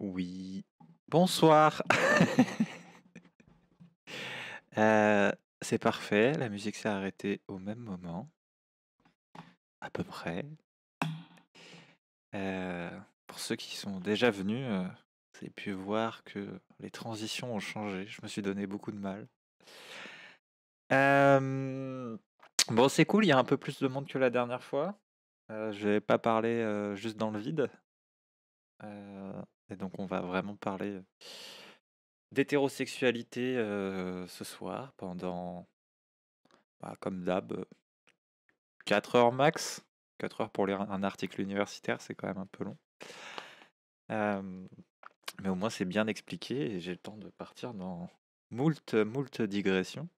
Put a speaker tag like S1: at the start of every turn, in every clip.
S1: Oui. Bonsoir. Euh, c'est parfait, la musique s'est arrêtée au même moment. À peu près. Euh, pour ceux qui sont déjà venus, c'est vous avez pu voir que les transitions ont changé. Je me suis donné beaucoup de mal. Euh, bon, c'est cool, il y a un peu plus de monde que la dernière fois. je vais pas parlé juste dans le vide. Et donc on va vraiment parler d'hétérosexualité ce soir pendant, bah, comme d'hab, 4 heures max. 4 heures pour lire un article universitaire, c'est quand même un peu long. mais au moins c'est bien expliqué et j'ai le temps de partir dans moult, moult digressions.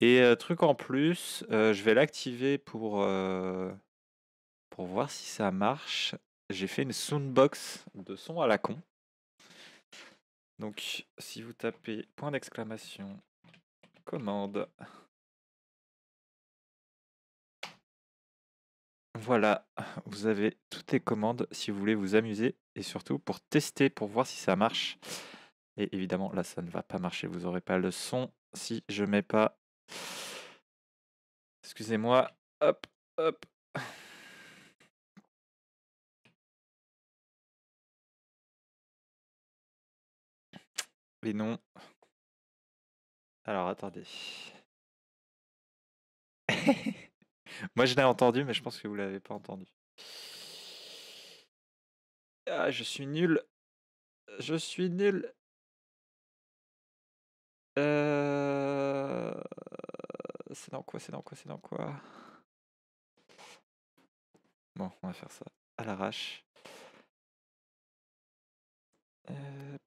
S1: Et truc en plus, je vais l'activer pour, pour voir si ça marche j'ai fait une soundbox de son à la con. Donc, si vous tapez point d'exclamation, commande. Voilà, vous avez toutes les commandes si vous voulez vous amuser et surtout pour tester, pour voir si ça marche. Et évidemment, là, ça ne va pas marcher. Vous n'aurez pas le son si je mets pas. Excusez-moi. Hop, hop. les noms. Alors attendez. Moi je l'ai entendu, mais je pense que vous l'avez pas entendu. Ah, je suis nul. Je suis
S2: nul. Euh, c'est dans quoi C'est dans quoi C'est dans quoi Bon, on va faire ça à l'arrache. Euh,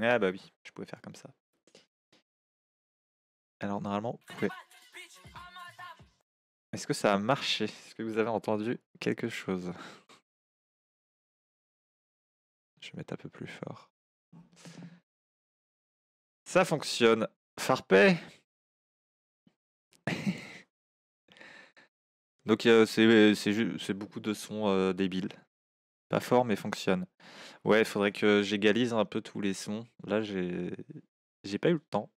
S2: Ah bah
S1: oui, je pouvais faire comme ça. Alors normalement, vous pouvez... Est-ce que ça a marché Est-ce que vous avez entendu quelque chose Je vais mettre un peu plus fort. Ça fonctionne. Farpé Donc euh, euh, c'est beaucoup de sons euh, débiles fort, mais fonctionne. Ouais, il faudrait que j'égalise un peu tous les sons. Là, j'ai, j'ai pas eu le temps.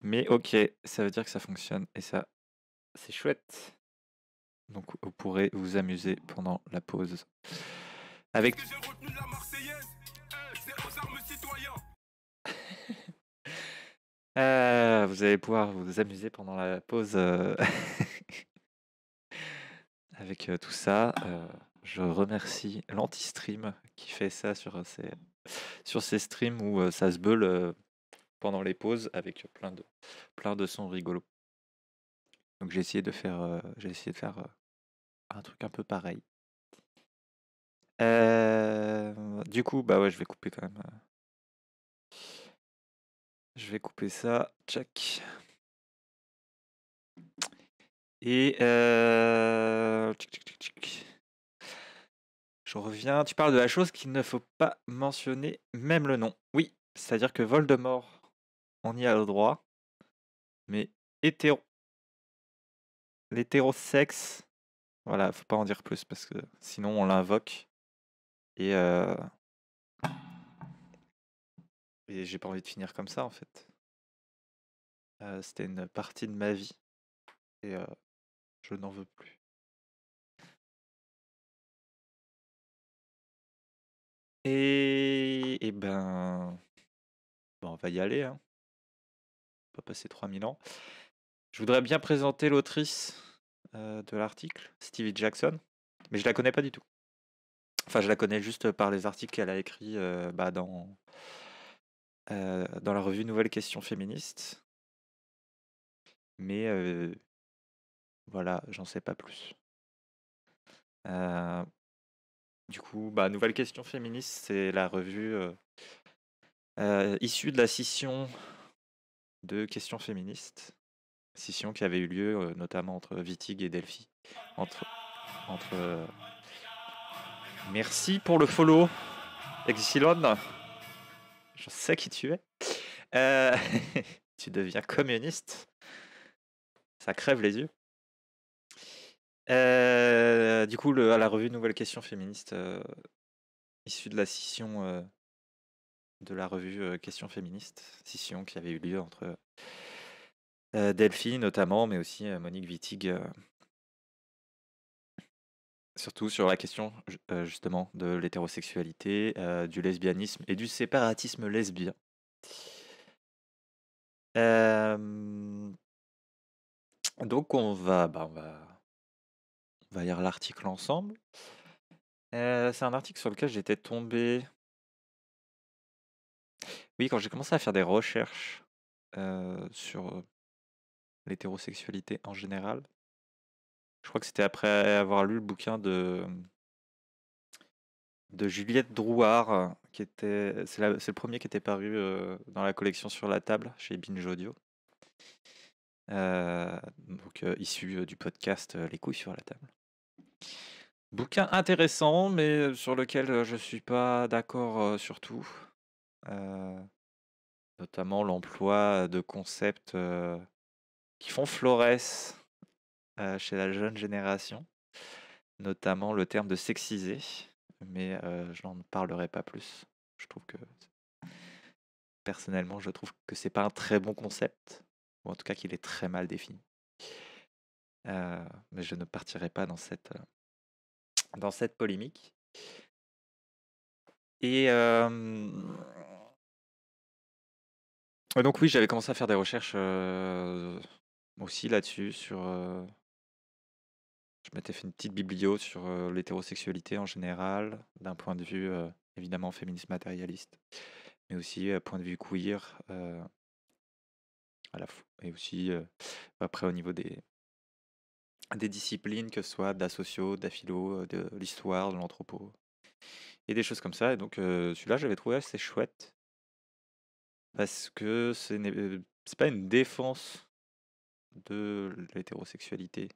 S1: Mais ok, ça veut dire que ça fonctionne et ça, c'est chouette. Donc vous pourrez vous amuser pendant la pause. Avec. vous allez pouvoir vous amuser pendant la pause euh, avec euh, tout ça. Euh, je remercie l'anti-stream qui fait ça sur ses, euh, sur streams où euh, ça se beule euh, pendant les pauses avec plein de, plein de sons rigolos. Donc j'ai essayé de faire, j'ai essayé de faire un truc un peu pareil. du coup, bah ouais, je vais couper quand même. Je vais couper ça. Check. Et je reviens. Tu parles de la chose qu'il ne faut pas mentionner même le nom. Oui, c'est-à-dire que Voldemort, on y a le droit. Mais hétéro. L'hétérosexe. Voilà, faut pas en dire plus parce que sinon on l'invoque. Et. Euh... j'ai pas envie de finir comme ça en fait. Euh, c'était une partie
S2: de ma vie. Et euh, je n'en veux plus. Et, et ben,
S1: ben, on va y aller. Hein. On va passer 3000 ans. Je voudrais bien présenter l'autrice euh, de l'article, Stevie Jackson, mais je la connais pas du tout. Enfin, je la connais juste par les articles qu'elle a écrits euh, bah, dans, euh, dans la revue Nouvelle Question Féministe. Mais voilà, j'en sais pas plus. Euh, du coup, bah, Nouvelle Question Féministe, c'est la revue euh, euh, issue de la scission de Questions Féministes. Scission qui avait eu lieu euh, notamment entre Vitig et Delphi. Entre. entre Merci pour le follow, Exilon. Je sais qui tu es. tu deviens communiste. Ça crève les yeux. Euh, du coup, à la revue Nouvelle Question Féministe, euh, issue de la scission euh, de la revue Question Féministe, scission qui avait eu lieu entre Delphine notamment, mais aussi Monique Wittig, surtout sur la question justement de l'hétérosexualité, du lesbianisme et du séparatisme lesbien. donc on va, bah on va lire l'article ensemble. c'est un article sur lequel j'étais tombé. Oui, quand j'ai commencé à faire des recherches sur l'hétérosexualité en général, je crois que c'était après avoir lu le bouquin de, Juliette Drouard, qui était, c'est, le premier qui était paru dans la collection sur la table chez Binge Audio. donc issu du podcast Les couilles sur la table. Bouquin intéressant, mais sur lequel je ne suis pas d'accord sur tout. notamment l'emploi de concepts qui font florès chez la jeune génération, notamment le terme de sexisé, mais je n'en parlerai pas plus. Je trouve que personnellement, je trouve que c'est pas un très bon concept, ou en tout cas qu'il est très mal défini. mais je ne partirai pas dans cette dans cette polémique. Et donc oui, j'avais commencé à faire des recherches aussi là-dessus. Sur, je m'étais fait une petite biblio sur l'hétérosexualité en général, d'un point de vue évidemment féministe matérialiste, mais aussi point de vue queer. À la et aussi après au niveau des, des disciplines, que ce soit de la euh, de l'histoire, de l'anthropo, et des choses comme ça. Et donc celui-là, j'avais trouvé assez chouette, parce que ce n'est pas une défense de l'hétérosexualité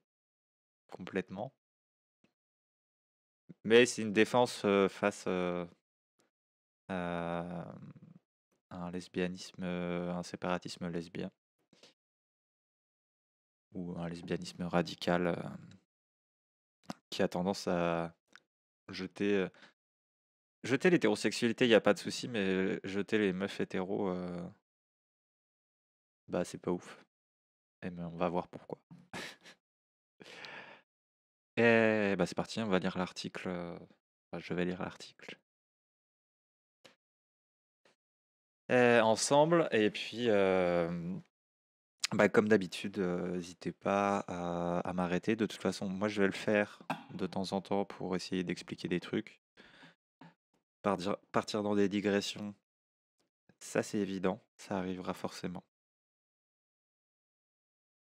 S1: complètement, mais c'est une défense face à mmh, un lesbianisme, euh, un séparatisme lesbien ou un lesbianisme radical euh, qui a tendance à jeter, euh, jeter l'hétérosexualité, il n'y a pas de souci, mais euh, jeter les meufs hétéros, bah c'est pas ouf. Et eh mais ben, on va voir pourquoi. Et eh, bah c'est parti, on va lire l'article. Bah, je vais lire l'article. Eh, ensemble, et puis bah, comme d'habitude, n'hésitez pas à, m'arrêter. De toute façon, moi, je vais le faire de temps en temps pour essayer d'expliquer des trucs. Partir, dans des digressions, ça c'est évident, ça arrivera forcément.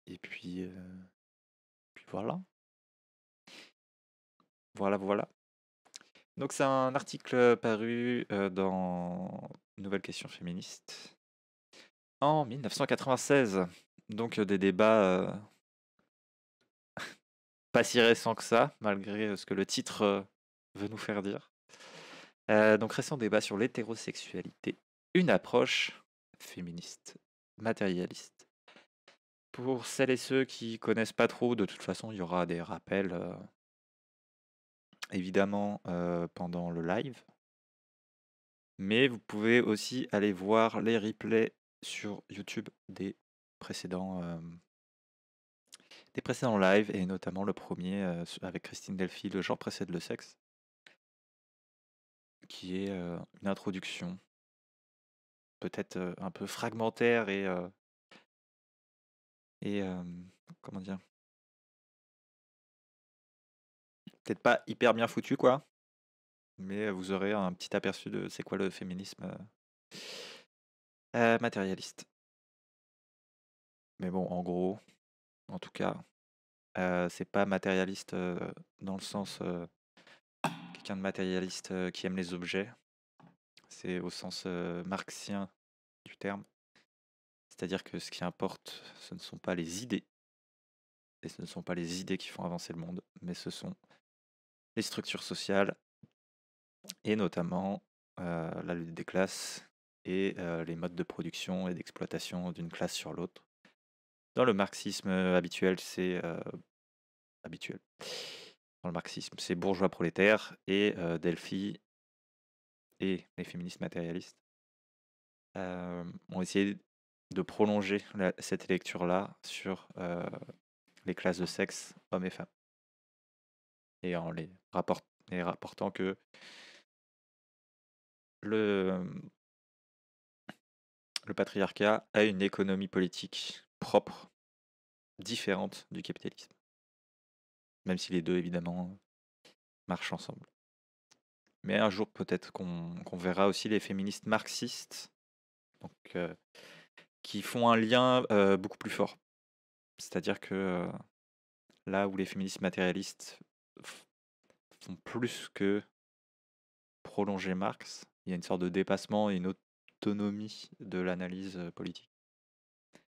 S1: Et puis, voilà. Voilà, voilà. Donc c'est un article paru dans Nouvelle question féministe en 1996. Donc euh, des débats euh, pas si récents que ça, malgré euh, ce que le titre veut nous faire dire. donc récent débat sur l'hétérosexualité, une approche féministe, matérialiste. Pour celles et ceux qui connaissent pas trop, de toute façon, il y aura des rappels évidemment pendant le live. Mais vous pouvez aussi aller voir les replays sur YouTube des précédents, des précédents lives, et notamment le premier avec Christine Delphi, Le genre précède le sexe, qui est une introduction
S2: peut-être un peu fragmentaire et, et
S1: comment dire peut-être pas hyper bien foutu quoi mais vous aurez un petit aperçu de c'est quoi le féminisme euh, matérialiste. Mais bon, en gros, en tout cas, euh, c'est pas matérialiste euh, dans le sens quelqu'un de matérialiste qui aime les objets. C'est au sens marxien du terme. C'est-à-dire que ce qui importe, ce ne sont pas les idées. Et ce ne sont pas les idées qui font avancer le monde, mais ce sont les structures sociales, et notamment la lutte des classes, et les modes de production et d'exploitation d'une classe sur l'autre. Dans le marxisme habituel, c'est habituel. Dans le marxisme, c'est bourgeois prolétaires et Delphi et les féministes matérialistes ont essayé de prolonger cette lecture-là sur les classes de sexe hommes et femmes et en les, les rapportant que le le patriarcat a une économie politique propre, différente du capitalisme. Même si les deux, évidemment, marchent ensemble. Mais un jour, peut-être qu'on verra aussi les féministes marxistes, donc, euh, qui font un lien euh, beaucoup plus fort. C'est-à-dire que euh, là où les féministes matérialistes font plus que prolonger Marx, il y a une sorte de dépassement et une autre de l'analyse politique.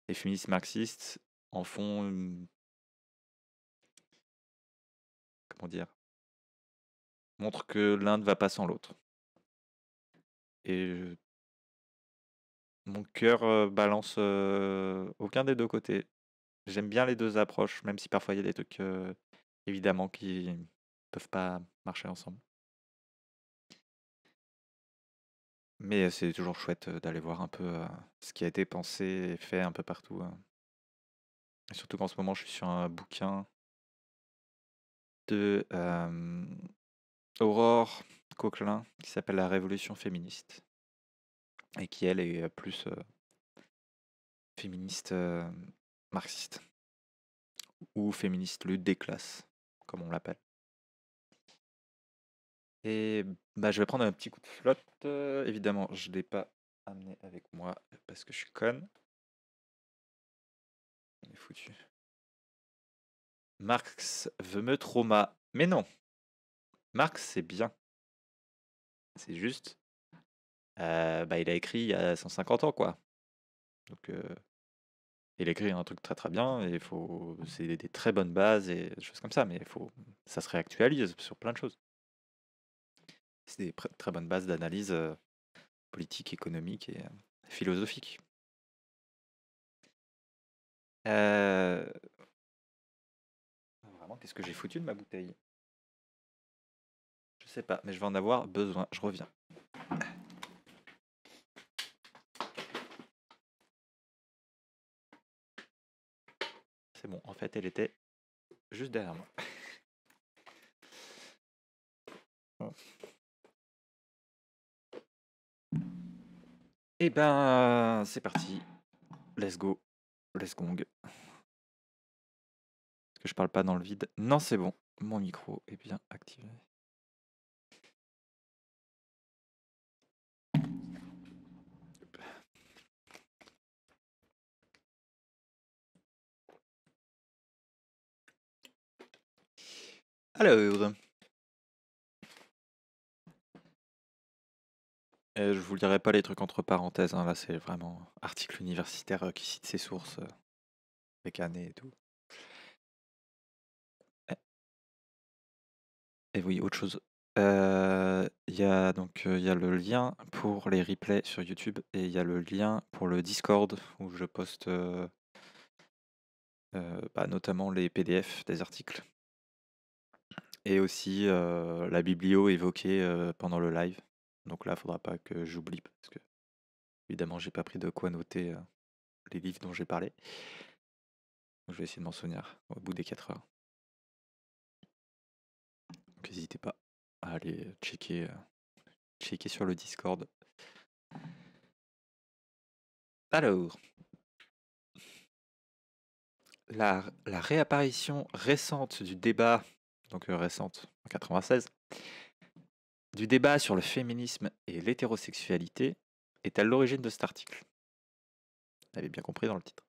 S1: Les féministes marxistes en
S2: font. Comment dire
S1: Montrent que l'un ne va pas sans l'autre. Et mon cœur balance aucun des deux côtés. J'aime bien les deux approches, même si parfois il y a des trucs évidemment qui ne peuvent pas marcher ensemble. Mais c'est toujours chouette d'aller voir un peu ce qui a été pensé et fait un peu partout. Hein. surtout qu'en ce moment, je suis sur un bouquin de Aurore Coquelin qui s'appelle La Révolution féministe et qui, elle, est plus féministe marxiste ou féministe lutte des classes, comme on l'appelle. Et bah, je vais prendre un petit coup de flotte. Euh, évidemment, je ne l'ai pas amené avec moi parce que je suis con. On est foutu.
S2: Marx veut me trauma. Mais non
S1: Marx, c'est bien. C'est juste. Euh, bah, il a écrit il y a 150 ans, quoi. Donc, euh, il écrit un truc très très bien. faut... C'est des, très bonnes bases et des choses comme ça. Mais faut... ça se réactualise sur plein de choses des très bonnes bases d'analyse politique,
S2: économique et philosophique. Vraiment,
S1: qu'est-ce que j'ai foutu de ma bouteille Je sais pas, mais je vais en avoir besoin. Je reviens.
S2: C'est bon, en fait, elle était juste derrière moi. Hum.
S1: Eh ben, c'est parti. Let's go. Let's gong. Est-ce que je parle pas dans le vide Non, c'est bon. Mon micro est bien activé. Alors. Je euh, je vous lirai pas les trucs entre parenthèses, hein. là c'est vraiment article universitaire euh, qui cite ses sources, euh, avec années
S2: et tout. Et eh. eh oui,
S1: autre chose. Il y a donc il y a le lien pour les replays sur YouTube et il y a le lien pour le Discord où je poste bah, notamment les PDF des articles et aussi la biblio évoquée pendant le live. Donc là, faudra pas que j'oublie, parce que évidemment, j'ai pas pris de quoi noter euh, les livres dont j'ai parlé. je vais essayer de m'en souvenir au bout des 4 heures. Donc n'hésitez pas à aller euh, checker, euh, checker sur le Discord. Alors, la, la réapparition récente du débat, donc récente en 96, du débat sur le féminisme et l'hétérosexualité est à l'origine de cet article. Vous l'avez bien compris dans le titre.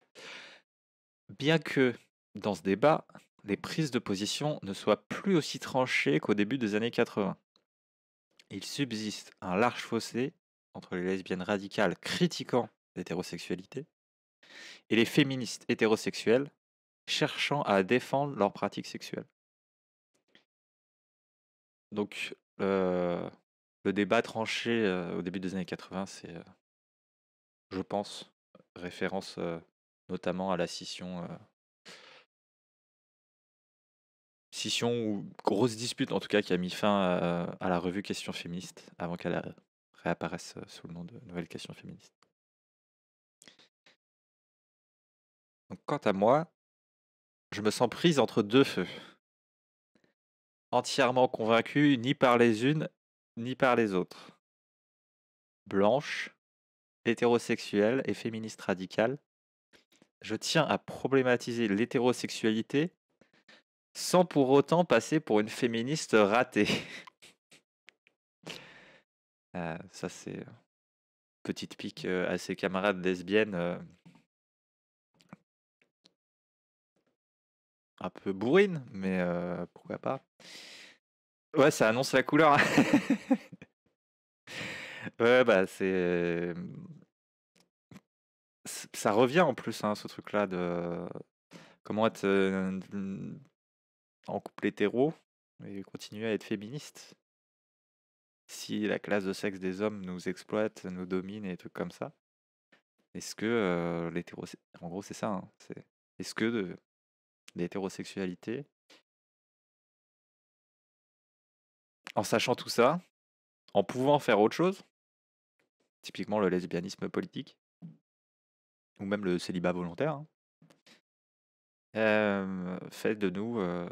S1: Bien que, dans ce débat, les prises de position ne soient plus aussi tranchées qu'au début des années 80. Il subsiste un large fossé entre les lesbiennes radicales critiquant l'hétérosexualité et les féministes hétérosexuelles cherchant à défendre leurs pratiques sexuelles. Donc euh, le débat tranché euh, au début des années 80, c'est, euh, je pense, référence notamment à la scission. scission ou grosse dispute, en tout cas, qui a mis fin à la revue Question féministe avant qu'elle réapparaisse sous le nom de Nouvelle Question féministe. quant à moi, je me sens prise entre deux feux entièrement convaincue ni par les unes ni par les autres. Blanche, hétérosexuelle et féministe radicale, je tiens à problématiser l'hétérosexualité sans pour autant passer pour une féministe ratée. Euh, ça c'est euh, petite pique euh, à ses camarades lesbiennes. un peu bourrine, mais pourquoi pas. Ouais, ça annonce la couleur. Hein. ouais, bah c'est. Ça revient en plus, hein, ce truc-là de. Comment être en couple hétéro et continuer à être féministe. Si la classe de sexe des hommes nous exploite, nous domine et trucs comme ça. Est-ce que l'hétéro. En gros, c'est ça. Hein, c'est Est-ce que de
S2: d'hétérosexualité.
S1: En sachant tout ça, en pouvant faire autre chose, typiquement le lesbianisme politique, ou même le célibat volontaire, hein, euh, fait de nous euh,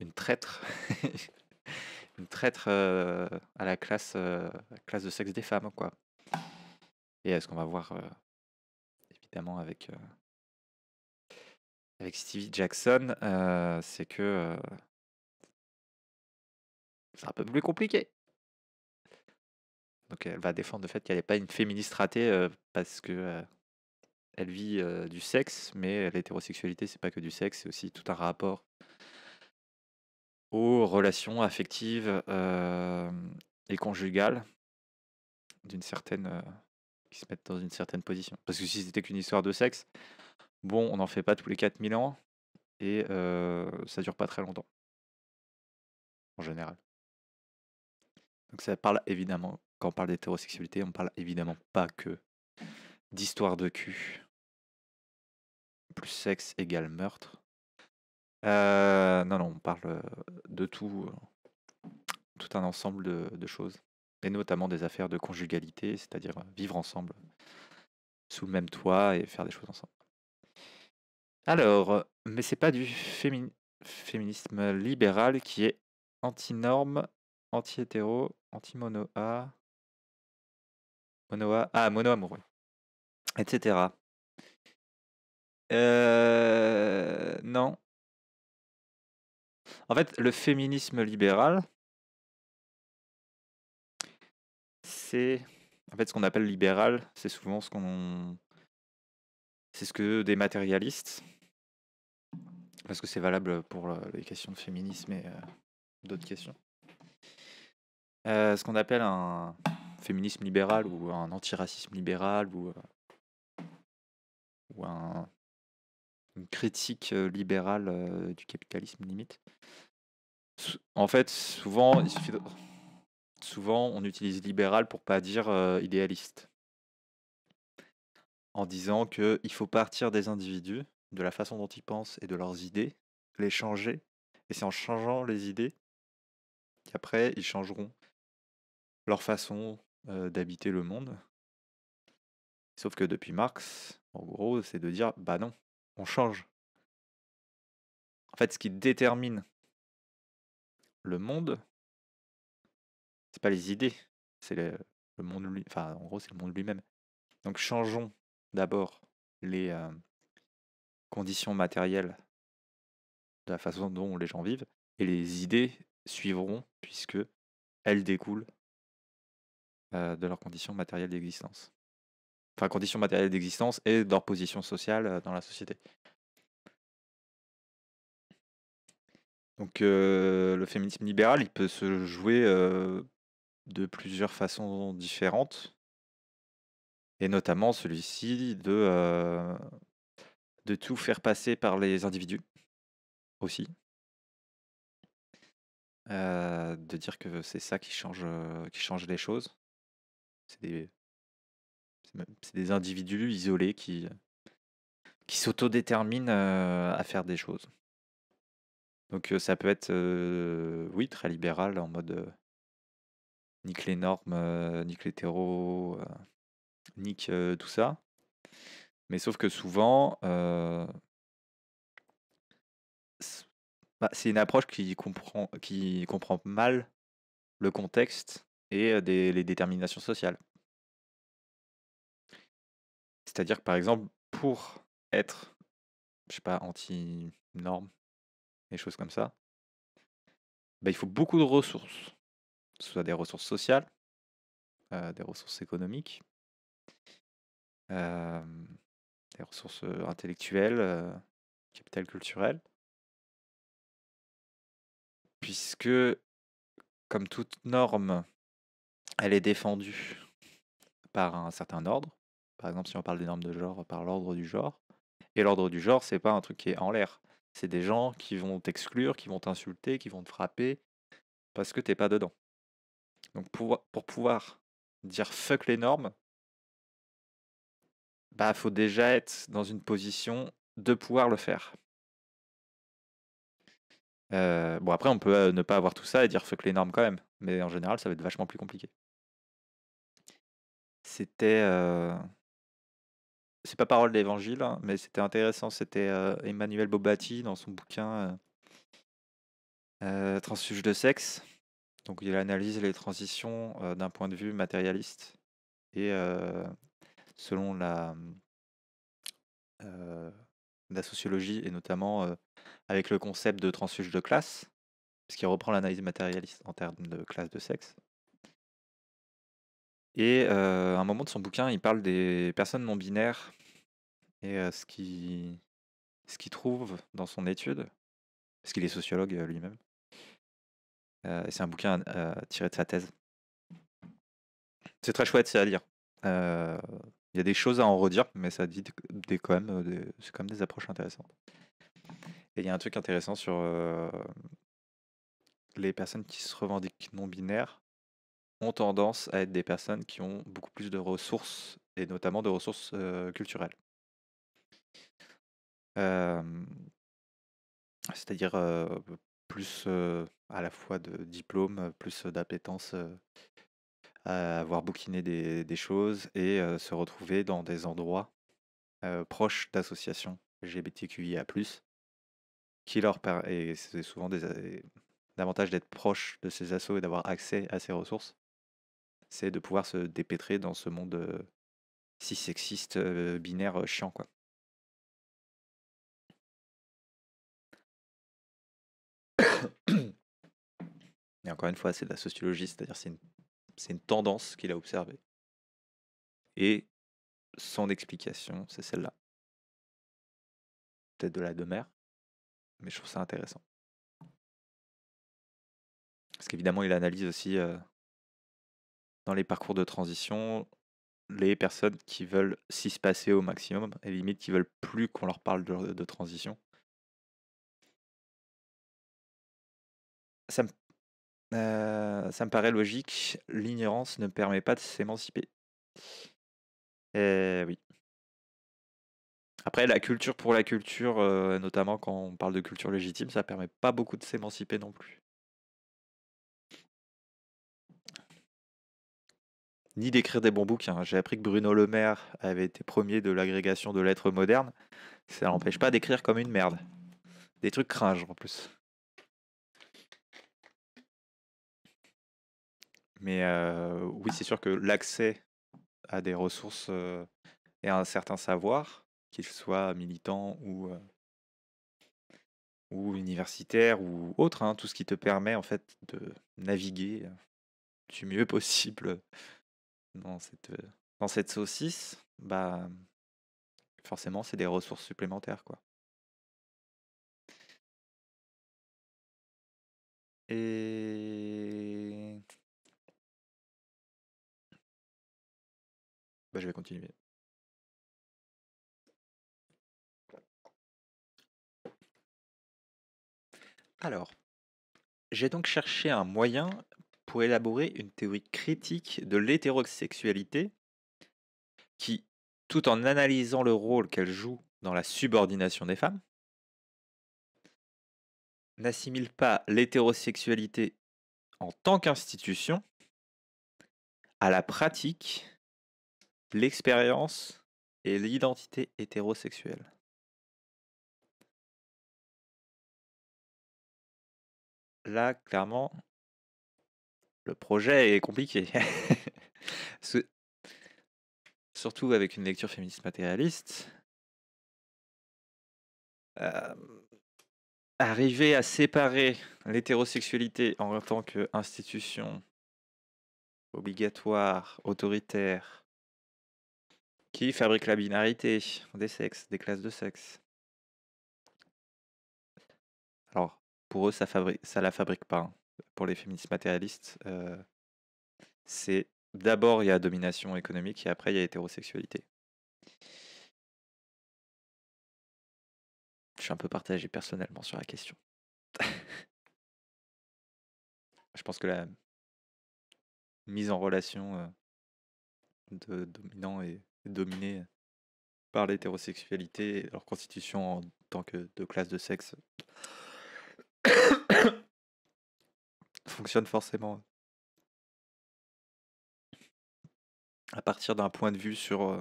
S1: une traître, une traître euh, à la classe, classe de sexe des femmes, quoi. Et est-ce qu'on va voir, évidemment, avec avec Stevie Jackson, euh, c'est que euh, c'est un peu plus compliqué. Donc elle va défendre le fait qu'elle n'est pas une féministe ratée euh, parce que elle vit du sexe, mais l'hétérosexualité c'est pas que du sexe, c'est aussi tout un rapport aux relations affectives et conjugales d'une certaine qui se mettent dans une certaine position. Parce que si c'était qu'une histoire de sexe, Bon, on n'en fait pas tous les 4000 ans et ça dure pas très longtemps, en général. Donc ça parle évidemment, quand on parle d'hétérosexualité, on parle évidemment pas que d'histoire de cul. Plus sexe égale meurtre. non, non, on parle de tout, tout un ensemble de choses, et notamment des affaires de conjugalité, c'est-à-dire vivre ensemble sous le même toit et faire des choses ensemble. Alors, mais c'est pas du féminisme libéral qui est anti-norme, anti-hétéro, anti-mono-A, mono ah, mono-amoureux, etc. Euh, non. En fait, le féminisme libéral, c'est en fait ce qu'on appelle libéral, c'est souvent ce qu'on c'est ce que des matérialistes parce que c'est valable pour euh, les questions de féminisme et euh, d'autres questions. Euh, ce qu'on appelle un féminisme libéral ou un antiracisme libéral ou, ou un, une critique libérale du capitalisme limite. En fait, souvent, souvent on utilise libéral pour pas dire idéaliste, en disant que il faut partir des individus de la façon dont ils pensent et de leurs idées, les changer. Et c'est en changeant les idées qu'après, ils changeront leur façon d'habiter le monde. Sauf que depuis Marx, en gros, c'est de dire, bah non, on change. En fait, ce qui détermine le monde, c'est pas les idées, c'est le, monde lui, enfin, en gros, c'est le monde lui-même. Donc, changeons d'abord les, conditions matérielles de la façon dont les gens vivent, et les idées suivront puisque elles découlent de leurs conditions matérielles d'existence. Enfin, conditions matérielles d'existence et de leur position sociale dans la société. Donc le féminisme libéral, il peut se jouer de plusieurs façons différentes, et notamment celui-ci de de tout faire passer par les individus aussi. Euh, de dire que c'est ça qui change, euh, qui change les choses. C'est des, individus isolés qui, qui s'autodéterminent euh, à faire des choses. Donc ça peut être, oui, très libéral en mode nique les normes, nique l'hétéro, nique tout ça. Mais sauf que souvent, euh, bah, c'est une approche qui comprend, qui comprend mal le contexte et les déterminations sociales. C'est-à-dire que par exemple, pour être, je sais pas, anti-norme, des choses comme ça, bah, il faut beaucoup de ressources, soit des ressources sociales, euh, des ressources économiques, euh, ressources intellectuelles,
S2: capital culturel. Puisque,
S1: comme toute norme, elle est défendue par un certain ordre. Par exemple, si on parle des normes de genre, par l'ordre du genre. Et l'ordre du genre, c'est pas un truc qui est en l'air. C'est des gens qui vont t'exclure, qui vont t'insulter, qui vont te frapper parce que t'es pas dedans. Donc pour, pour pouvoir dire fuck les normes, bah, faut déjà être dans une position de pouvoir le faire. Euh, bon, après, on peut euh, ne pas avoir tout ça et dire fuck les normes quand même. Mais en général, ça va être vachement plus compliqué. C'était. Euh, c'est pas parole d'évangile, hein, mais c'était intéressant. C'était Emmanuel Bobati dans son bouquin Transfuge de sexe. Donc, il analyse les transitions d'un point de vue matérialiste et selon mmh, euh, la, sociologie et notamment avec le concept de transfuge de classe, ce qui reprend l'analyse matérialiste en termes de classe de sexe. Et à un moment de son bouquin, il parle des personnes non binaires et ce qu'il ce trouve dans son étude, parce qu'il est sociologue lui-même. c'est un bouquin tiré de sa thèse. C'est très chouette, c'est à lire. Il y a des choses à en redire, mais ça dit des, quand même, euh, des, c'est quand même des approches intéressantes. Et il y a un truc intéressant sur euh, les personnes qui se revendiquent non binaires ont tendance à être des personnes qui ont beaucoup plus de ressources, et notamment de ressources euh, culturelles. c'est-à-dire plus à la fois de diplômes, plus d'appétence avoir bouquiné des, choses et euh, se retrouver dans des endroits euh, proches d'associations LGBTQIA+, qui leur permet et c'est souvent des, davantage euh, d'être proche de ces assos et d'avoir accès à ces ressources, c'est de pouvoir se dépêtrer dans ce monde si sexiste, binaire, chiant quoi.
S2: Et
S1: encore une fois, c'est de la sociologie, c'est-à-dire c'est une c'est une tendance qu'il a observée. Et son explication, c'est celle-là. Peut-être de
S2: la demeure, mais je trouve ça intéressant. Parce
S1: qu'évidemment, il analyse aussi euh, dans les parcours de transition les personnes qui veulent s'y passer au maximum et limite qui veulent plus qu'on leur parle de, de transition. me euh, ça me paraît logique. L'ignorance ne permet pas de s'émanciper. Et eh oui. Après, la culture pour la culture, euh, notamment quand on parle de culture légitime, ça permet pas beaucoup de s'émanciper non plus. Ni d'écrire des bons bouquins. J'ai appris que Bruno Le Maire avait été premier de l'agrégation de lettres modernes. Ça n'empêche pas d'écrire comme une merde. Des trucs cringe en plus. Mais oui, ah. c'est sûr que l'accès à des ressources et à un certain savoir, qu'il soit militant ou, ou universitaire ou autre, hein, tout ce qui te permet en fait de naviguer du mieux possible dans cette, dans cette saucisse, bah forcément c'est des ressources supplémentaires quoi.
S2: Et Bah, je vais continuer.
S1: Alors, j'ai donc cherché un moyen pour élaborer une théorie critique de l'hétérosexualité qui, tout en analysant le rôle qu'elle joue dans la subordination des femmes, n'assimile pas l'hétérosexualité en tant qu'institution à la pratique l'expérience et l'identité hétérosexuelle.
S2: Là, clairement,
S1: le projet est compliqué. Surtout avec une lecture féministe matérialiste. arriver à séparer l'hétérosexualité en tant qu'institution obligatoire, autoritaire, qui fabrique la binarité des sexes, des classes de sexe Alors, pour eux, ça ne la fabrique pas. Hein. Pour les féministes matérialistes, euh, c'est d'abord il y a domination économique et après il y a hétérosexualité.
S2: Je suis un peu partagé personnellement sur la question. Je pense
S1: que la mise en relation euh, de dominant et dominés par l'hétérosexualité et leur constitution en tant que de classe de sexe fonctionne forcément à partir d'un point de
S2: vue sur, euh,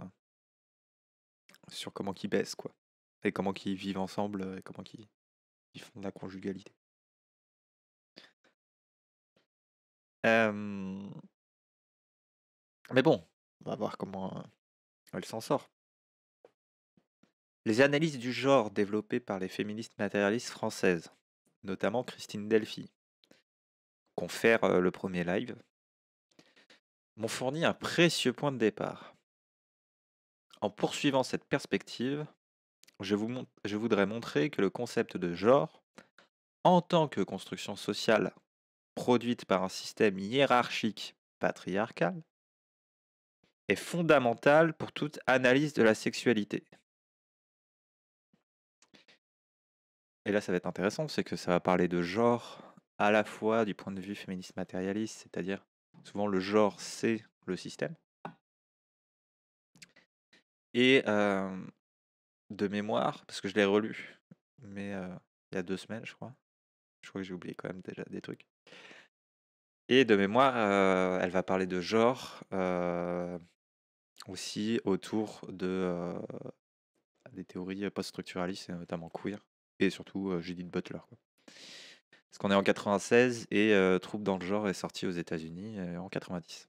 S2: sur comment qu'ils baissent, quoi. Et comment qu'ils vivent ensemble, euh, et comment qu'ils ils font de la conjugalité. Mais bon, on va voir comment,
S1: elle s'en sort. Les analyses du genre développées par les féministes matérialistes françaises, notamment Christine Delphi, fait euh, le premier live, m'ont fourni un précieux point de départ. En poursuivant cette perspective, je voudrais montrer que le concept de genre, en tant que construction sociale produite par un système hiérarchique patriarcal, est fondamentale pour toute analyse de la sexualité. Et là, ça va être intéressant, c'est que ça va parler de genre à la fois du point de vue féministe matérialiste, c'est-à-dire souvent le genre c'est le système. Et euh, de mémoire, parce que je l'ai relu, mais euh, il y a deux semaines, je crois. Je crois que j'ai oublié quand même déjà des trucs. Et de mémoire, euh, elle va parler de genre, aussi autour de, des théories post-structuralistes, notamment queer, et surtout Judith Butler. Quoi. Parce qu'on est en 96 et Troupe dans le genre est sorti aux États-Unis en 90.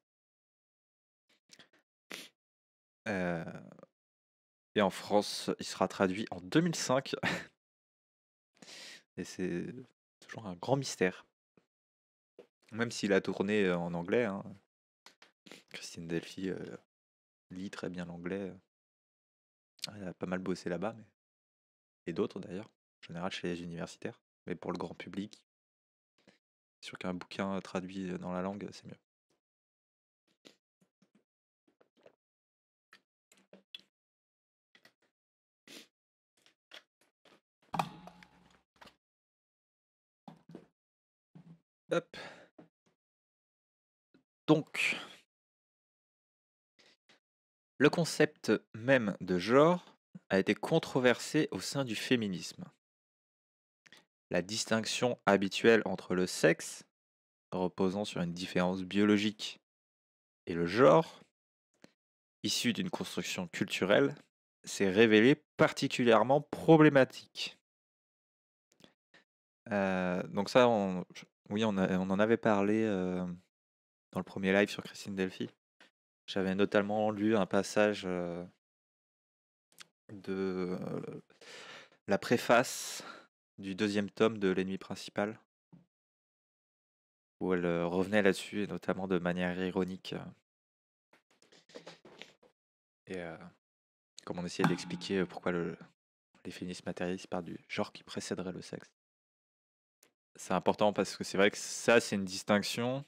S1: et en France, il sera traduit en 2005. et c'est toujours un grand mystère. Même s'il a tourné en anglais, hein. Christine Delphi lit très bien l'anglais. Elle a pas mal bossé là-bas, mais... et d'autres d'ailleurs, en général chez les universitaires. Mais pour le grand public, sur sûr qu'un bouquin euh,
S2: traduit dans la langue, c'est mieux. Hop.
S1: Donc, le concept même de genre a été controversé au sein du féminisme. La distinction habituelle entre le sexe, reposant sur une différence biologique, et le genre, issu d'une construction culturelle, s'est révélée particulièrement problématique. Euh, donc ça, oui, on, en avait parlé euh, dans le premier live sur Christine Delphi. J'avais notamment lu un passage euh, de euh, la préface du deuxième tome de L'ennemi principal, où elle euh, revenait là-dessus, et notamment de manière ironique. Et comment comme on essayait d'expliquer pourquoi les féministes matérialistes partent du genre qui précéderait le sexe. C'est important parce que c'est vrai que ça, c'est une distinction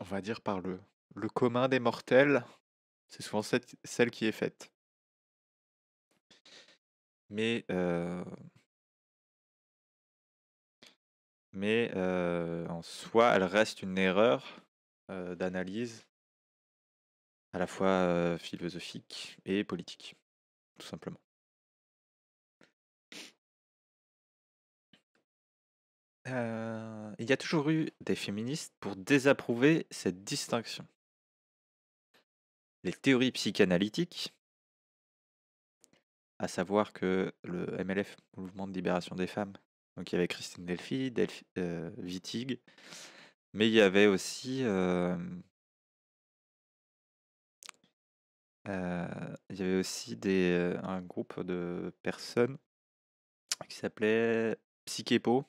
S2: on va dire par le, le commun des mortels, c'est souvent celle qui est faite.
S1: Mais, euh, mais euh, en soi, elle reste une erreur euh, d'analyse à la fois philosophique et politique, tout simplement. Euh, il y a toujours eu des féministes pour désapprouver cette distinction. Les théories psychanalytiques, à savoir que le MLF, Mouvement de libération des femmes, donc il y avait Christine Delphi, Delphi euh, Wittig, mais il y avait aussi euh, il y avait aussi des, un groupe de personnes qui s'appelait Psychépo,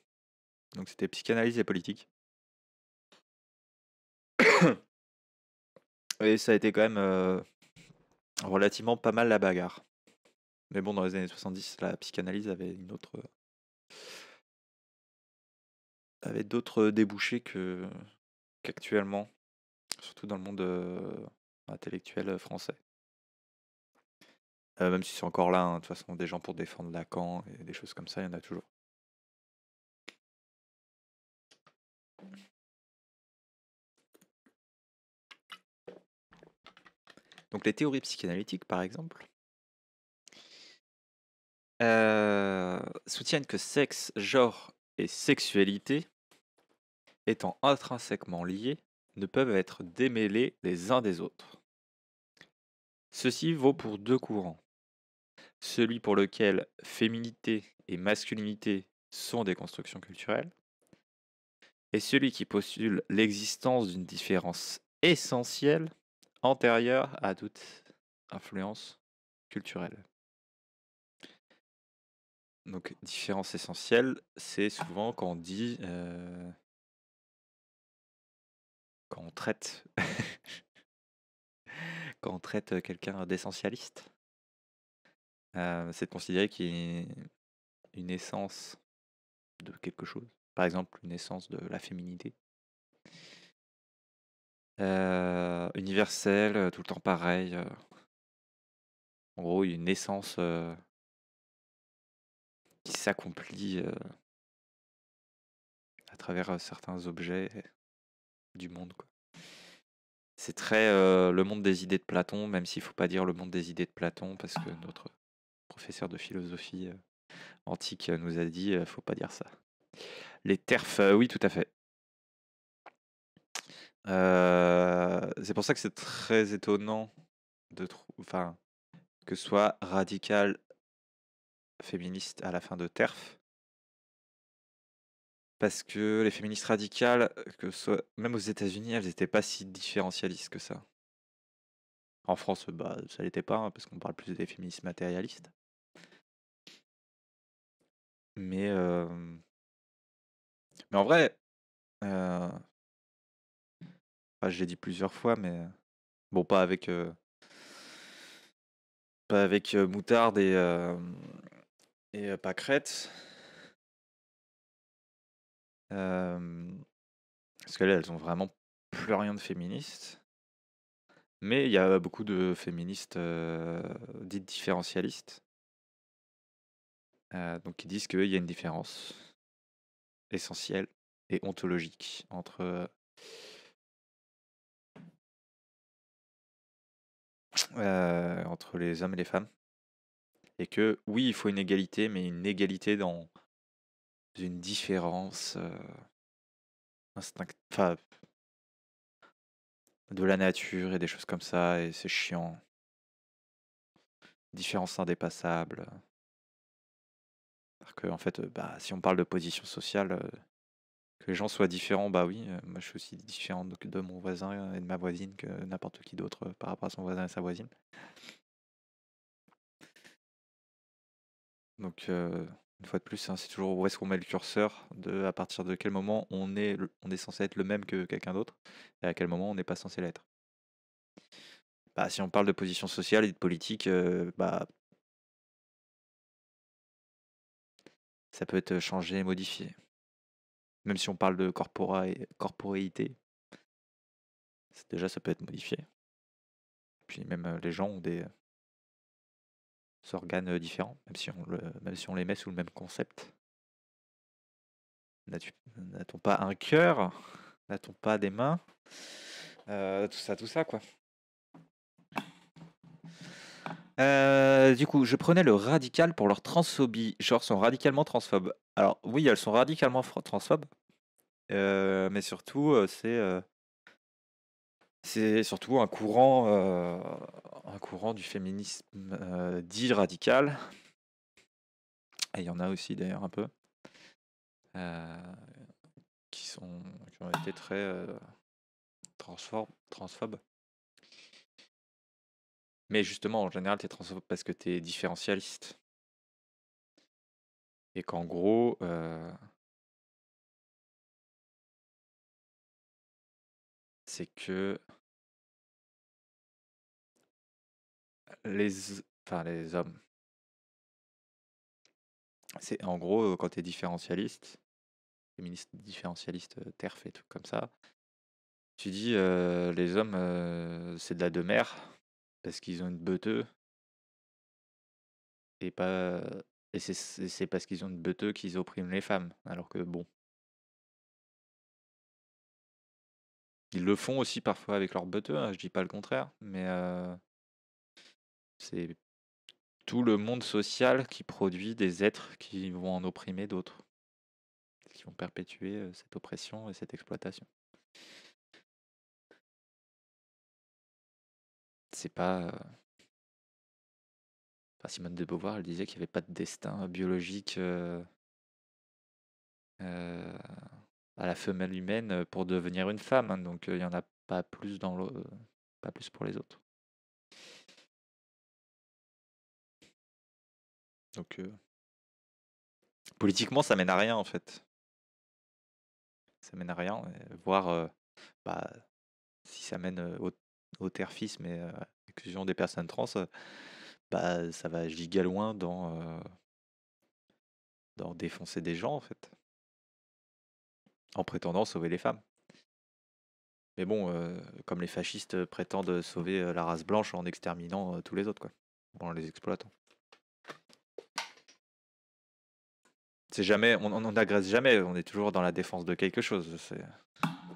S1: donc c'était psychanalyse et politique. et ça a été quand même relativement pas mal la bagarre. Mais bon, dans les années 70, la psychanalyse avait une autre. avait d'autres débouchés que qu'actuellement, surtout dans le monde intellectuel français. même si c'est encore là, hein, de toute façon, des gens pour défendre Lacan et des choses comme ça, il y en a toujours. Donc les théories psychanalytiques, par exemple, euh, soutiennent que sexe, genre et sexualité, étant intrinsèquement liés, ne peuvent être démêlés les uns des autres. Ceci vaut pour deux courants. Celui pour lequel féminité et masculinité sont des constructions culturelles, et celui qui postule l'existence d'une différence essentielle antérieure à toute influence culturelle. Donc, différence essentielle, c'est ah. souvent quand on
S2: dit, quand on traite,
S1: quand on traite quelqu'un d'essentialiste, c'est de considérer qu'il y a une essence de quelque chose. Par exemple, une essence de la féminité, euh, universel, euh, tout le temps pareil, euh. en gros, une essence,
S2: qui s'accomplit,
S1: à travers, certains objets du monde, C'est très, le monde des idées de Platon, même s'il faut pas dire le monde des idées de Platon parce que notre professeur de philosophie, antique, nous a dit, ne «Faut pas dire ça». Les terfs, oui, tout à fait. Euh, c'est pour ça que c'est très étonnant de enfin, que soit radical féministe à la fin de TERF. Parce que les féministes radicales, euh, que soit même aux États-Unis, elles n'étaient pas si différentialistes que ça. En France, bah, ça l'était pas, hein, parce qu'on parle plus des féministes matérialistes.
S2: Mais, euh,
S1: mais en vrai, je l'ai dit plusieurs fois, mais euh, bon, pas avec. Euh, pas avec euh, Moutarde et. Euh... Et Parce que là, elles ont vraiment plus rien de féministe. Mais il y a beaucoup de féministes dites différentialistes. donc, ils disent qu'il y a une différence
S2: essentielle et ontologique entre
S1: Euh, entre les hommes et les femmes. Et que oui, il faut une égalité, mais une égalité dans une différence euh, de la nature et des choses comme ça, et c'est chiant. Différence indépassable. Parce que, en fait, euh, bah, si on parle de position sociale, que les gens soient différents, bah oui, euh, moi je suis aussi différent de, mon voisin euh, et de ma voisine que n'importe qui d'autre euh, par rapport à son voisin et sa voisine. Donc, une fois de plus, hein, c'est toujours où est-ce qu'on met le curseur, de à partir de quel moment on est, on est censé être le même que quelqu'un d'autre, et à quel moment on n'est pas censé l'être. Bah, si on parle de position sociale et de politique, bah,
S2: ça peut être changé modifié.
S1: Même si on parle de corpora corporéité, déjà ça peut être modifié. Puis même euh, les gens ont des euh, organes euh, différents, même si on, les met sous le même concept. N'a-t-on pas un cœur N'a-t-on pas des mains Tout ça, tout ça, quoi. du coup, je prenais le radical pour leur transphobie. Genre, sont radicalement transphobes. Alors, oui, elles sont radicalement transphobes, euh, mais surtout, euh, c'est, euh, c'est surtout un courant, un courant du féminisme, dit radical et il y en a aussi d'ailleurs un peu qui sont qui ont été très, transphobes. Mais justement, en général, tu es transphobe parce que tu es différentialiste
S2: et qu'en gros, c'est que les, enfin, les hommes,
S1: c'est en gros quand tu es différentialiste, féministe différentialiste, euh, TERF et tout comme ça, tu dis euh, les hommes euh, c'est de la demeure parce qu'ils ont une beuteux et pas et c'est parce qu'ils ont une beuteux qu'ils oppriment les femmes alors que bon Ils le font aussi parfois avec leur butteux, je hein, je dis pas le contraire, mais c'est tout le monde social qui produit des êtres qui vont en opprimer d'autres, qui vont perpétuer cette oppression et cette exploitation.
S2: C'est pas. Simone de Beauvoir,
S1: elle disait qu'il n'y avait pas de destin biologique à la femelle humaine pour devenir une femme. Hein, donc il n'y en a pas plus, dans le, pas plus pour les autres.
S2: Donc politiquement, ça mène à rien en fait.
S1: Ça mène à rien. Voir bah, si ça mène au, terfisme et à l'exclusion des personnes trans, bah, ça va giga loin dans, dans défoncer des gens en fait en prétendant sauver les femmes. Mais bon, euh, comme les fascistes euh, prétendent sauver euh, la race blanche en exterminant tous les autres, quoi, en les exploitant. C'est jamais, on n'agresse jamais, on est toujours dans la défense de quelque chose.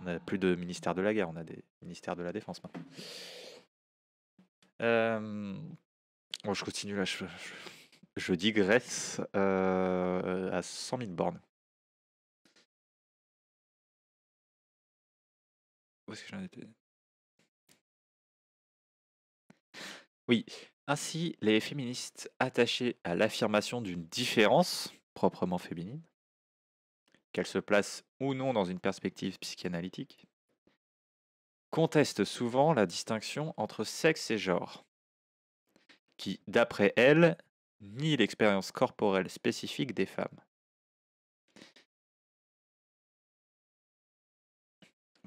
S1: on n'a plus de ministère de la guerre, on a des ministères de la défense maintenant. bon, je continue là. Je, je, digresse à 100 000 bornes. Oui. Ainsi, les féministes attachées à l'affirmation d'une différence proprement féminine, qu'elle se place ou non dans une perspective psychanalytique, contestent souvent la distinction entre sexe et genre, qui, d'après elles, nie l'expérience corporelle spécifique des femmes.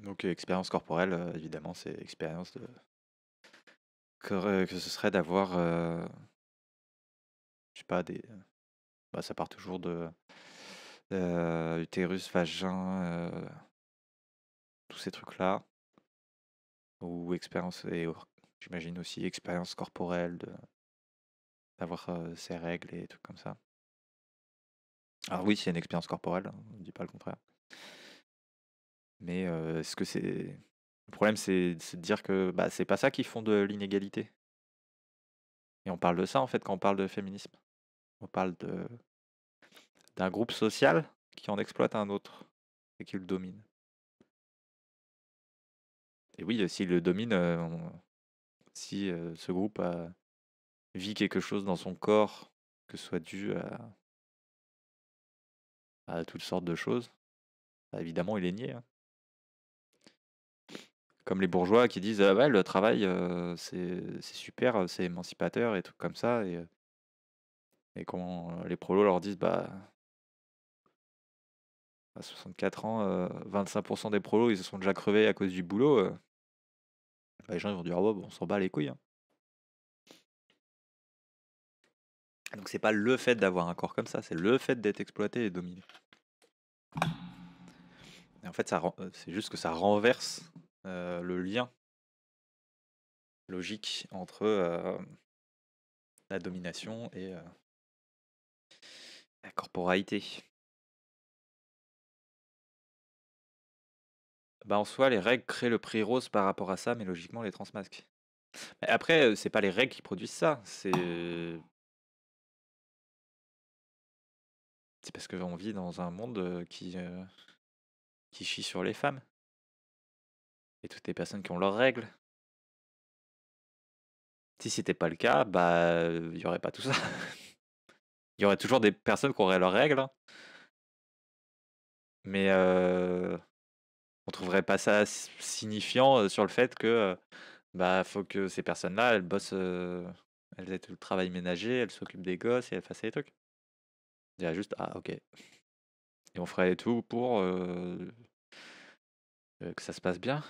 S1: donc expérience corporelle, évidemment, c'est expérience de... que, ce serait d'avoir, je sais pas, des, bah, ça part toujours de utérus, vagin, tous ces trucs-là, ou expérience j'imagine aussi expérience corporelle de d'avoir ses règles et tout trucs comme ça. Alors oui, c'est une expérience corporelle, hein, on ne dit pas le contraire. Mais est-ce que c'est. Le problème, c'est de dire que bah, c'est pas ça qui font de l'inégalité. Et on parle de ça, en fait, quand on parle de féminisme. On parle de d'un groupe social qui en exploite un autre et qui le domine. Et oui, euh, s'il le domine, si ce groupe a... vit quelque chose dans son corps, que soit dû à, à toutes sortes de choses, bah, évidemment, il est nié. Hein comme les bourgeois qui disent ah le travail, euh, c'est super, c'est émancipateur et tout comme ça. Et, euh, et quand les prolos leur disent bah, à 64 ans, 25% euh, des prolos, ils se sont déjà crevés à cause du boulot. Bah, les gens ils vont dire, «Ah on s'en bat les couilles. Hein». Donc c'est pas le fait d'avoir un corps comme ça, c'est le fait d'être exploité et dominé. en fait, ça c'est juste que ça renverse euh, le lien logique entre, euh, la domination et euh, la corporalité. Bah, en soi, les règles créent le prix rose par rapport à ça, mais logiquement, les transmasques Mais après, c'est pas les règles qui produisent ça, c'est parce qu'on vit dans un monde, qui
S2: chie sur les femmes toutes les personnes qui ont leurs règles.
S1: Si c'était pas le cas, bah il y aurait pas tout ça. Il y aurait toujours des personnes qui auraient leurs règles, hein. mais euh, on trouverait pas ça signifiant sur le fait que bah faut que ces personnes-là elles bossent, elles aient tout le travail ménager, elles s'occupent des gosses et elles fassent des trucs. Il y juste ah ok. Et on ferait tout pour que ça se passe bien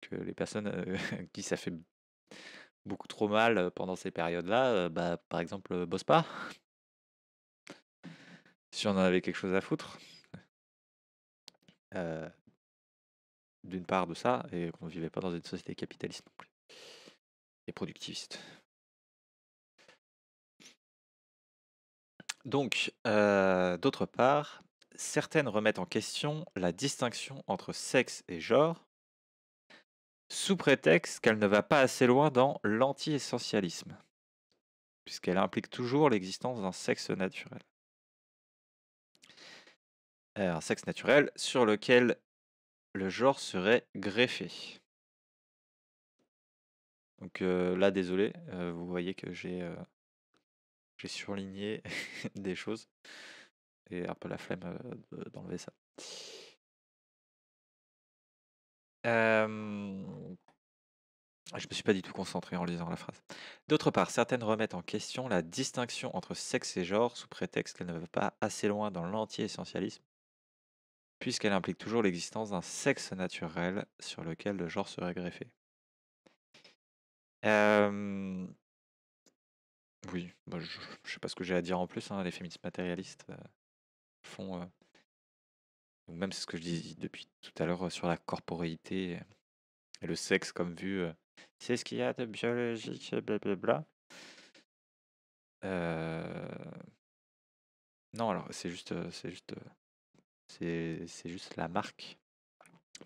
S1: que les personnes qui ça fait beaucoup trop mal pendant ces périodes-là, bah, par exemple, bossent pas. Si on en avait quelque chose à foutre. D'une part de ça, et qu'on ne vivait pas dans une société capitaliste non plus. Et productiviste. Donc, d'autre part, certaines remettent en question la distinction entre sexe et genre sous prétexte qu'elle ne va pas assez loin dans l'anti-essentialisme, puisqu'elle implique toujours l'existence d'un sexe naturel. Euh, un sexe naturel sur lequel le genre serait greffé. Donc euh, là, désolé, euh, vous voyez que j'ai surligné des choses et un peu la flemme d'enlever ça. Je ne me suis pas du tout concentré en lisant la phrase. D'autre part, certaines remettent en question la distinction entre sexe et genre sous prétexte qu'elles ne veulent pas assez loin dans l'anti-essentialisme, puisqu'elle implique toujours l'existence d'un sexe naturel sur lequel le genre serait greffé. Oui, je ne sais pas ce que j'ai à dire en plus, hein, les féministes matérialistes euh, font euh, même c'est ce que je disais depuis tout à l'heure sur la corporéité et le sexe comme vu, c'est ce qu'il y a de biologique, blablabla. Non, alors c'est juste, c'est juste, c'est, juste la marque.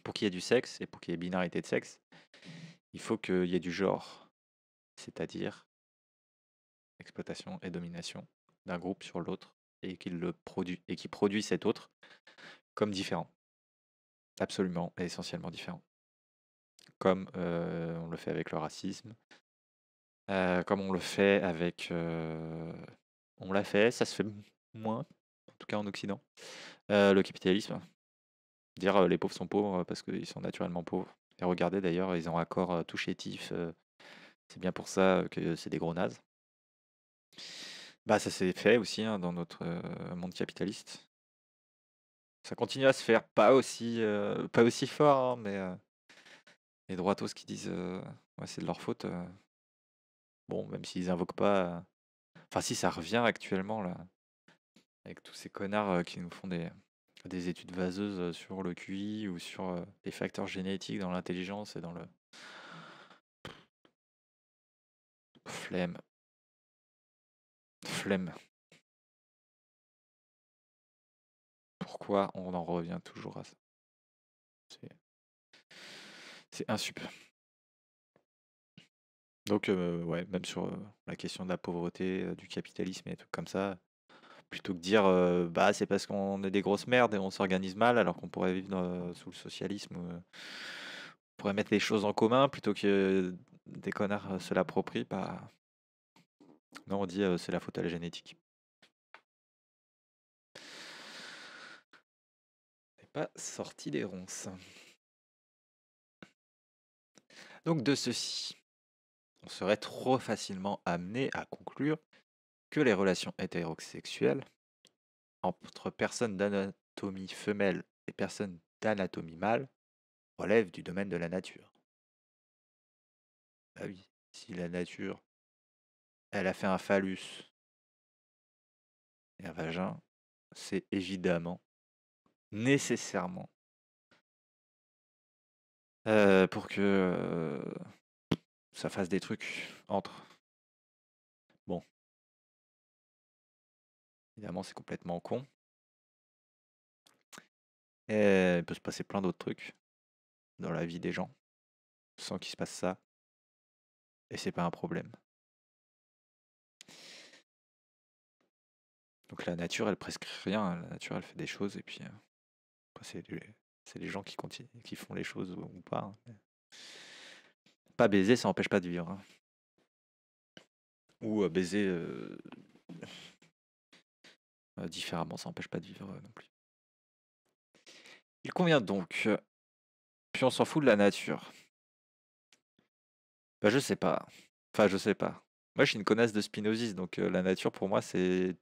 S1: Pour qu'il y ait du sexe et pour qu'il y ait binarité de sexe, il faut qu'il y ait du genre, c'est-à-dire exploitation et domination d'un groupe sur l'autre et qu'il le produit et qui produit cet autre comme différent, Absolument et essentiellement différent. Comme on le fait avec le racisme, comme on le fait avec. on l'a fait, ça se fait moins, en tout cas en Occident. le capitalisme, dire les pauvres sont pauvres parce qu'ils sont naturellement pauvres. Et regardez d'ailleurs, ils ont un corps tout c'est bien pour ça que c'est des gros nazes. Bah, ça s'est fait aussi hein, dans notre monde capitaliste. Ça continue à se faire, pas aussi, pas aussi fort, hein, mais euh, les droitos qui disent ouais, c'est de leur faute. bon, même s'ils invoquent pas. Enfin, si ça revient actuellement, là, avec tous ces connards qui nous font des, des études vaseuses sur le QI ou sur les facteurs génétiques dans l'intelligence et dans le. Flemme.
S2: Flemme. on en revient
S1: toujours à ça. C'est insup. Donc, ouais, même sur la question de la pauvreté, du capitalisme et tout comme ça, plutôt que dire bah c'est parce qu'on est des grosses merdes et on s'organise mal alors qu'on pourrait vivre sous le socialisme, on pourrait mettre les choses en commun plutôt que des connards se l'approprient, bah non, on dit c'est la faute à la génétique. pas sorti des ronces. Donc de ceci, on serait trop facilement amené à conclure que les relations hétérosexuelles entre personnes d'anatomie femelle et personnes d'anatomie mâle relèvent du domaine de la nature.
S2: Bah oui, si la nature, elle a fait un phallus et un vagin, c'est évidemment nécessairement. Euh, pour que euh, ça fasse des trucs entre. Bon. Évidemment, c'est complètement con. Et peut se passer plein d'autres trucs dans la vie des gens sans qu'il se passe ça. Et c'est pas un problème.
S1: Donc la nature, elle prescrit rien. La nature, elle fait des choses et puis. Euh, c'est les gens qui, qui font les choses ou pas. Hein, pas baiser, ça n'empêche pas de vivre. Hein. Ou euh, baiser euh, euh, différemment, ça n'empêche pas de vivre non plus. Il convient donc, puis on s'en fout de la nature. Bah, je sais pas. Enfin, je sais pas. Moi, je suis une connasse de spinozis, donc la nature, pour moi, c'est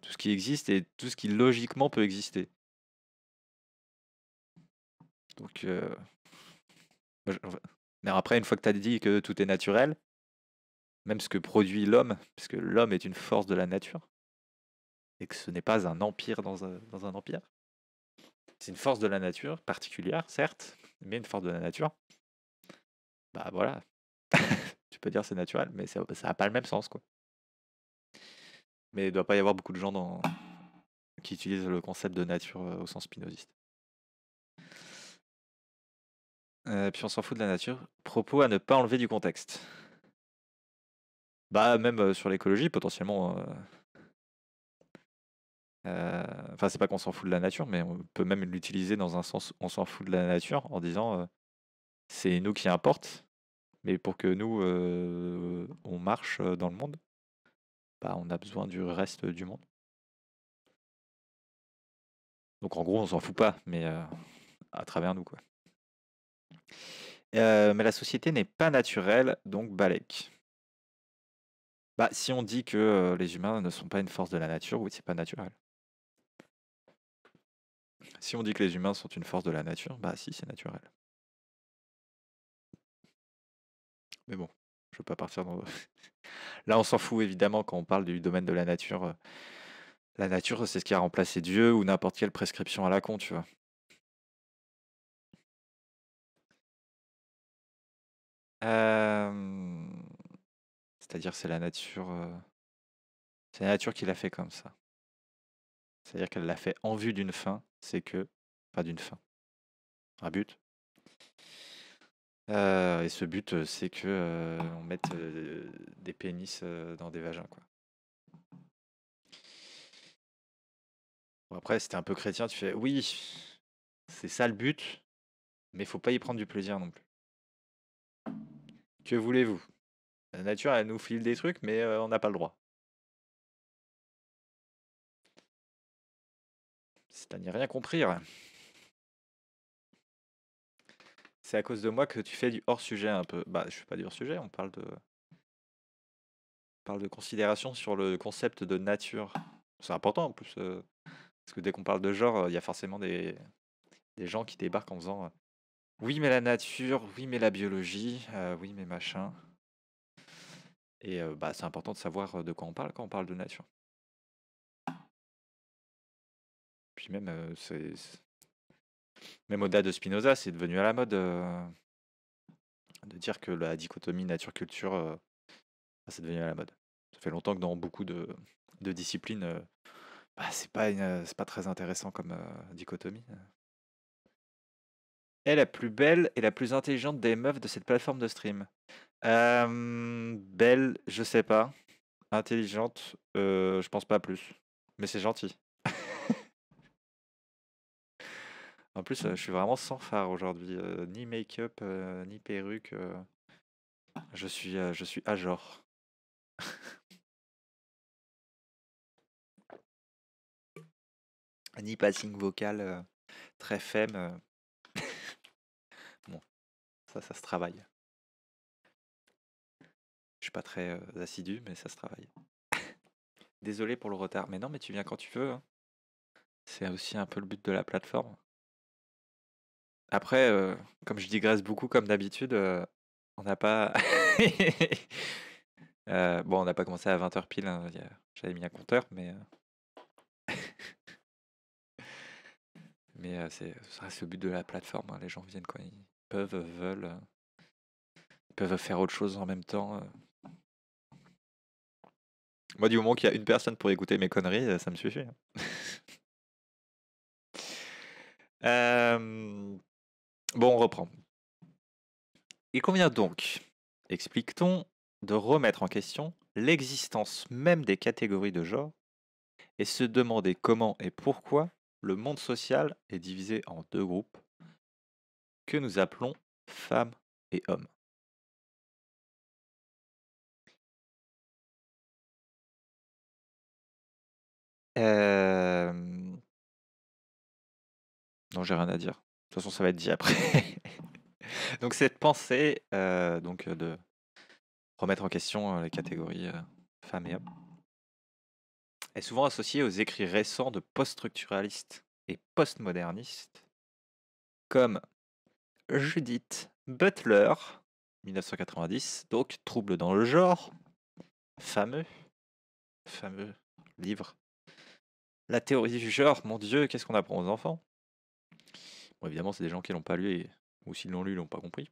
S1: tout ce qui existe et tout ce qui logiquement peut exister. Donc, mais après, une fois que tu as dit que tout est naturel, même ce que produit l'homme, puisque l'homme est une force de la nature, et que ce n'est pas un empire dans un, empire, c'est une force de la nature particulière, certes, mais une force de la nature, bah voilà, tu peux dire c'est naturel, mais ça n'a pas le même sens, quoi. Mais il doit pas y avoir beaucoup de gens qui utilisent le concept de nature au sens spinoziste. Euh, puis on s'en fout de la nature. Propos à ne pas enlever du contexte. Bah, même euh, sur l'écologie, potentiellement. Euh, enfin, c'est pas qu'on s'en fout de la nature, mais on peut même l'utiliser dans un sens on s'en fout de la nature en disant c'est nous qui importe, mais pour que nous on marche dans le monde, bah, on a besoin du reste du monde. Donc en gros, on s'en fout pas, mais à travers nous, quoi mais la société n'est pas naturelle, donc Balek. Bah, si on dit que les humains ne sont pas une force de la nature, oui, c'est pas naturel. Si on dit que les humains sont une force de la nature, bah si, c'est naturel. Mais bon, je veux pas partir dans. Là, on s'en fout évidemment quand on parle du domaine de la nature. La nature, c'est ce qui a remplacé Dieu ou n'importe quelle prescription à la con, tu vois. c'est-à-dire, c'est la nature, c'est la nature qui l'a fait comme ça. C'est-à-dire qu'elle l'a fait en vue d'une fin, c'est que Pas d'une fin, un but. et ce but, c'est que, on mette, des pénis, dans des vagins, quoi. Bon après, c'était un peu chrétien, tu fais: «Oui, c'est ça le but, mais faut pas y prendre du plaisir non plus». Que voulez-vous La nature, elle nous file des trucs, mais on n'a pas le droit.
S2: C'est à n'y rien compris.
S1: C'est à cause de moi que tu fais du hors-sujet un peu. Bah, je fais pas du hors-sujet, on parle de... parle de considération sur le concept de nature. C'est important en plus. parce que dès qu'on parle de genre, il y a forcément des, des gens qui débarquent en faisant oui, mais la nature, oui, mais la biologie, euh, oui, mais machin. Et euh, bah, c'est important de savoir, euh, de quoi on parle quand on parle de nature. Puis même, c'est même au-delà de Spinoza, c'est devenu à la mode, de dire que la dichotomie nature-culture, bah, c'est devenu à la mode. Ça fait longtemps que dans beaucoup de disciplines, bah, c'est pas c'est pas très intéressant comme, dichotomie, est la plus belle et la plus intelligente des meufs de cette plateforme de stream Belle, je sais pas. Intelligente, euh, je pense pas plus. Mais c'est gentil. en plus, euh, je suis vraiment sans phare aujourd'hui. Euh, ni make-up, ni perruque. Je suis, je suis à genre.
S2: ni passing vocal
S1: très femme ça, se travaille. Je suis pas très assidu, mais ça se travaille. Désolé pour le retard, mais non, mais tu viens quand tu veux. Hein. C'est aussi un peu le but de la plateforme. Après, comme je digresse beaucoup comme d'habitude, on n'a pas. Euh, bon, on n'a pas commencé à 20h pile, hein, j'avais mis un compteur, mais. mais c'est ça reste le but de la plateforme, hein, les gens viennent quand ils, peuvent, euh, veulent, euh, peuvent faire autre chose en même temps. Euh. Moi, du moment qu'il y a une personne pour écouter mes conneries, ça me suffit. Hein. Bon, on reprend. Il convient donc, explique-t-on, de remettre en question l'existence même des catégories de genre et se demander comment et pourquoi le monde social est divisé en deux groupes, que nous appelons femmes et hommes. Non, j'ai rien à dire. De toute façon, ça va être dit après. donc cette pensée euh, donc euh, de remettre en question euh, les catégories femmes et hommes est souvent associée aux écrits récents de post-structuralistes et post-modernistes comme Judith Butler, 1990, donc Trouble dans le genre, fameux, fameux livre. La théorie du genre, mon Dieu, qu'est-ce qu'on apprend aux enfants Bon, évidemment, c'est des gens qui l'ont pas lu, ou s'ils l'ont lu, ils l'ont pas compris.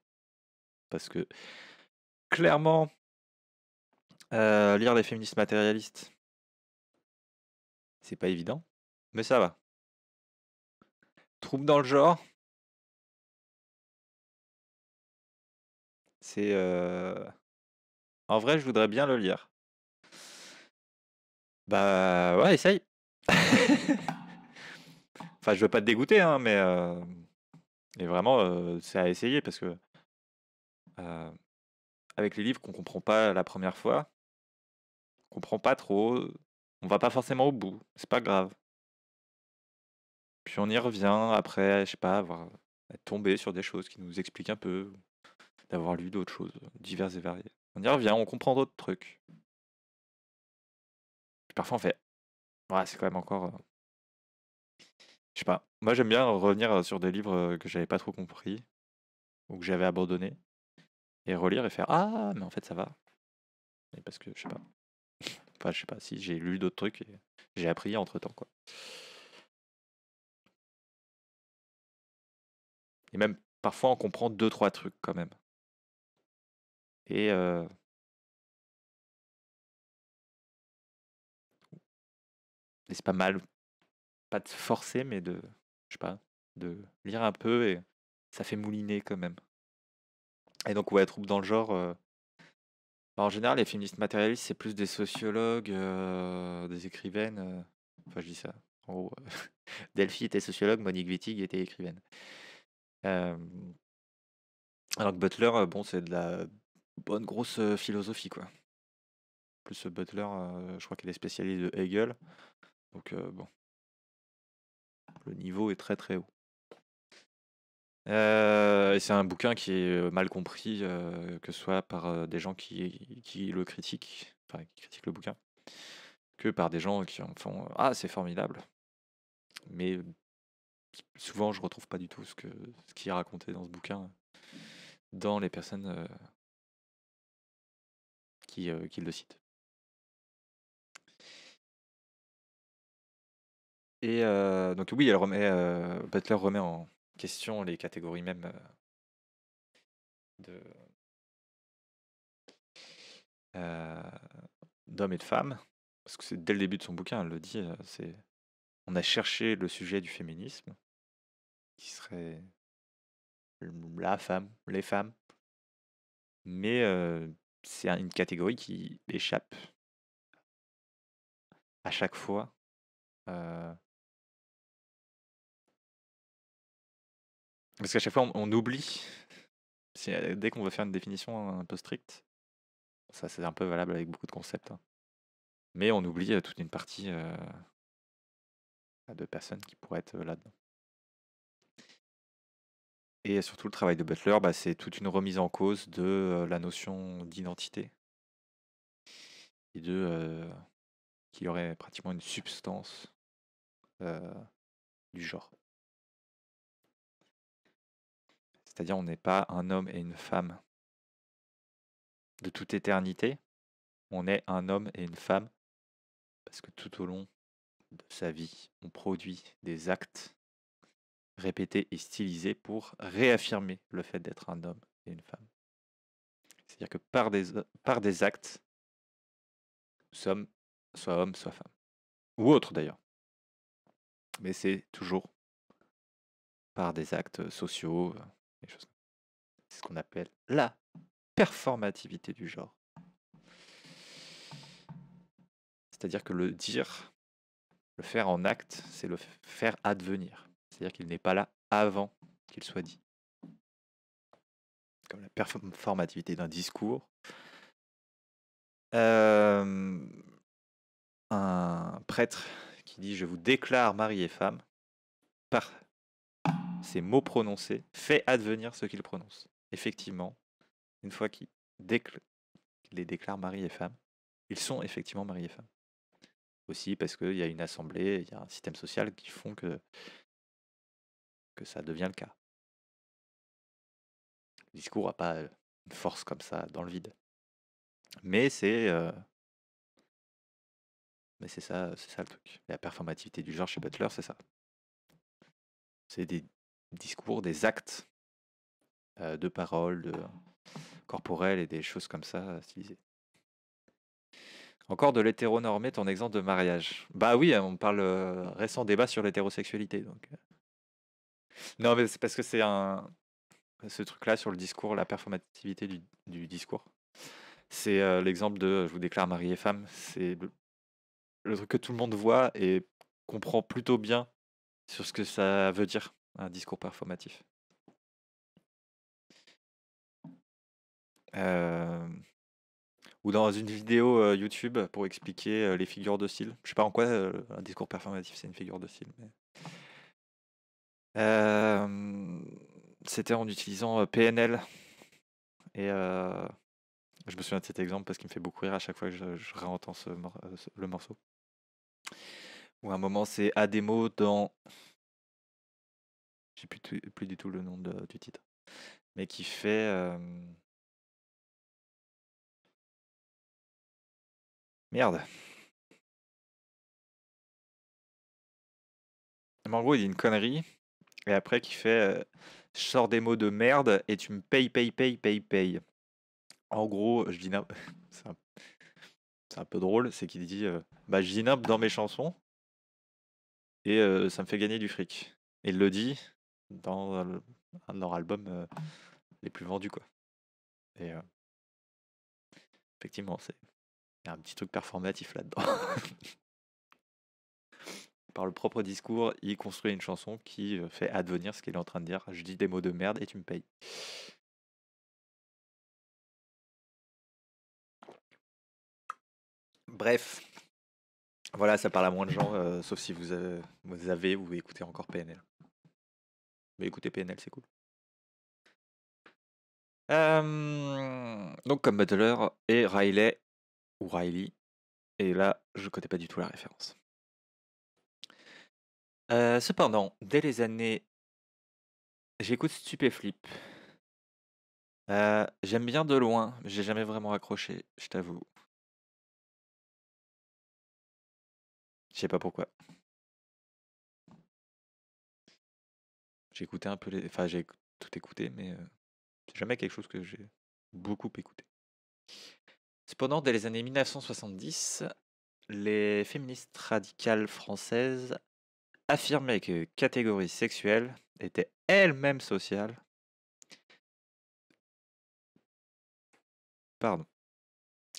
S1: Parce que, clairement, euh, lire les féministes matérialistes,
S2: c'est pas évident, mais ça va. Trouble dans le genre, C'est
S1: en vrai, je voudrais bien le lire. Bah, ouais, essaye. Enfin, je veux pas te dégoûter, hein, mais vraiment, c'est à essayer parce que avec les livres qu'on comprend pas la première fois on comprend pas trop, on va pas forcément au bout, c'est pas grave. Puis on y revient après, je sais pas, avoir être tombé sur des choses qui nous expliquent un peu d'avoir lu d'autres choses euh, diverses et variées. On y revient, on comprend d'autres trucs.
S2: parfois on fait, ouais, c'est quand même encore. Euh,
S1: je sais pas. Moi j'aime bien revenir euh, sur des livres que j'avais pas trop compris ou que j'avais abandonné et relire et faire ah mais en fait ça va. parce que je sais pas. Enfin je sais pas si j'ai lu d'autres trucs et j'ai appris entre temps quoi.
S2: Et même parfois on comprend deux trois trucs quand même. Et
S1: c'est pas mal, pas de forcer, mais de je sais pas, de lire un peu et ça fait mouliner quand même. Et donc ouais, troupe dans le genre, bah, en général, les féministes matérialistes, c'est plus des sociologues, des écrivaines, enfin, je dis ça, en Delphi était sociologue, Monique Wittig était écrivaine. alors que Butler, bon, c'est de la bonne grosse philosophie, quoi. Plus Butler, je crois qu'il est spécialiste de Hegel. Donc, bon. Le niveau est très très haut. Euh, et c'est un bouquin qui est mal compris, que ce soit par des gens qui, qui le critiquent, enfin, qui critiquent le bouquin, que par des gens qui en font Ah, c'est formidable. Mais souvent, je retrouve pas du tout ce, que, ce qui est raconté dans ce bouquin dans les personnes qui, le cite.
S2: Et donc oui, elle remet, Butler remet en question les catégories même
S1: d'hommes et de femmes, parce que c'est dès le début de son bouquin, elle le dit. C'est on a cherché le sujet du féminisme, qui serait la femme, les femmes, mais c'est une catégorie qui échappe
S2: à chaque fois. Parce
S1: qu'à chaque fois, on, oublie. dès qu'on veut faire une définition un peu stricte, ça c'est un peu valable avec beaucoup de concepts. Hein. Mais on oublie toute une partie de personnes qui pourraient être là-dedans. Et surtout, le travail de Butler, bah, c'est toute une remise en cause de la notion d'identité et de qu'il y
S2: aurait pratiquement une substance du genre. C'est-à-dire, on n'est pas un homme et une femme
S1: de toute éternité, on est un homme et une femme parce que tout au long de sa vie, on produit des actes répété et stylisé pour réaffirmer le fait d'être un homme et une femme. C'est-à-dire que par des, par des actes, nous sommes soit homme, soit
S2: femme. Ou autre d'ailleurs. Mais c'est toujours
S1: par des actes sociaux, euh, des choses. C'est ce qu'on appelle la performativité du genre. C'est-à-dire que le dire, le faire en acte, c'est le faire advenir. C'est-à-dire qu'il n'est pas là avant qu'il soit dit. Comme la performativité d'un discours. un prêtre qui dit Je vous déclare mari et femme par ces mots prononcés, fait advenir ce qu'il prononce. Effectivement, une fois qu'il les déclare mari et femme, ils sont effectivement mari et femme. Aussi parce qu'il y a une assemblée, il y a un système social qui font que que ça devient le cas. Le discours n'a pas une force comme ça
S2: dans le vide. Mais c'est. Mais c'est
S1: ça, c'est ça le truc. La performativité du genre chez Butler, c'est ça. C'est des discours, des actes de parole, de corporel et des choses comme ça utilisées. Encore de l'hétéronormé, ton exemple de mariage. Bah oui, hein, on parle récent débat sur l'hétérosexualité, donc non, mais c'est parce que c'est un. Ce truc-là sur le discours, la performativité du, du discours. C'est euh, l'exemple de je vous déclare mari et femme. C'est le, truc que tout le monde voit et comprend plutôt bien sur ce que ça veut dire, un discours performatif. ou dans une vidéo euh, YouTube pour expliquer euh, les figures de style. Je sais pas en quoi un discours performatif c'est une figure de style. Mais... Euh, c'était en utilisant euh, PNL. Et euh, je me souviens de cet exemple parce qu'il me fait beaucoup rire à chaque fois que je, réentends ce, le morceau. Ou à un moment, c'est Ademo dans. J'ai plus, plus du tout le nom du titre. Mais qui fait. Merde. Mais en gros, il dit une connerie et après qui fait je sors des mots de merde et tu me payes, payes, payes, payes, payes. En gros, je dis c'est un... peu drôle, c'est qu'il dit bah je dis dans mes chansons et ça me fait gagner du fric. Et il le dit dans un de leurs albums les plus vendus quoi. Et effectivement, c'est un petit truc performatif là-dedans. par le propre discours, il construit une chanson qui euh, fait advenir ce qu'il est en train de dire. Je dis des mots de merde et tu me payes. Bref, voilà, ça parle à moins de gens, euh, sauf si vous euh, avez, vous ou écoutez encore PNL. Mais écoutez PNL, c'est cool. donc comme Butler et Riley ou Riley. Et là, je connais pas du tout la référence. Euh, cependant, dès les années j'écoute Stupeflip euh, j'aime bien de loin,
S2: j'ai jamais vraiment raccroché, je t'avoue. Je sais pas pourquoi. j'ai
S1: écouté un peu les enfin j'ai tout écouté, mais, euh, c'est jamais quelque chose que j'ai beaucoup écouté. Cependant, dès les années 1970, les féministes radicales françaises Affirmer que catégorie sexuelle était elle-même sociale. Pardon.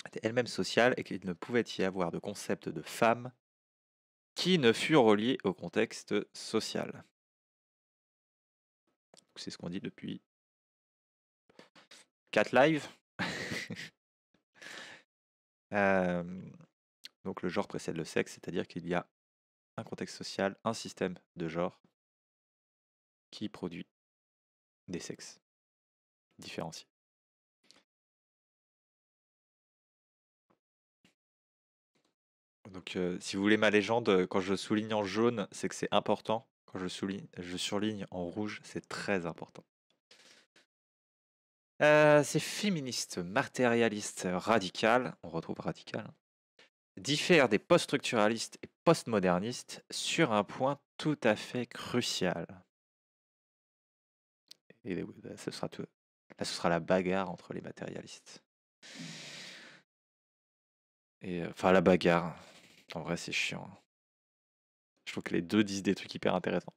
S1: Était elle-même et qu'il ne pouvait y avoir de concept de femme qui ne fût relié au contexte social. C'est ce qu'on dit depuis 4 lives. Euh, donc le genre précède le sexe, c'est-à-dire qu'il y a un contexte social, un système de genre qui
S2: produit des sexes différenciés.
S1: Donc si vous voulez ma légende, quand je souligne en jaune, c'est que c'est important. Quand je, souligne, je surligne en rouge, c'est très important. c'est féministe, matérialiste, radical. On retrouve radical. Hein diffère des post-structuralistes et post-modernistes sur un point tout à fait crucial. Et bah, là, ce sera, sera la bagarre entre les matérialistes. Euh, enfin, la bagarre. En vrai, c'est chiant. Hein. Je trouve que les deux disent des trucs hyper intéressants.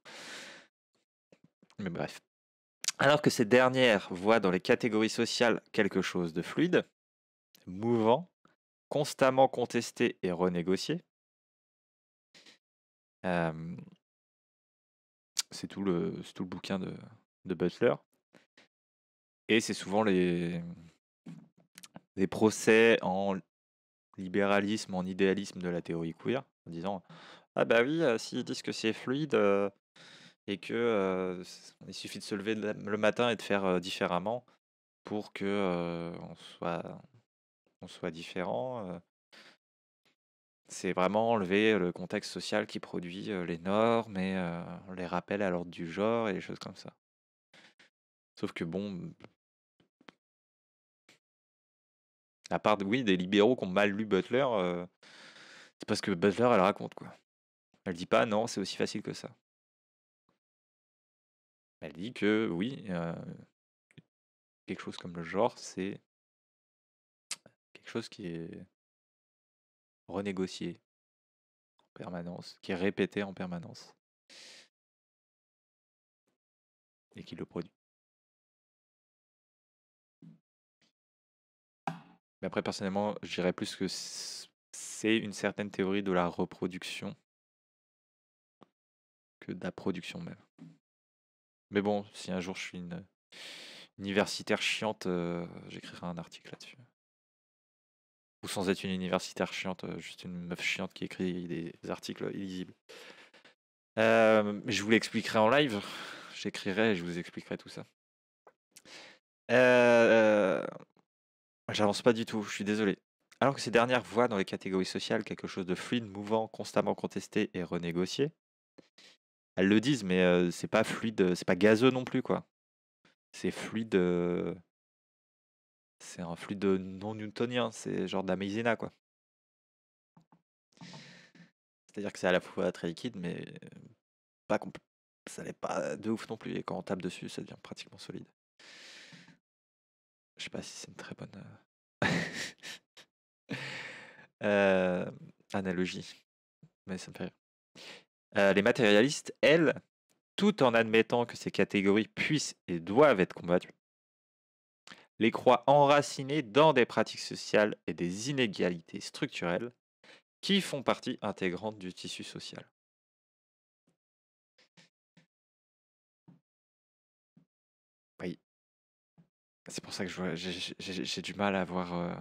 S1: Mais bref. Alors que ces dernières voient dans les catégories sociales quelque chose de fluide, mouvant, constamment contesté et renégocié. c'est tout, le, tout le bouquin de, Butler. Et c'est souvent les, les procès en libéralisme, en idéalisme de la théorie queer, en disant Ah bah oui, euh, s'ils disent que c'est fluide euh, et que euh, il suffit de se lever le matin et de faire différemment pour que on soit soit différent. C'est vraiment enlever le contexte social qui produit les normes et les rappels à l'ordre du genre et les choses comme ça. Sauf que bon, mmh à part, oui, des libéraux qui ont mal lu Butler, c'est parce que Butler, elle raconte, quoi. Elle dit pas, non, c'est aussi facile que ça.
S2: Elle dit que, oui, quelque chose comme le genre, c'est chose qui est renégociée en permanence, qui est répétée en permanence et qui le produit.
S1: Mais après, personnellement, je dirais plus que c'est une certaine théorie de la reproduction que de la production même. Mais bon, si un jour je suis une universitaire chiante, euh, j'écrirai un article là-dessus ou sans être une universitaire chiante, euh, juste une meuf chiante qui écrit des articles illisibles. Euh, je vous l'expliquerai en live, j'écrirai et je vous expliquerai tout ça. Euh, j'avance pas du tout, je suis désolé. Alors que ces dernières voient dans les catégories sociales quelque chose de fluide, mouvant, constamment contesté et renégocié, elles le disent, mais c'est pas fluide, c'est pas gazeux non plus, quoi. C'est fluide. C'est un fluide non newtonien, c'est genre de quoi. C'est-à-dire que c'est à la fois très liquide, mais euh, pas ça n'est pas de ouf non plus. Et quand on tape dessus, ça devient pratiquement solide. Je sais pas si c'est une très bonne euh, euh, analogie, mais ça me fait rire. les matérialistes, elles, tout en admettant que ces catégories puissent et doivent être combattues, les croix enracinées dans des pratiques sociales et des inégalités structurelles qui font partie intégrante du tissu social.
S2: Oui. C'est pour ça que j'ai du mal à
S1: voir euh,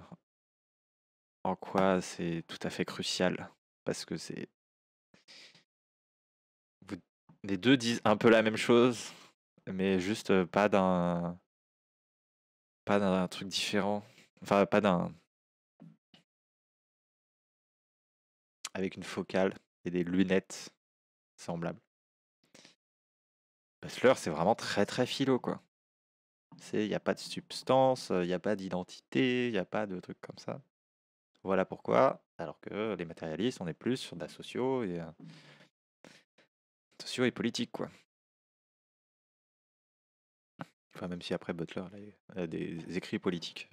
S1: en quoi c'est tout à fait crucial. Parce que c'est. Les deux disent un peu la même chose, mais juste euh, pas d'un pas d'un truc différent.
S2: Enfin, pas d'un. Avec une focale
S1: et des lunettes semblables. l'heure, c'est vraiment très très philo, quoi. Il n'y a pas de substance, il n'y a pas d'identité, il n'y a pas de trucs comme ça. Voilà pourquoi, alors que les matérialistes, on est plus sur de la socio et, euh, socio et politique, quoi même si après Butler a des écrits politiques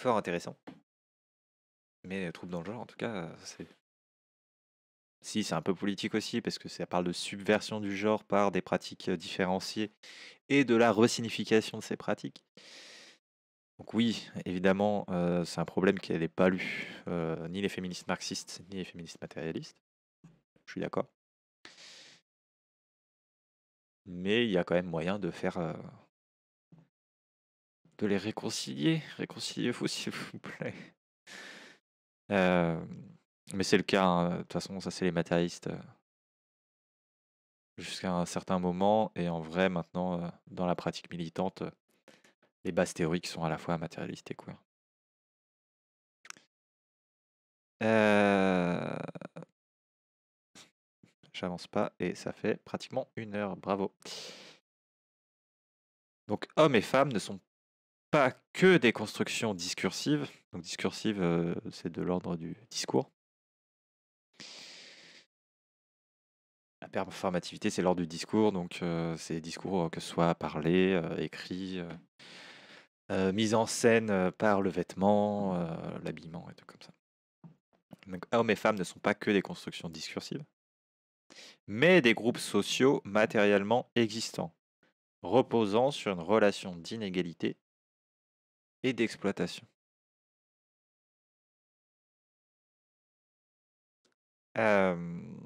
S1: fort intéressants. Mais euh, Troupe dans le genre, en tout cas, euh, c'est. Si, c'est un peu politique aussi, parce que ça parle de subversion du genre par des pratiques euh, différenciées et de la resignification de ces pratiques. Donc oui, évidemment, c'est un problème qui n'est pas lu, ni les féministes marxistes, ni les féministes matérialistes. Je suis d'accord. Mais il y a quand même moyen de faire les réconcilier. Réconciliez-vous, s'il vous plaît. Euh, mais c'est le cas, hein, de toute façon, ça c'est les matérialistes euh, jusqu'à un certain moment, et en vrai, maintenant, euh, dans la pratique militante, les bases théoriques sont à la fois matérialistes et queer. J'avance pas, et ça fait pratiquement une heure, bravo. Donc, hommes et femmes ne sont pas que des constructions discursives. Donc discursive, euh, c'est de l'ordre du discours. La performativité, c'est l'ordre du discours. Donc euh, c'est discours euh, que ce soit parlé, écrit, mise en scène par le vêtement, l'habillement et tout comme ça. Donc hommes et femmes ne sont pas que des constructions discursives, mais des groupes sociaux matériellement existants, reposant sur une relation d'inégalité et d'exploitation.
S2: Une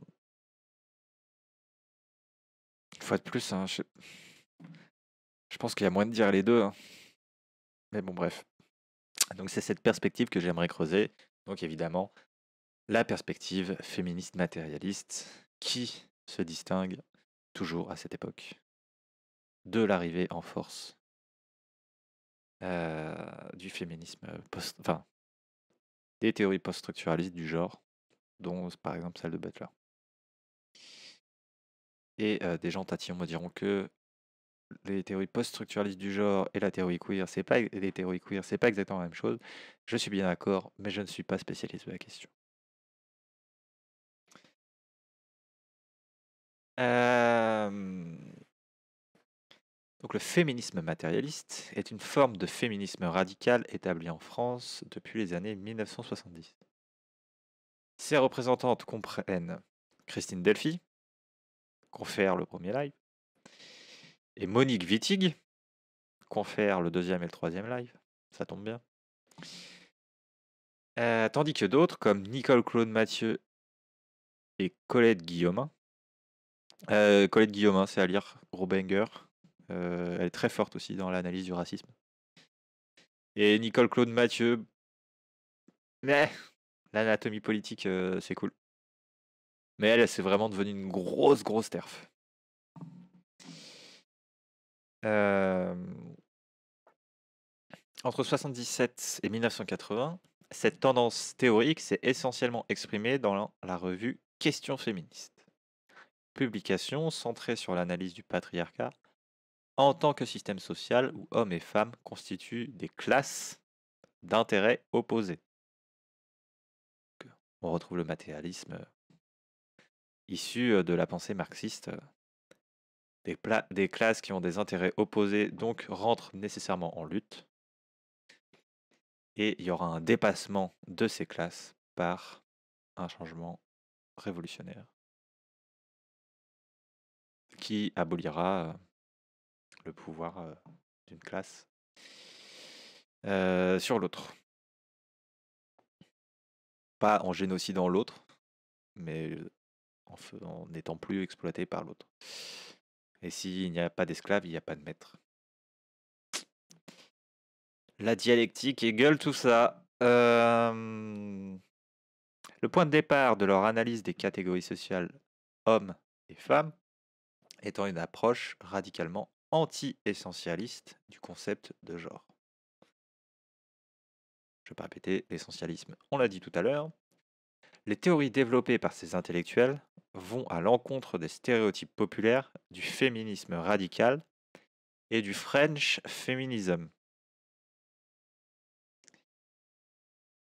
S2: fois de plus, hein, je...
S1: pense qu'il y a moins de dire les deux. Hein. Mais bon, bref. Donc c'est cette perspective que j'aimerais creuser. Donc évidemment, la perspective féministe matérialiste qui se distingue toujours à cette époque de l'arrivée en force euh, du féminisme euh, post, enfin, des théories post-structuralistes du genre, dont euh, par exemple celle de Butler. Et des gens tatillons me diront que les théories post-structuralistes du genre et la théorie queer, c'est pas les théories queer, c'est pas exactement la même chose. Je suis bien d'accord, mais je ne suis pas spécialiste de la question. Euh... Donc le féminisme matérialiste est une forme de féminisme radical établie en France depuis les années 1970. Ses représentantes comprennent Christine Delphi, confère le premier live, et Monique Wittig, confère le deuxième et le troisième live, ça tombe bien. Euh, tandis que d'autres, comme Nicole Claude Mathieu et Colette Guillaumin, euh, Colette Guillaumin, c'est à lire, gros euh, elle est très forte aussi dans l'analyse du racisme. Et Nicole Claude Mathieu, mais l'anatomie politique, euh, c'est cool. Mais elle, elle c'est vraiment devenue une grosse, grosse terf. Euh, entre 1977 et 1980, cette tendance théorique s'est essentiellement exprimée dans la revue Questions féministes, publication centrée sur l'analyse du patriarcat en tant que système social où hommes et femmes constituent des classes d'intérêts opposés. On retrouve le matérialisme euh, issu euh, de la pensée marxiste. Euh, des, des classes qui ont des intérêts opposés donc rentrent nécessairement en lutte. Et il y aura un dépassement de ces classes par un changement révolutionnaire qui abolira le pouvoir d'une classe sur l'autre. Pas en génocidant l'autre, mais en, n'étant plus exploité par l'autre. Et s'il n'y a pas d'esclave, il n'y a pas de maître. La dialectique égale tout ça. Le point de départ de leur analyse des catégories sociales hommes et femmes étant une approche radicalement anti-essentialiste du concept de genre. Je ne vais pas répéter l'essentialisme, on l'a dit tout à l'heure. Les théories développées par ces intellectuels vont à l'encontre des stéréotypes populaires du féminisme radical et du French feminism.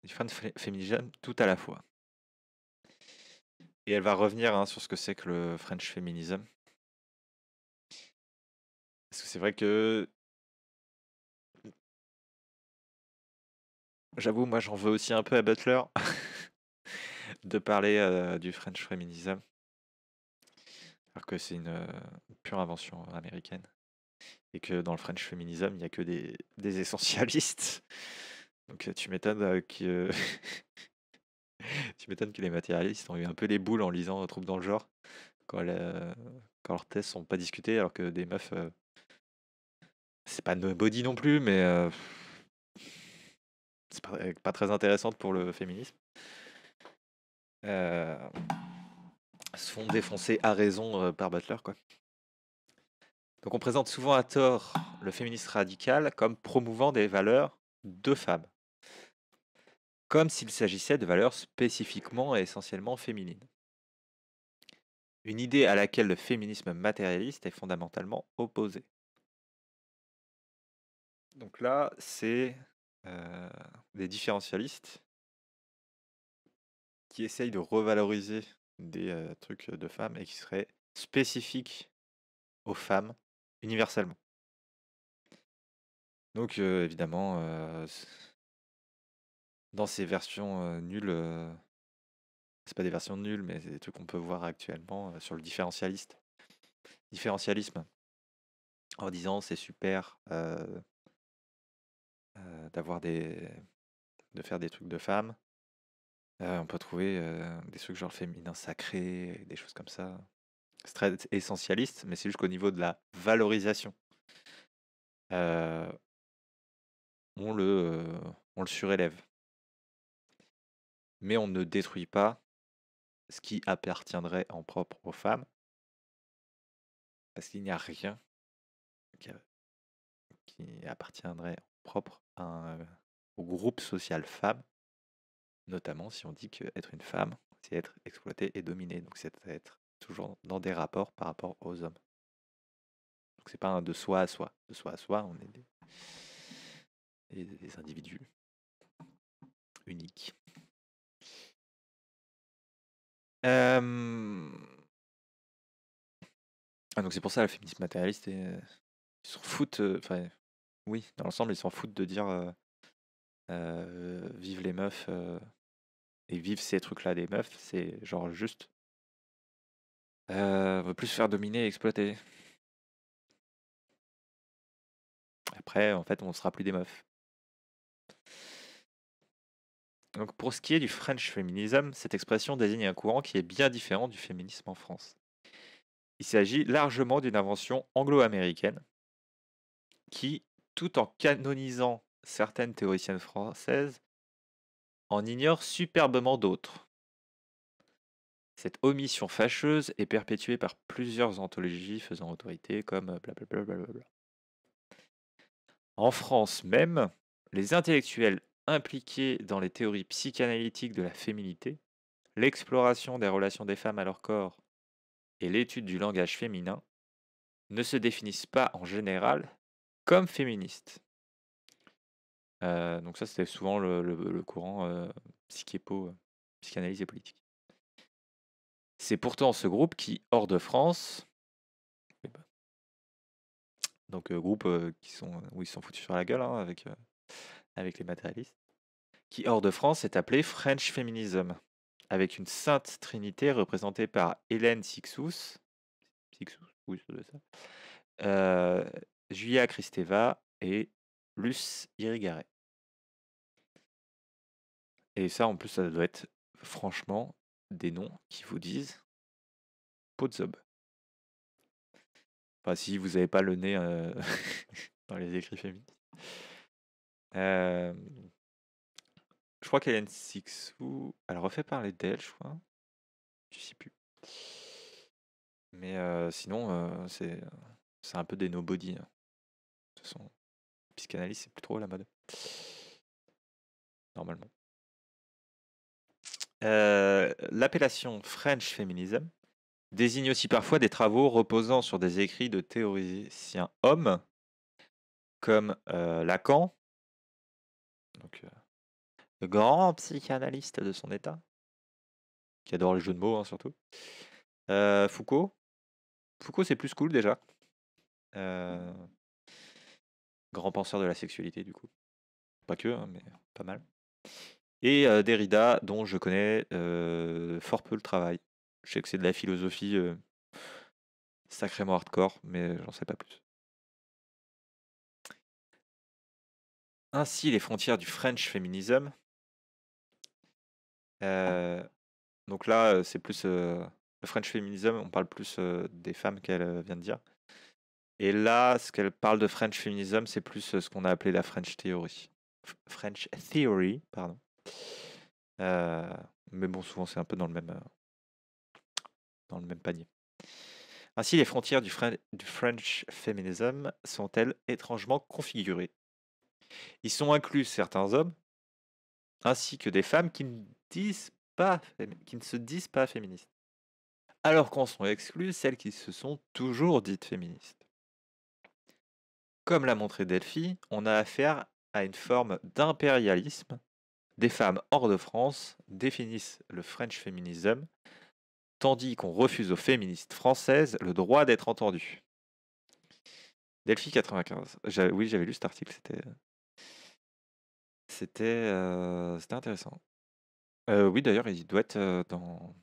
S2: Du French feminism tout à la fois. Et elle va revenir hein, sur ce que c'est que le French feminism.
S1: Parce que c'est vrai que j'avoue, moi j'en veux aussi un peu à Butler de parler du French feminism. Alors que c'est une pure invention américaine. Et que dans le French feminism, il n'y a que des, essentialistes. Donc tu m'étonnes que. tu m'étonnes que les matérialistes ont eu un peu les boules en lisant Troupe dans le genre. Quand, quand leurs thèses sont pas discutées, alors que des meufs c'est pas nobody non plus, mais euh, c'est euh, pas, très intéressante pour le féminisme. Euh, se font défoncer à raison euh, par Butler, quoi. Donc on présente souvent à tort le féministe radical comme promouvant des valeurs de femmes, comme s'il s'agissait de valeurs spécifiquement et essentiellement féminines. Une idée à laquelle le féminisme matérialiste est fondamentalement opposé. Donc là, c'est des différentialistes qui essayent de revaloriser des trucs de femmes et qui seraient spécifiques aux femmes universellement. Donc évidemment, dans ces versions nulles, c'est pas des versions nulles, mais c'est des trucs qu'on peut voir actuellement sur le différentialiste, différentialisme, en disant c'est super, euh, d'avoir des, de faire des trucs de femmes. Euh, on peut trouver euh, des trucs genre féminins féminin sacré, des choses comme ça. C'est très essentialiste, mais c'est juste qu'au niveau de la valorisation. on le, on le
S2: surélève. Mais on ne détruit pas ce qui appartiendrait en propre aux femmes, parce qu'il n'y a rien
S1: qui, appartiendrait propre au groupe social femme, notamment si on dit qu'être une femme, c'est être exploité et dominé. Donc c'est être toujours dans des rapports par rapport aux hommes. Donc c'est pas un de soi à soi. De soi à soi, on est des, individus uniques. Ah, donc c'est pour ça le féminisme matérialiste, est euh, sur foot. Euh, oui, dans l'ensemble, ils s'en foutent de dire vive les meufs et vive ces trucs-là des meufs. C'est genre juste. on veut plus se faire dominer et exploiter. Après, en fait, on ne sera plus des meufs. Donc, pour ce qui est du French feminism, cette expression désigne un courant qui est bien différent du féminisme en France. Il s'agit largement d'une invention anglo-américaine qui tout en canonisant certaines théoriciennes françaises, en ignore superbement d'autres. Cette omission fâcheuse est perpétuée par plusieurs anthologies faisant autorité comme euh, blablabla. En France même, les intellectuels impliqués dans les théories psychanalytiques de la féminité, l'exploration des relations des femmes à leur corps et l'étude du langage féminin ne se définissent pas en général comme féministe. Euh, donc ça, c'était souvent le, courant euh, psychépo, psychanalyse et politique. C'est pourtant ce groupe qui, hors de France, eh ben donc euh, groupe qui sont, où ils sont foutus sur la gueule hein, avec, avec les matérialistes, qui, hors de France, est appelé French Feminism, avec une sainte trinité représentée par Hélène Sixous, Sixous oui, ça, Julia Kristeva et Luce Irigaray. Et ça, en plus, ça doit être franchement des noms qui vous disent Potzob. Enfin, si vous n'avez pas le nez euh, dans les écrits féministes. je crois six, ou elle refait parler d'elle, je crois. Je sais plus. Mais euh, sinon, euh, c'est un peu des nobody. Hein son psychanalyse, c'est plus trop la mode. Normalement. Euh, l'appellation French Feminism désigne aussi parfois des travaux reposant sur des écrits de théoriciens hommes, comme euh, Lacan, donc, euh, le grand psychanalyste de son état, qui adore les jeux de mots hein, surtout, Foucault. Foucault, c'est plus cool déjà grand penseur de la sexualité, du coup. Pas que, hein, mais pas mal. Et euh, Derrida, dont je connais euh, fort peu le travail. Je sais que c'est de la philosophie euh, sacrément hardcore, mais j'en sais pas plus. Ainsi, les frontières du French Feminism. donc là, c'est plus le French Feminism, on parle plus des femmes qu'elle vient de dire. Et là, ce qu'elle parle de French Feminism, c'est plus euh, ce qu'on a appelé la French Theory. French Theory, pardon. Euh, mais bon, souvent c'est un peu dans le même, euh, dans le même panier. Ainsi, les frontières du, du French Feminism sont-elles étrangement configurées Ils sont inclus certains hommes, ainsi que des femmes qui ne, disent pas, qui ne se disent pas féministes alors qu'en sont exclues celles qui se sont toujours dites féministes. Comme l'a montré Delphi, on a affaire à une forme d'impérialisme. Des femmes hors de France définissent le French Feminism tandis qu'on refuse aux féministes françaises le droit d'être entendues. Delphi 95. Oui, j'avais lu cet article, c'était. C'était euh, c'était intéressant. Euh, oui, d'ailleurs, il doit être euh, dans,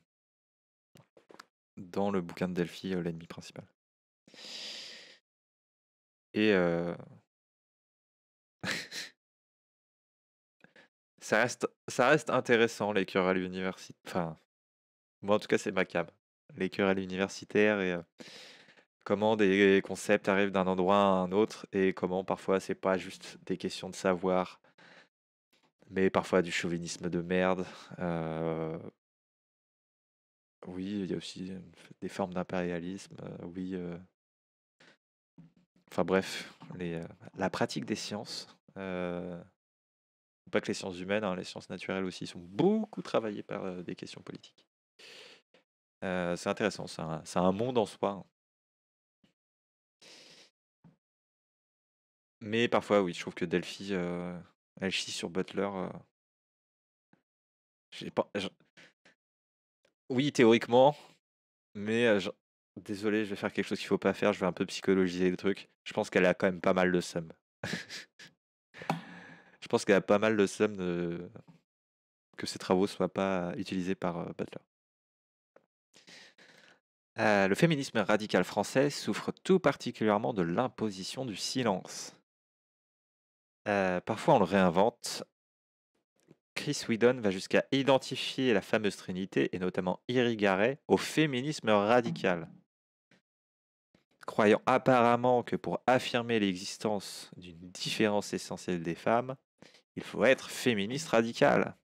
S1: dans le bouquin de Delphi, l'ennemi principal. Et ça, reste, ça reste intéressant, les querelles universitaires. Enfin, moi, en tout cas, c'est ma Les querelles universitaires et comment des concepts arrivent d'un endroit à un autre et comment parfois c'est pas juste des questions de savoir, mais parfois du chauvinisme de merde. Oui, il y a aussi des formes d'impérialisme. oui. Enfin bref, euh, la pratique des sciences, euh, pas que les sciences humaines, hein, les sciences naturelles aussi, sont beaucoup travaillées par euh, des questions politiques. c'est intéressant, c'est un, monde en soi. Hein. Mais parfois, oui, je trouve que Delphi, elle chie sur Butler. pas. Oui, théoriquement, mais désolé, je vais faire quelque chose qu'il ne faut pas faire, je vais un peu psychologiser le truc. Je pense qu'elle a quand même pas mal de somme. je pense qu'elle a pas mal de seum que ses travaux soient pas utilisés par euh, Butler. Euh, le féminisme radical français souffre tout particulièrement de l'imposition du silence. Euh, parfois on le réinvente. Chris Whedon va jusqu'à identifier la fameuse Trinité, et notamment Irigaray, au féminisme radical croyant apparemment que pour affirmer l'existence d'une différence essentielle des femmes, il faut être féministe radical.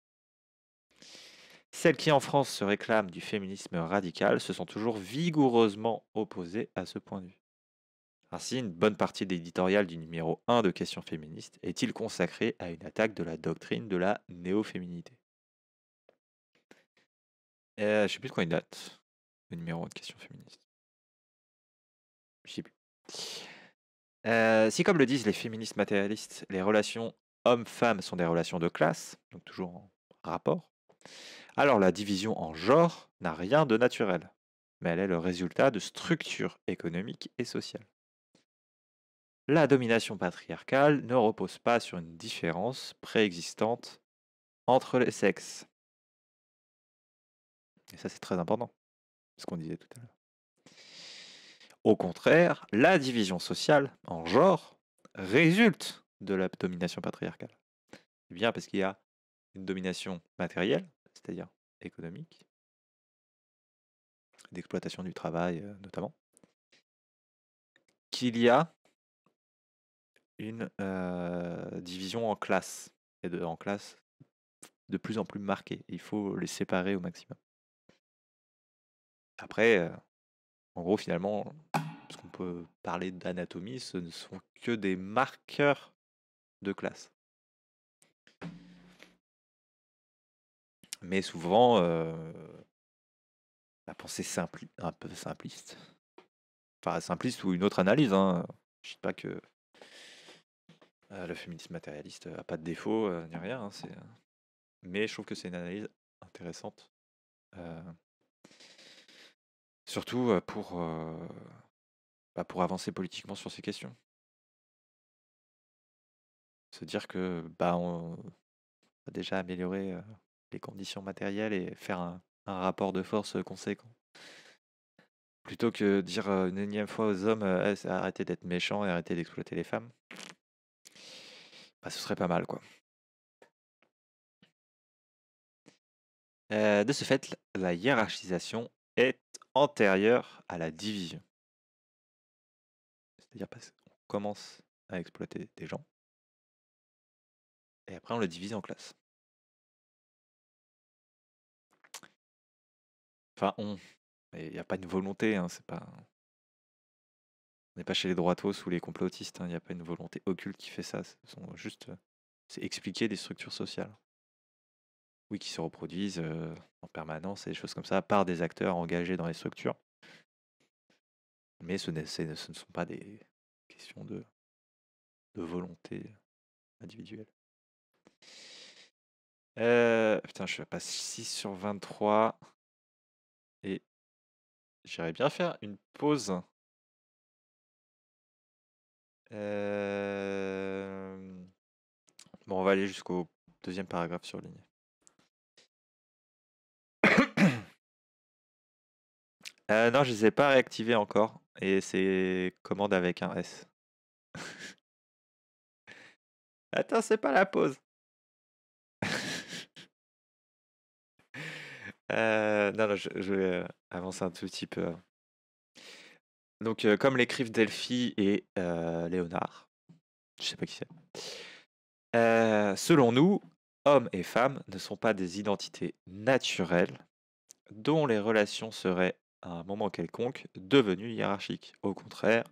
S1: Celles qui en France se réclament du féminisme radical se sont toujours vigoureusement opposées à ce point de vue. Ainsi, une bonne partie de l'éditorial du numéro 1 de Questions féministes est-il consacré à une attaque de la doctrine de la néo-féminité. Euh, je sais plus de quoi il date, le numéro 1 de Questions féministes. Euh, si, comme le disent les féministes matérialistes, les relations hommes-femmes sont des relations de classe, donc toujours en rapport, alors la division en genre n'a rien de naturel, mais elle est le résultat de structures économiques et sociales. La domination patriarcale ne repose pas sur une différence préexistante entre les sexes. Et ça, c'est très important, ce qu'on disait tout à l'heure. Au contraire, la division sociale en genre résulte de la domination patriarcale. Eh bien parce qu'il y a une domination matérielle, c'est-à-dire économique, d'exploitation du travail euh, notamment, qu'il y a une euh, division en classe, et de, en classes de plus en plus marquée. Il faut les séparer au maximum. Après, euh, en gros, finalement, parce qu'on peut parler d'anatomie, ce ne sont que des marqueurs de classe. Mais souvent, euh, la pensée est un peu simpliste, enfin simpliste ou une autre analyse, hein. je ne dis pas que euh, le féminisme matérialiste n'a pas de défaut euh, ni rien, hein, mais je trouve que c'est une analyse intéressante surtout pour, bah, pour avancer politiquement sur ces questions. Se dire que bah, on a déjà améliorer les conditions matérielles et faire un, rapport de force conséquent. Plutôt que dire une énième fois aux hommes «Eh, arrêtez d'être méchants et arrêtez d'exploiter les femmes, bah, ce serait pas mal quoi. de ce fait, la hiérarchisation est
S2: antérieure à la division. Bah, on commence à exploiter des gens. Et après, on le divise en classes. Enfin, on.
S1: Il n'y a pas une volonté, hein, c'est pas. On n'est pas chez les droitos ou les complotistes, hein, il n'y a pas une volonté occulte qui fait ça. Ce sont juste. Euh, c'est expliquer des structures sociales. Oui, qui se reproduisent euh, en permanence et des choses comme ça, par des acteurs engagés dans les structures. Mais ce ne sont pas des,
S2: de, volonté individuelle. Euh, putain, je passe 6 sur 23. Et j'irais bien faire une pause. Euh, bon, on va aller jusqu'au deuxième paragraphe sur ligne
S1: Euh, non, je ne les ai pas réactivés encore. Et c'est commande avec un S. Attends, c'est pas la pause. Euh, non, je, vais euh, avancer un tout petit peu. Donc, comme l'écrivent Delphi et Léonard, je sais pas qui c'est. selon nous, hommes et femmes ne sont pas des identités naturelles dont les relations seraient à un moment quelconque devenu hiérarchique. Au contraire,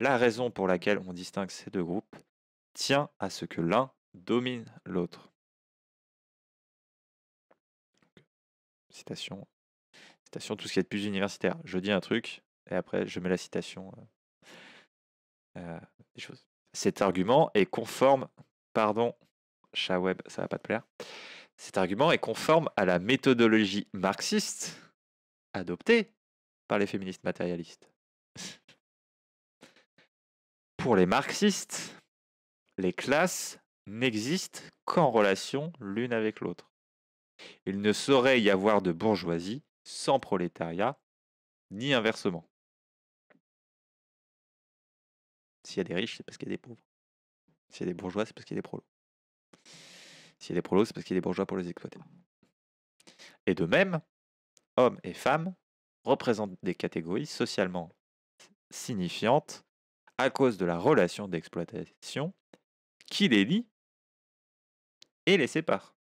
S1: la raison pour laquelle on distingue ces deux groupes tient à ce que l'un domine l'autre. Citation. Citation, tout ce qui est de plus universitaire. Je dis un truc et après je mets la citation. Euh, euh, Cet argument est conforme, pardon, chat web, ça va pas te plaire. Cet argument est conforme à la méthodologie marxiste adopté par les féministes matérialistes. Pour les marxistes, les classes n'existent qu'en relation l'une avec l'autre. Il ne saurait y avoir de bourgeoisie sans prolétariat, ni inversement. S'il y a des riches, c'est parce qu'il y a des pauvres. S'il y a des bourgeois, c'est parce qu'il y a des prolos. S'il y a des prolos, c'est parce qu'il y a des bourgeois pour les exploiter. Et de même, hommes et femmes représentent des catégories socialement signifiantes à cause de la relation d'exploitation qui les lie et les sépare.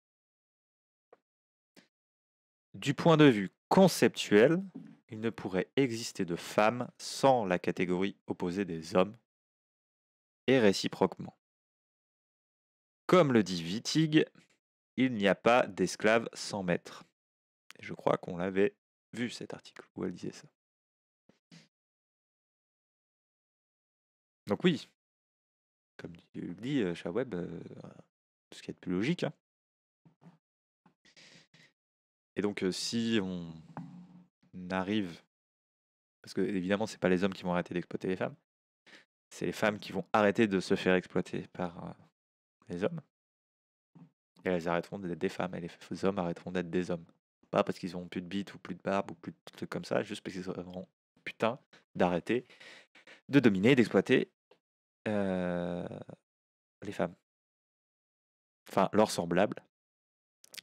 S1: Du point de vue conceptuel, il ne pourrait exister de femmes sans la catégorie opposée des hommes, et réciproquement. Comme le dit Wittig, il n'y a pas d'esclaves sans maître je crois qu'on l'avait vu cet
S2: article où elle disait ça. Donc
S1: oui, comme dit le euh, tout euh, euh, ce qui est plus logique. Hein. Et donc si on arrive, parce que évidemment c'est pas les hommes qui vont arrêter d'exploiter les femmes, c'est les femmes qui vont arrêter de se faire exploiter par les hommes. Et elles arrêteront d'être des femmes, et les hommes arrêteront d'être des hommes. Pas parce qu'ils ont plus de bits ou plus de barbe ou plus de trucs comme ça, juste parce qu'ils auront putain d'arrêter de dominer, d'exploiter les femmes. Enfin, leurs semblables,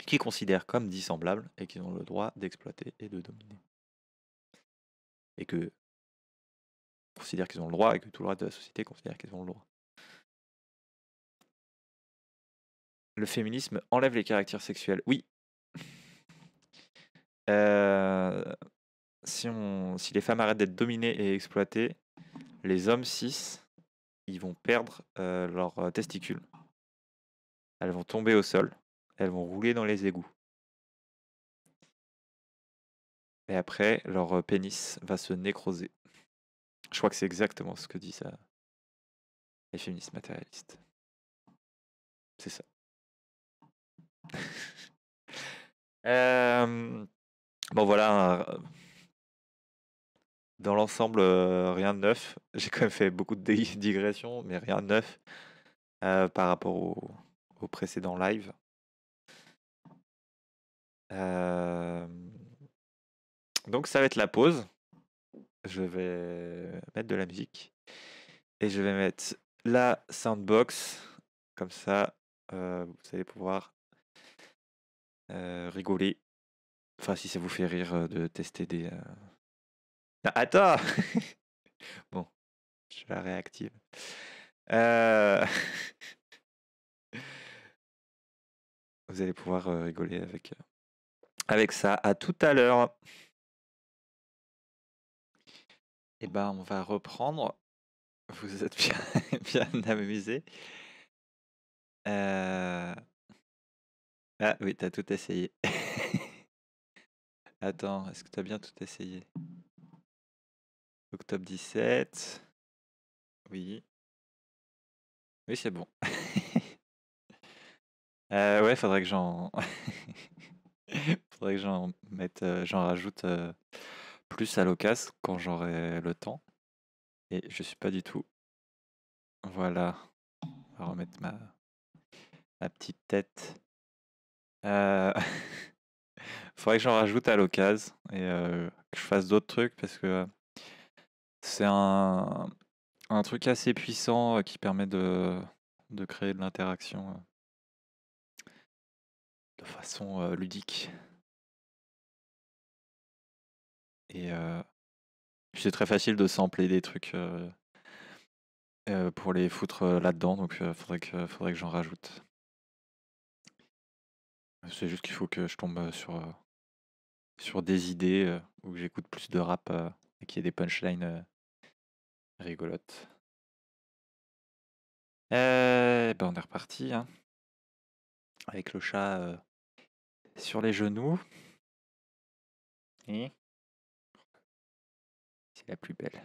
S1: qui considèrent comme dissemblables et qu'ils ont le droit d'exploiter et de dominer. Et que considèrent qu'ils ont le droit et que tout le reste de la société considère qu'ils ont le droit. Le féminisme enlève les caractères sexuels. Oui, euh, si, on, si les femmes arrêtent d'être dominées et exploitées, les hommes cis, ils vont perdre euh, leurs euh, testicules. Elles vont tomber au sol. Elles vont rouler dans les égouts. Et après, leur pénis va se nécroser. Je crois que c'est exactement ce que disent
S2: Les féministes matérialistes. C'est ça.
S1: euh... Bon voilà, euh, dans l'ensemble, euh, rien de neuf. J'ai quand même fait beaucoup de digressions, mais rien de neuf euh, par rapport au, précédent live. Donc ça va être la pause. Je vais mettre de la musique. Et je vais mettre la soundbox. Comme ça, vous allez pouvoir rigoler Enfin, si ça vous fait rire de tester des. Ah, attends Bon, je la réactive. Euh vous allez pouvoir rigoler avec, avec ça. À tout à l'heure. Et eh ben, on va reprendre. Vous êtes bien, bien amusé. Euh ah oui, t'as tout essayé. Attends, est-ce que tu as bien tout essayé Octobre 17. Oui. Oui, c'est bon. Euh, ouais, faudrait que j'en. faudrait que j'en mette, euh, j'en rajoute euh, plus à l'occasion quand j'aurai le temps. Et je suis pas du tout. Voilà. On va remettre ma, ma petite tête. Euh... faudrait que j'en rajoute à l'occasion et euh, que je fasse d'autres trucs parce que euh, c'est un, un truc assez puissant euh, qui permet de, de créer de l'interaction
S2: de façon ludique.
S1: Et c'est très facile de sampler des trucs pour les foutre là-dedans, donc faudrait faudrait que j'en rajoute. C'est juste qu'il faut que je tombe euh, sur, euh, sur des idées où euh, ou que j'écoute plus de rap et qu'il y ait des punchlines rigolotes.
S2: Eh ben on est reparti hein. avec le chat sur les genoux. c'est la plus belle.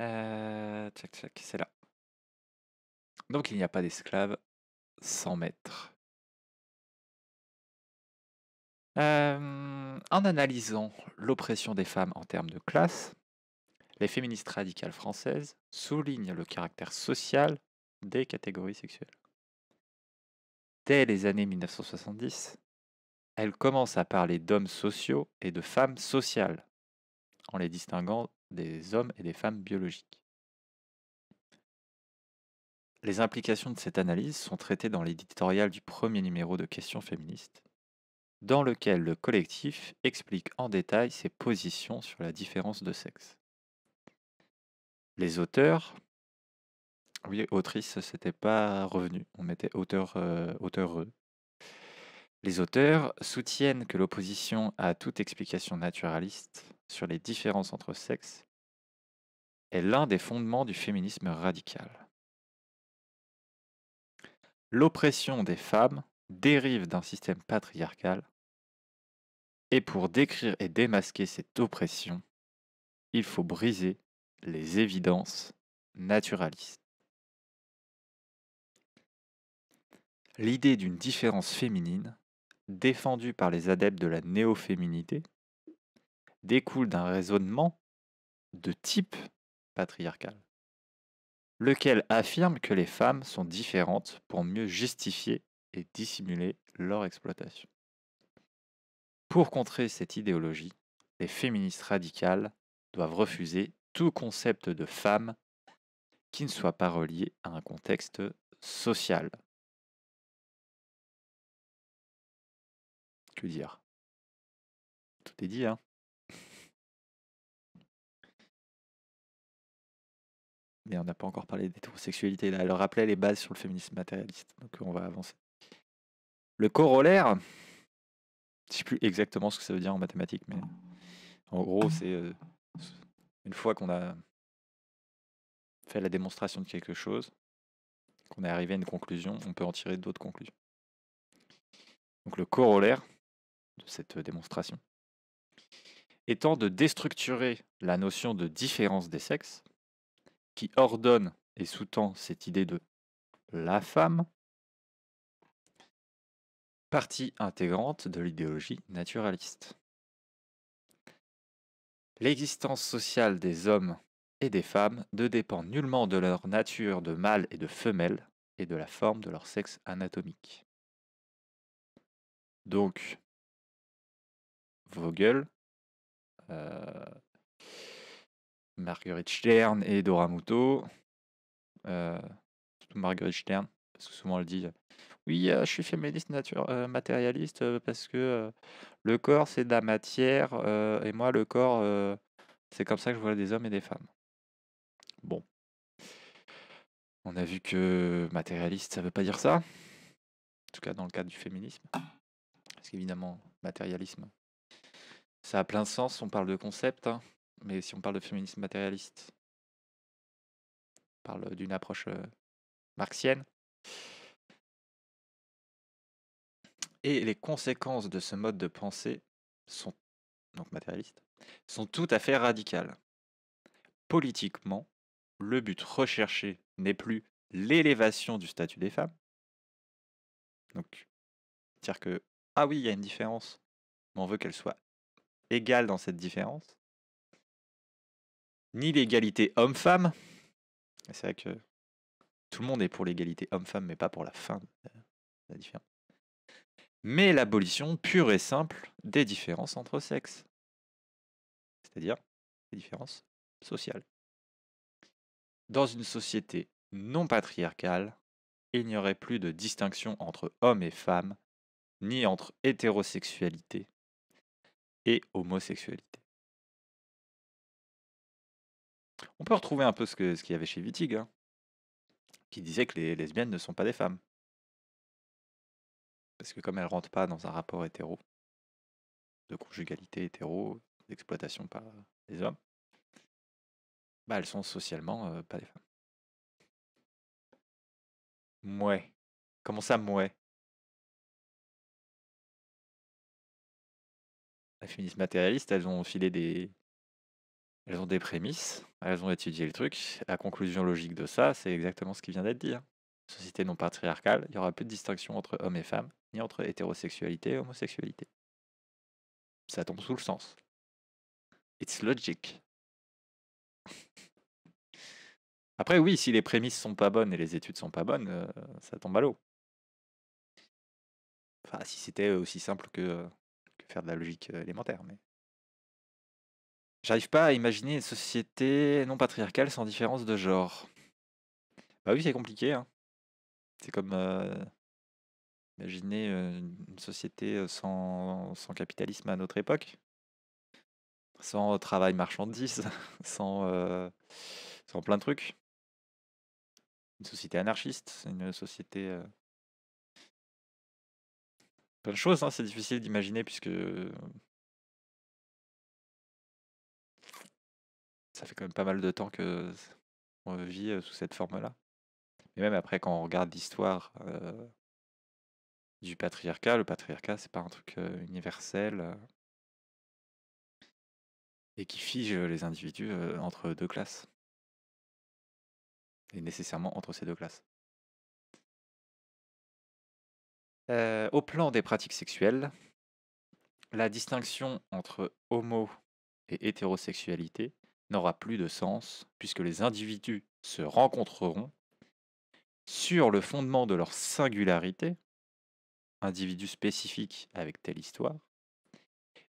S2: Euh, tchac, tchac, c'est là. Donc il n'y a pas d'esclave sans maître
S1: en analysant l'oppression des femmes en termes de classe, les féministes radicales françaises soulignent le caractère social des catégories sexuelles. Dès les années 1970, elles commencent à parler d'hommes sociaux et de femmes sociales, en les distinguant des hommes et des femmes biologiques. Les implications de cette analyse sont traitées dans l'éditorial du premier numéro de Questions féministes, dans lequel le collectif explique en détail ses positions sur la différence de sexe. Les auteurs, oui, autrice, c'était pas revenu, on mettait auteur, euh, Les auteurs soutiennent que l'opposition à toute explication naturaliste sur les différences entre sexes est l'un des fondements du féminisme radical. L'oppression des femmes dérive d'un système patriarcal et pour décrire et démasquer cette oppression, il faut briser les évidences naturalistes. L'idée d'une différence féminine, défendue par les adeptes de la néo-féminité, découle d'un raisonnement de type patriarcal, lequel affirme que les femmes sont différentes pour mieux justifier et dissimuler leur exploitation. Pour contrer cette idéologie, les féministes radicales doivent refuser tout concept de femme qui ne soit pas relié à un contexte social.
S2: Que dire Tout est dit, hein Mais on n'a
S1: pas encore parlé d'hétérosexualité. Là, elle rappelait les bases sur le féminisme matérialiste. Donc on va avancer. Le corollaire je ne sais plus exactement ce que ça veut dire en mathématiques, mais en gros, c'est euh, une fois qu'on a fait la démonstration de quelque chose, qu'on est arrivé à une conclusion, on peut en tirer d'autres conclusions. Donc le corollaire de cette démonstration étant de déstructurer la notion de différence des sexes, qui ordonne et sous-tend cette idée de la femme, partie intégrante de l'idéologie naturaliste. L'existence sociale des hommes et des femmes ne dépend nullement de leur nature de mâle et de femelle et de la forme de leur sexe anatomique.
S2: Donc, Vogel,
S1: euh, Marguerite Stern et Dora Muto, euh, surtout Marguerite Stern, parce que souvent le dit oui, je suis féministe nature matérialiste, parce que, le corps, c'est de la matière, et moi, le corps, c'est comme ça que je vois des hommes et des femmes. Bon. On a vu que matérialiste, ça veut pas dire ça. En tout cas, dans le cadre du féminisme. Parce qu'évidemment, matérialisme ça a plein de sens, on parle de concept, hein, mais si on parle de féminisme matérialiste on parle d'une approche, marxienne. Et les conséquences de ce mode de pensée sont, donc matérialiste, sont tout à fait radicales. Politiquement, le but recherché n'est plus l'élévation du statut des femmes. Donc, dire que, ah oui, il y a une différence, mais on veut qu'elle soit égale dans cette différence. Ni l'égalité homme-femme. C'est vrai que tout le monde est pour l'égalité homme-femme, mais pas pour la fin de la différence mais l'abolition pure et simple des différences entre sexes, c'est-à-dire des différences sociales. Dans une société non patriarcale, il n'y aurait plus de distinction entre hommes et femmes, ni entre hétérosexualité et homosexualité. On peut retrouver un peu ce qu'il ce y avait chez Wittig,
S2: hein, qui disait que les lesbiennes ne sont pas des femmes.
S1: Parce que comme elle rentre pas dans un rapport hétéro, de conjugalité hétéro, d'exploitation par les hommes, bah elles sont socialement pas des femmes.
S2: Mouais. Comment ça, mouais Les féministes matérialiste, elles ont
S1: filé des. Elles ont des prémices, elles ont étudié le truc. La conclusion logique de ça, c'est exactement ce qui vient d'être dit. Hein société non patriarcale, il y aura plus de distinction entre hommes et femmes, ni entre hétérosexualité et homosexualité. Ça tombe sous le sens. It's logic. Après, oui, si les prémices sont pas bonnes et les études sont pas bonnes, euh, ça tombe à l'eau. Enfin, si c'était aussi simple que, faire de la logique euh, élémentaire, mais. J'arrive pas à imaginer une société non patriarcale sans différence de genre. Bah oui, c'est compliqué, hein. C'est comme imaginer une société sans, sans capitalisme à notre époque, sans travail marchandise, sans, sans plein de trucs. Une société anarchiste, une société
S2: plein de choses. Hein, c'est difficile d'imaginer puisque
S1: ça fait quand même pas mal de temps que on vit sous cette forme-là. Et même après, quand on regarde l'histoire du patriarcat, le patriarcat, c'est pas un truc universel et qui fige les individus entre deux classes. Et nécessairement entre ces deux classes. au plan des pratiques sexuelles, la distinction entre homo et hétérosexualité n'aura plus de sens puisque les individus se rencontreront sur le fondement de leur singularité, individu spécifique avec telle histoire,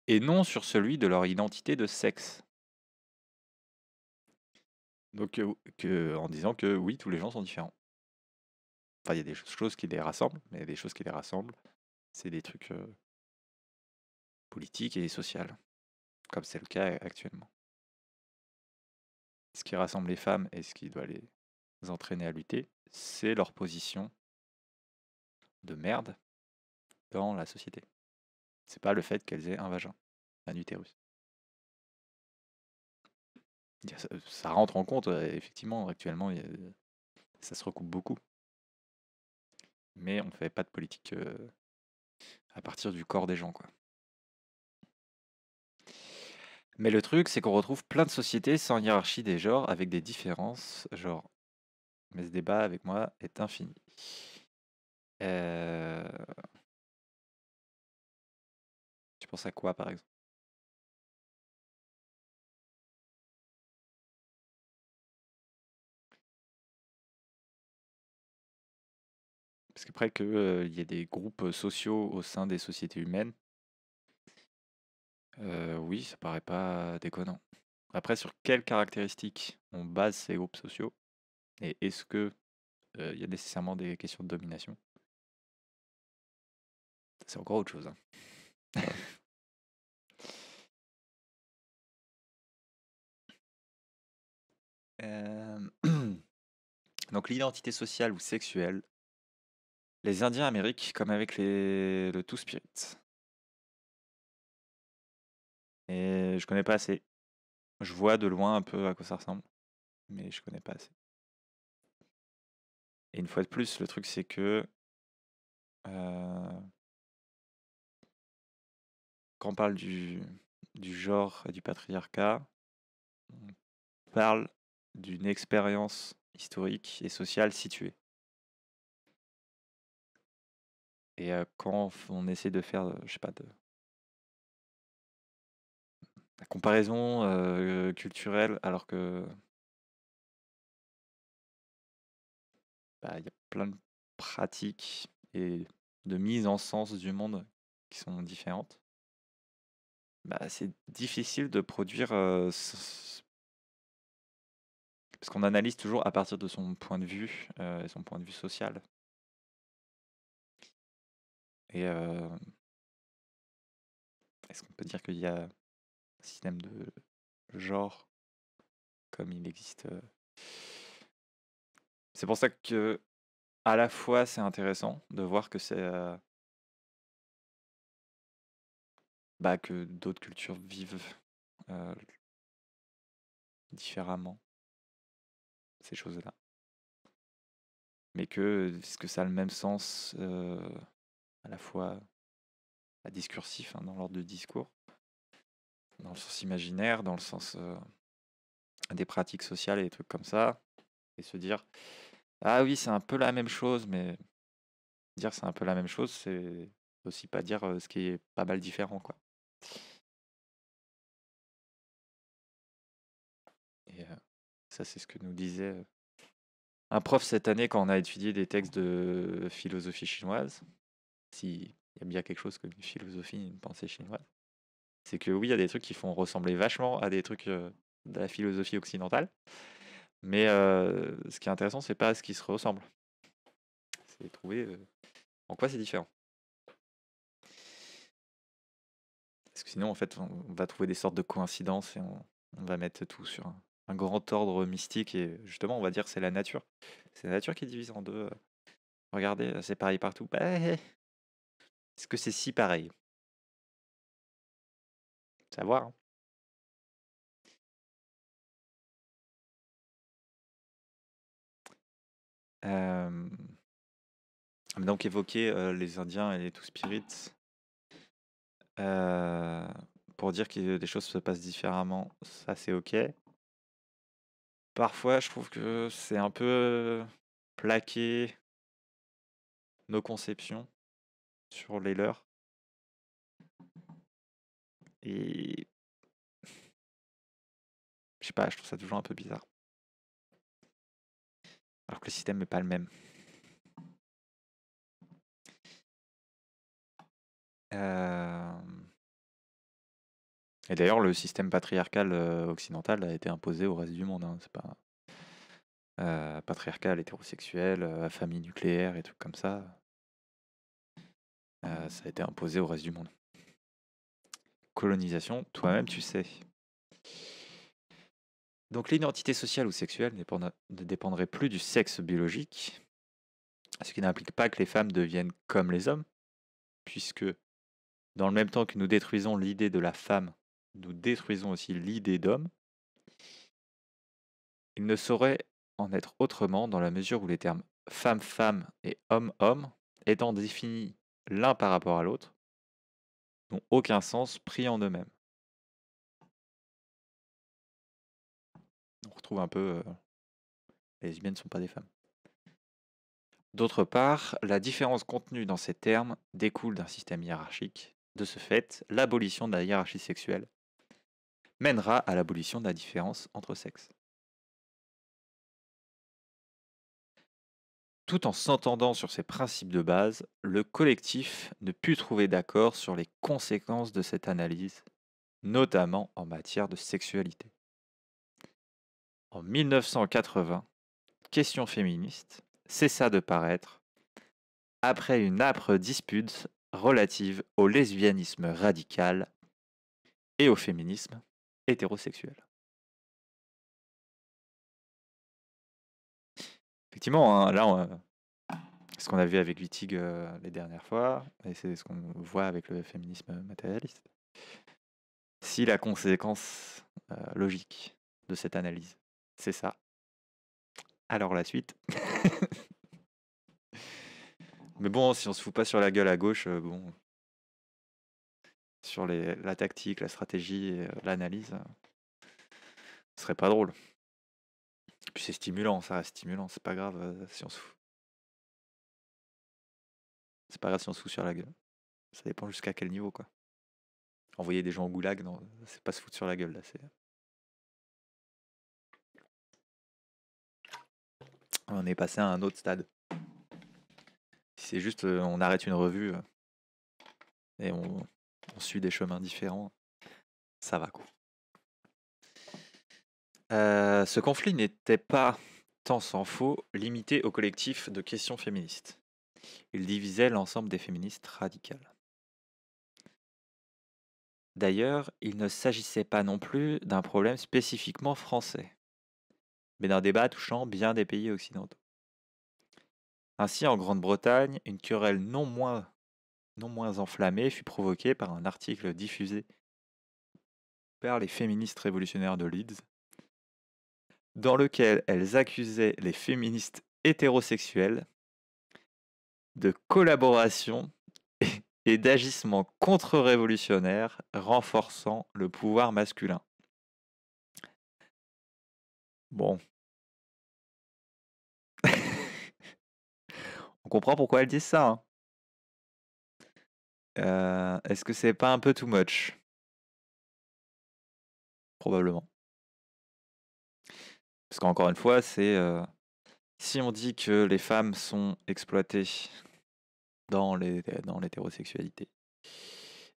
S1: et non sur celui de leur identité de sexe. Donc, en disant que oui, tous les gens sont différents. Enfin, il y a des choses qui les rassemblent, mais il y a des choses qui les rassemblent. C'est des trucs politiques et sociaux, comme c'est
S2: le cas actuellement. Ce qui rassemble les femmes et ce qui doit les entraîner à lutter, c'est leur position de merde dans la société. C'est pas le fait qu'elles aient un vagin, un utérus.
S1: Euh, ça, rentre en compte, euh, effectivement, actuellement, euh, ça se recoupe beaucoup. Mais on ne fait pas de politique à partir du corps des gens, quoi. Mais le truc, c'est qu'on retrouve plein de sociétés sans hiérarchie des genres, avec des différences, genre mais ce débat avec moi est infini. Euh,
S2: tu penses à quoi, par exemple Parce qu'après qu'il y ait des groupes
S1: sociaux au sein des sociétés humaines, oui, ça paraît pas déconnant. Après, sur quelles caractéristiques on base ces groupes sociaux et est-ce que il y a nécessairement des questions de domination
S2: C'est encore autre chose. Hein.
S1: Donc l'identité sociale ou sexuelle, les Indiens Amériques comme avec le tout spirit.
S2: Et je connais pas assez. Je vois de loin un peu à quoi ça ressemble, mais je connais pas assez. Et une fois de plus, le truc, c'est que euh
S1: quand on parle du, du genre et du patriarcat,
S2: on
S1: parle d'une expérience
S2: historique et sociale située. Et quand on essaie de faire, je sais pas, de, la comparaison culturelle, alors que
S1: Bah, il y a plein de pratiques et de mises en sens du monde qui sont différentes, bah, c'est difficile de produire. ce... Parce qu'on analyse toujours à partir de son point de vue et son point de vue social.
S2: Et est-ce qu'on peut dire qu'il y a un système
S1: de genre comme il existe c'est pour ça que, à la fois, c'est intéressant de voir que c'est. Bah, que d'autres cultures vivent
S2: différemment ces choses-là.
S1: Mais que, que ça a le même sens à la fois à bah, discursif, hein, dans l'ordre de discours, dans le sens imaginaire, dans le sens des pratiques sociales et des trucs comme ça, et se dire ah oui, c'est un peu la même chose, mais dire c'est un peu la même chose, c'est aussi pas dire ce qui est pas mal différent, quoi. Et ça, c'est ce que nous disait un prof cette année quand on a étudié des textes de philosophie chinoise. S'il y a bien quelque chose comme une philosophie, une pensée chinoise, c'est que oui, il y a des trucs qui font ressembler vachement à des trucs de la philosophie occidentale, mais ce qui est intéressant, c'est pas ce qui se ressemble. C'est trouver en quoi c'est différent. Parce que sinon, en fait, on va trouver des sortes de coïncidences et on, va mettre tout sur un, grand ordre mystique. Et justement, on va dire c'est la nature. C'est la nature qui divise en deux. Regardez, c'est pareil partout. Bah, Est-ce que c'est si pareil Savoir. donc évoquer, les Indiens et les Two Spirits pour dire que des choses se passent différemment, ça c'est OK. Parfois, je trouve que c'est un peu plaquer nos conceptions
S2: sur les leurs. Et je sais pas, je trouve ça toujours un peu bizarre alors que le système n'est pas le même.
S1: Euh, et d'ailleurs, le système patriarcal euh, occidental a été imposé au reste du monde. Hein, c'est pas euh, patriarcal, hétérosexuel, famille nucléaire et trucs comme ça. ça a été imposé au reste du monde. Colonisation, toi-même tu sais. Donc l'identité sociale ou sexuelle ne dépendrait plus du sexe biologique, ce qui n'implique pas que les femmes deviennent comme les hommes, puisque dans le même temps que nous détruisons l'idée de la femme, nous détruisons aussi l'idée d'homme. Il ne saurait en être autrement dans la mesure où les termes femme-femme et homme-homme, étant définis l'un par rapport à l'autre, n'ont aucun sens pris en eux-mêmes. On retrouve un peu euh, les lesbiennes ne sont pas des femmes. D'autre part, la différence contenue dans ces termes découle d'un système hiérarchique. De ce fait, l'abolition de la hiérarchie sexuelle mènera à l'abolition de la différence entre sexes. Tout en s'entendant sur ces principes de base, le collectif ne put trouver d'accord sur les conséquences de cette analyse, notamment en matière de sexualité en 1980, Question féministe cessa de paraître après une âpre dispute relative au lesbianisme radical et au féminisme
S2: hétérosexuel.
S1: Effectivement, hein, là, on, ce qu'on a vu avec Wittig euh, les dernières fois, et c'est ce qu'on voit avec le féminisme matérialiste. Si la conséquence euh, logique de cette analyse c'est ça. Alors la suite. Mais bon, si on se fout pas sur la gueule à gauche, euh, bon. Sur les, la tactique, la stratégie, euh, l'analyse, euh, ce serait pas drôle. puis c'est stimulant, ça reste stimulant, c'est pas grave si on se fout. C'est pas grave si on se fout sur la gueule. Ça dépend jusqu'à quel niveau, quoi. Envoyer des gens au goulag, non, c'est pas se foutre sur la gueule, là, c'est on est passé à un autre stade. Si c'est juste, euh, on arrête une revue euh, et on, suit des chemins différents, ça va quoi. Euh, ce conflit n'était pas, tant s'en faut, limité au collectif de questions féministes. Il divisait l'ensemble des féministes radicales. D'ailleurs, il ne s'agissait pas non plus d'un problème spécifiquement français mais d'un débat touchant bien des pays occidentaux. Ainsi, en Grande-Bretagne, une querelle non moins, non moins enflammée fut provoquée par un article diffusé par les féministes révolutionnaires de Leeds, dans lequel elles accusaient les féministes hétérosexuelles de collaboration et d'agissement contre révolutionnaire renforçant le pouvoir masculin. Bon, comprend pourquoi elles disent ça. Hein. Euh, est-ce que c'est pas un peu too much Probablement. Parce qu'encore une fois, c'est euh, si on dit que les femmes sont exploitées dans euh, l'hétérosexualité dans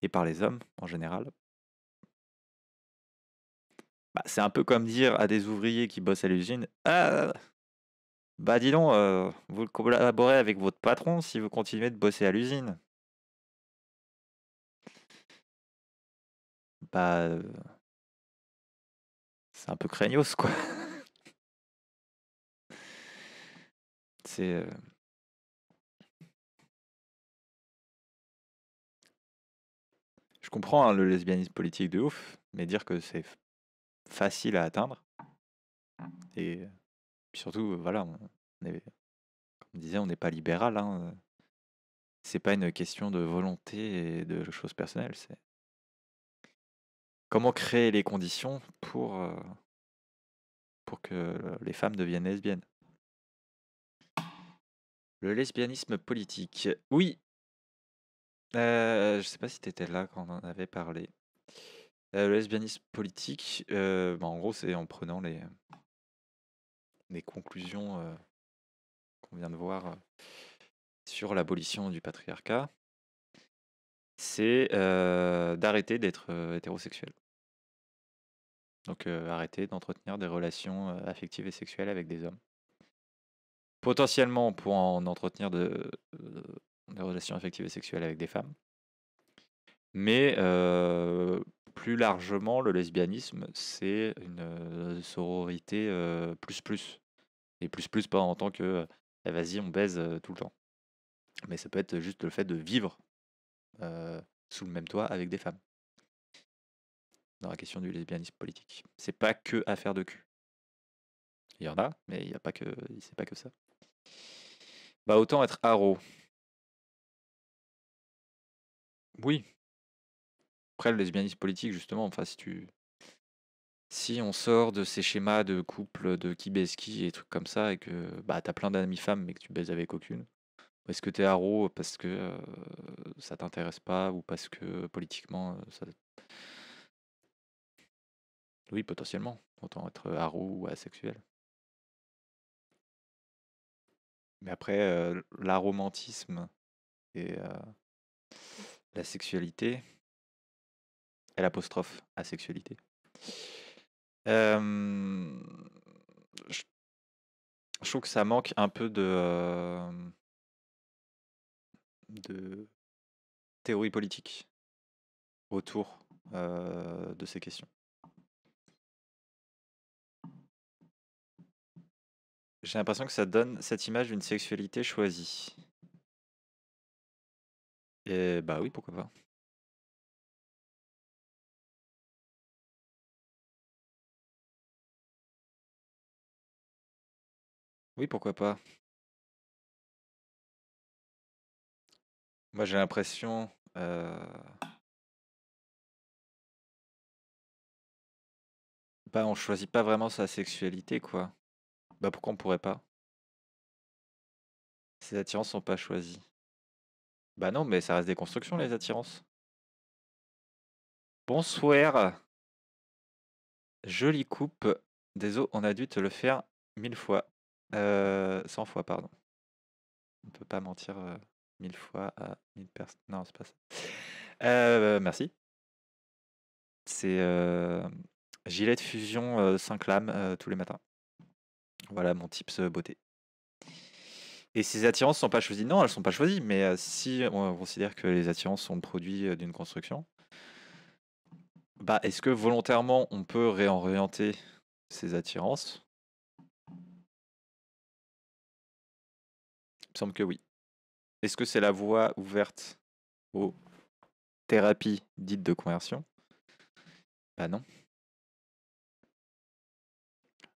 S1: et par les hommes en général, bah, c'est un peu comme dire à des ouvriers qui bossent à l'usine Ah, bah dis donc, euh, vous collaborez avec votre patron si vous continuez de bosser à l'usine. Bah... Euh,
S2: c'est un peu craignos, quoi. C'est... Euh
S1: Je comprends hein, le lesbianisme politique de ouf, mais dire que c'est facile à atteindre et surtout, euh, voilà, on est, comme on disait, on n'est pas libéral. Hein. Euh. C'est pas une question de volonté et de choses personnelles. C'est comment créer les conditions pour, euh, pour que les femmes deviennent lesbiennes. Le lesbianisme politique. Oui. je sais pas si tu étais là quand on en avait parlé. le lesbianisme politique, bah, en gros, c'est en prenant les, des conclusions euh, qu'on vient de voir euh, sur l'abolition du patriarcat, c'est euh, d'arrêter d'être hétérosexuel. Donc arrêter d'entretenir des relations affectives et sexuelles avec des hommes. Potentiellement pour en entretenir des relations affectives et sexuelles avec des femmes. Mais plus largement, le lesbianisme, c'est une sororité plus plus et plus plus pas en tant que eh, vas-y on baise tout le temps. Mais ça peut être juste le fait de vivre sous le même toit avec des femmes. Dans la question du lesbianisme politique, c'est pas que affaire de cul. Il y en a, mais il n'y a pas que, c'est pas que ça. Bah autant être haro. Oui. Après le lesbianisme politique justement, enfin si tu si on sort de ces schémas de couple de qui baise qui et trucs comme ça et que bah t'as plein d'amis femmes mais que tu baises avec aucune est-ce que t'es haro parce que ça t'intéresse pas ou parce que politiquement ça oui potentiellement autant être haro ou asexuel mais après l'aromantisme et la sexualité elle apostrophe, asexualité je, trouve que ça manque un peu de, théorie politique autour de ces questions.
S2: J'ai l'impression que ça donne cette image d'une sexualité choisie. Et bah oui, pourquoi pas. Oui, pourquoi pas? Moi, j'ai l'impression, On
S1: Bah, on choisit pas vraiment sa sexualité, quoi. Bah, pourquoi on pourrait pas? Ses attirances sont pas choisies. Bah, non, mais ça reste des constructions, les attirances. Bonsoir. Jolie coupe. Désolé, on a dû te le faire mille fois. 100 euh, fois, pardon. On ne peut pas mentir euh, mille fois à 1000 personnes. Non, c'est pas ça. Euh, merci. C'est gilet de fusion 5 lames tous les matins. Voilà mon tips beauté. Et ces attirances ne sont pas choisies Non, elles sont pas choisies, mais si on considère que les attirances sont le produit d'une construction, bah, est-ce que volontairement on peut réorienter ces attirances me semble que oui. Est-ce que c'est la voie ouverte aux thérapies dites de conversion Bah non.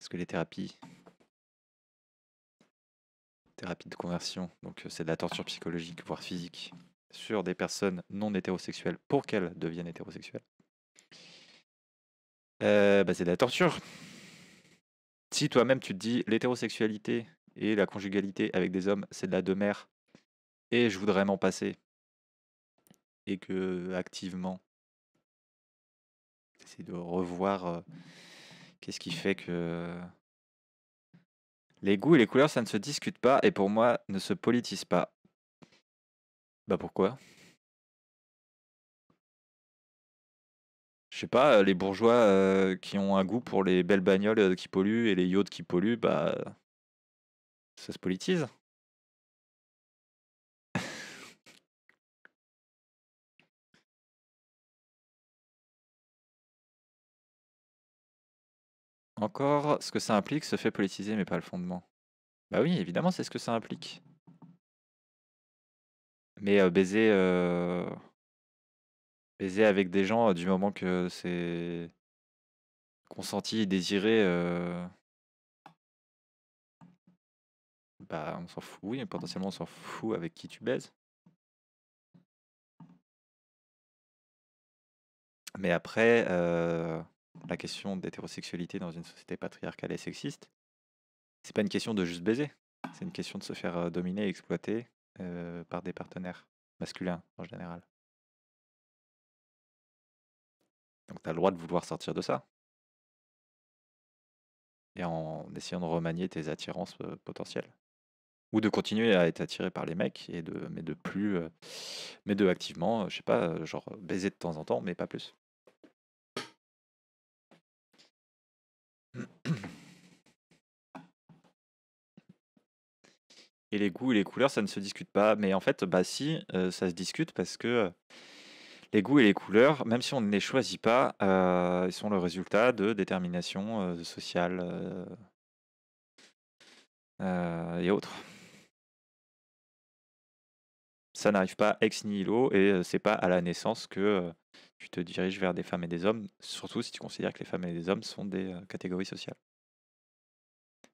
S1: Est-ce que les thérapies thérapies de conversion, donc euh, c'est de la torture psychologique, voire physique, sur des personnes non hétérosexuelles pour qu'elles deviennent hétérosexuelles. Euh, bah c'est de la torture. Si toi-même tu te dis l'hétérosexualité et la conjugalité avec des hommes, c'est de la demeure. et je voudrais m'en passer, et que euh, activement, c'est de revoir euh, qu'est-ce qui fait que euh, les goûts et les couleurs, ça ne se discute pas, et pour moi, ne se politise pas. Bah pourquoi je sais pas, les bourgeois qui ont un goût pour les belles bagnoles qui polluent et les yachts qui polluent, bah ça se politise Encore, ce que ça implique se fait politiser, mais pas le fondement. Bah oui, évidemment, c'est ce que ça implique. Mais euh, baiser, euh, baiser avec des gens euh, du moment que c'est
S2: consenti désiré. Bah, on s'en fout. Oui, mmh. potentiellement, on s'en fout avec qui tu baises.
S1: Mais après, la question d'hétérosexualité dans une société patriarcale et sexiste, c'est pas une question de juste baiser. C'est une question de se faire dominer et exploiter par des partenaires masculins en général. Donc tu as le droit de vouloir sortir de ça. Et en essayant de remanier tes attirances potentielles ou de continuer à être attiré par les mecs et de mais de plus euh, mais de activement je euh, je sais pas euh, genre baiser de temps en temps mais pas plus et les goûts et les couleurs ça ne se discute pas mais en fait bah si ça se discute parce que les goûts et les couleurs, même si on ne les choisit pas, ils sont le résultat de détermination sociales et autres ça n'arrive pas ex nihilo et c'est pas à la naissance que tu te diriges vers des femmes et des hommes, surtout si tu considères que les femmes et les hommes sont des catégories sociales.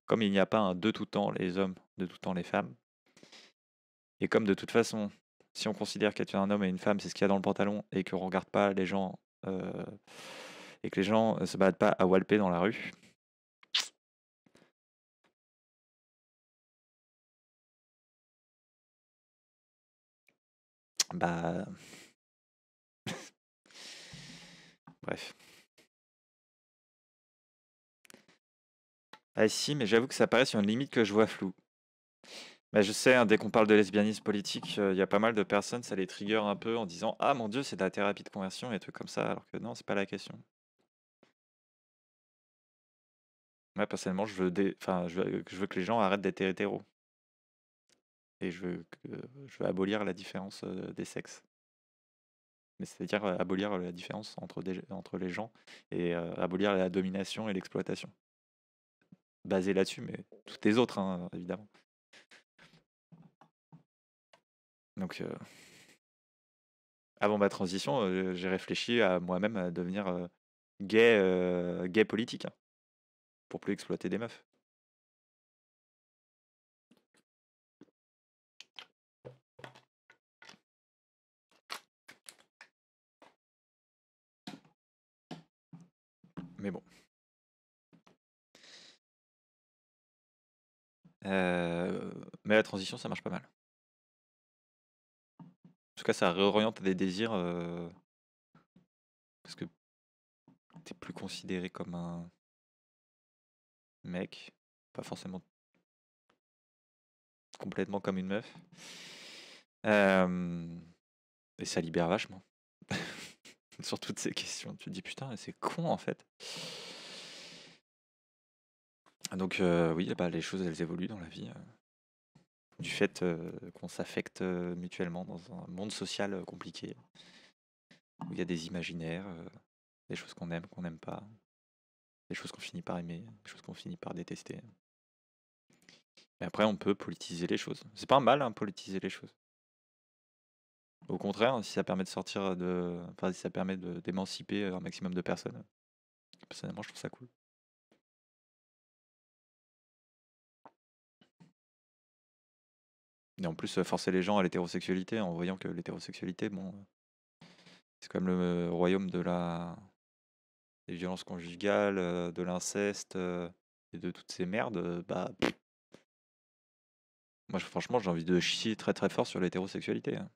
S1: Comme il n'y a pas un de tout temps les hommes, de tout temps les femmes, et comme de toute façon, si on considère qu'être un homme et une femme, c'est ce qu'il y a dans le pantalon, et qu'on regarde pas les gens, et que les gens se battent pas à walper dans la rue, Bah. Bref. Ah si, mais j'avoue que ça paraît sur une limite que je vois floue. mais bah, je sais, hein, dès qu'on parle de lesbianisme politique, euh, il y a pas mal de personnes, ça les trigger un peu en disant Ah mon dieu, c'est de la thérapie de conversion et trucs comme ça, alors que non, c'est pas la question. Moi, personnellement, je veux, enfin, je veux que les gens arrêtent d'être hétéros et je veux, abolir la différence des sexes. Mais c'est-à-dire abolir la différence entre, les gens et abolir la domination et l'exploitation. Basé là-dessus, mais toutes les autres, hein, évidemment. Donc, avant ma transition, j'ai réfléchi à moi-même à devenir gay, gay politique hein, pour plus exploiter des meufs.
S2: mais bon. Euh,
S1: mais la transition, ça marche pas mal. En tout cas, ça réoriente des désirs. Euh, parce que t'es plus considéré comme
S2: un mec, pas forcément
S1: complètement comme une meuf. Euh, et ça libère vachement. sur toutes ces questions. Tu te dis putain, c'est con en fait. Donc euh, oui, bah, les choses elles évoluent dans la vie euh, du fait euh, qu'on s'affecte mutuellement dans un monde social compliqué il y a des imaginaires, des choses qu'on aime, qu'on n'aime pas, des choses qu'on finit par aimer, des choses qu'on finit par détester. Mais après, on peut politiser les choses. C'est pas un mal, hein, politiser les choses. Au contraire, si ça permet de sortir de. Enfin, si ça permet d'émanciper un maximum de personnes. Personnellement, je trouve ça cool. Et en plus, forcer les gens à l'hétérosexualité en voyant que l'hétérosexualité, bon, c'est quand même le royaume de la des violences conjugales, de l'inceste et de toutes ces merdes. Bah, moi, franchement, j'ai envie de chier très très fort sur l'hétérosexualité. Hein.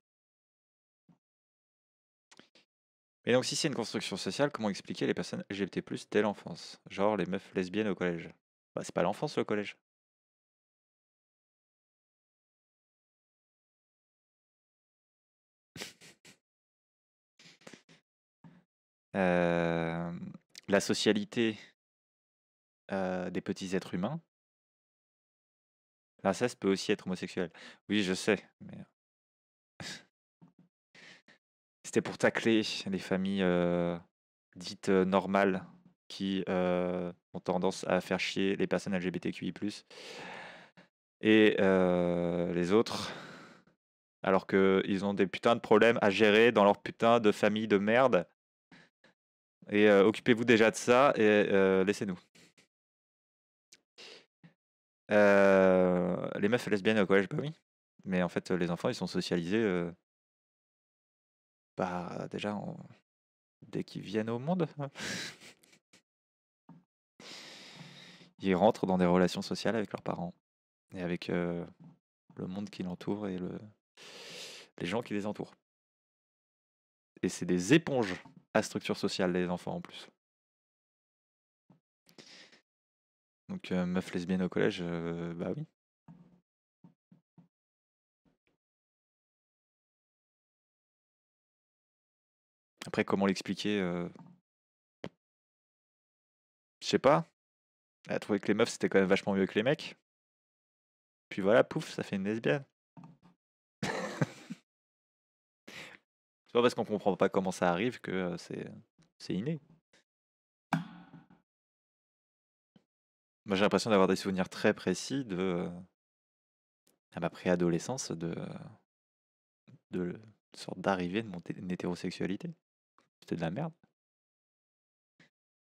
S1: Et donc, si c'est une construction sociale, comment expliquer les personnes LGBT+ dès l'enfance, genre les meufs lesbiennes au collège? Bah, c'est pas l'enfance le collège.
S2: Euh, la socialité euh, des petits êtres humains. L'inceste
S1: peut aussi être homosexuel. Oui, je sais, mais c'était pour tacler les familles dites normales qui ont tendance à faire chier les personnes LGBTQI+. Et les autres, alors qu'ils ont des putains de problèmes à gérer dans leur putain de famille de merde. Et occupez-vous déjà de ça et laissez-nous. les meufs lesbiennes au collège, bah oui. Mais en fait, les enfants, ils sont socialisés bah, déjà, dès qu'ils viennent au monde, ils rentrent dans des relations sociales avec leurs parents et avec euh, le monde qui l'entoure et le... les gens qui les entourent. Et c'est des éponges à structure sociale, les enfants en plus. Donc, euh, meuf lesbienne au collège, euh, bah oui,
S2: Après, comment l'expliquer Je sais pas. Elle a trouvé que les meufs, c'était quand même vachement mieux que les mecs. Puis voilà,
S1: pouf, ça fait une lesbienne. c'est pas parce qu'on comprend pas comment ça arrive que c'est, c'est inné. Moi, j'ai l'impression d'avoir des souvenirs très précis de. à ma préadolescence, de. de sorte d'arrivée de mon hétérosexualité. C'était de la merde.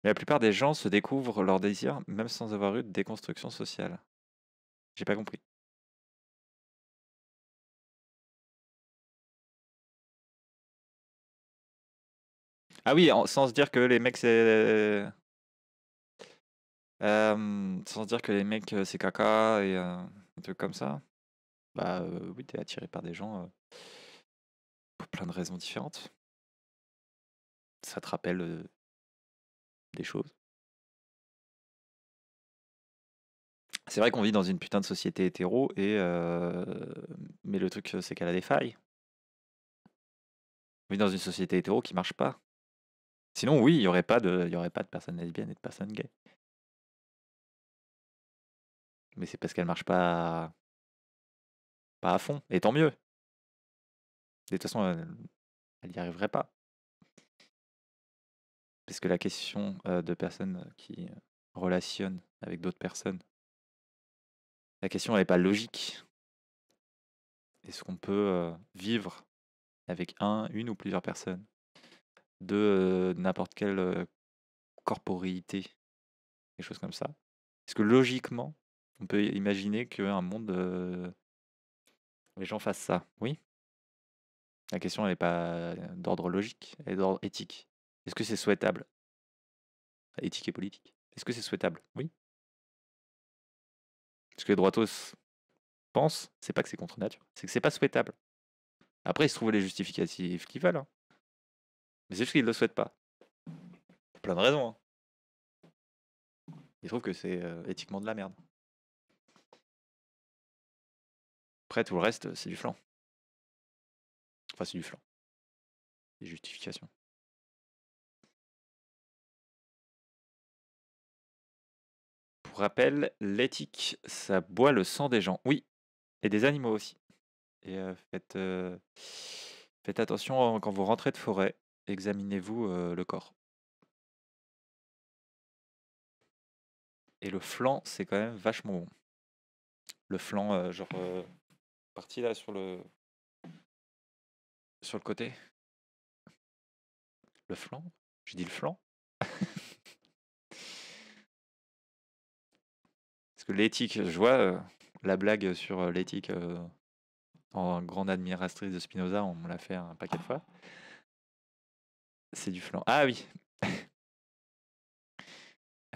S1: Mais la plupart des gens se découvrent leur désir même sans avoir eu de déconstruction sociale. J'ai pas compris. Ah oui, sans se dire que les mecs c'est. sans se dire que les mecs c'est caca et un truc comme ça. Bah oui, t'es attiré par des gens pour plein de raisons
S2: différentes ça te rappelle des choses. C'est vrai qu'on vit dans une putain de société hétéro,
S1: et mais le truc, c'est qu'elle a des failles. On vit dans une société hétéro qui marche pas. Sinon, oui, il n'y aurait, pas de... aurait pas de personnes lesbiennes et de personnes gays. Mais c'est parce qu'elle marche pas...
S2: pas à fond. Et tant mieux. De toute façon,
S1: elle n'y arriverait pas parce que la question de personnes qui relationnent avec d'autres personnes, la question n'est pas logique. Est-ce qu'on peut vivre avec un, une ou plusieurs personnes de n'importe quelle corporéité, Des choses comme ça Est-ce que logiquement, on peut imaginer qu'un monde, les gens fassent ça Oui. La question n'est pas d'ordre logique, elle est d'ordre éthique. Est-ce que c'est souhaitable Éthique et politique. Est-ce que c'est souhaitable Oui. Ce que les droitos pensent, c'est pas que c'est contre nature, c'est que c'est pas souhaitable. Après, ils se trouvent les justificatifs qu'ils veulent. Hein. Mais c'est juste qu'ils ne le souhaitent pas. plein de raisons. Hein.
S2: Ils trouvent que c'est euh, éthiquement de la merde. Après, tout le reste, c'est du flanc. Enfin, c'est du flanc. Des justifications.
S1: rappelle, l'éthique, ça boit le sang des gens. Oui, et des animaux aussi. Et faites, faites attention quand vous rentrez de forêt, examinez-vous le corps.
S2: Et le flanc, c'est quand même vachement bon. Le flanc, genre, partie là sur le, sur le côté. Le flanc J'ai dit le flanc
S1: que l'éthique, je vois euh, la blague sur euh, l'éthique euh, en grande admiratrice de Spinoza, on me l'a fait un paquet de fois. C'est du flan. Ah oui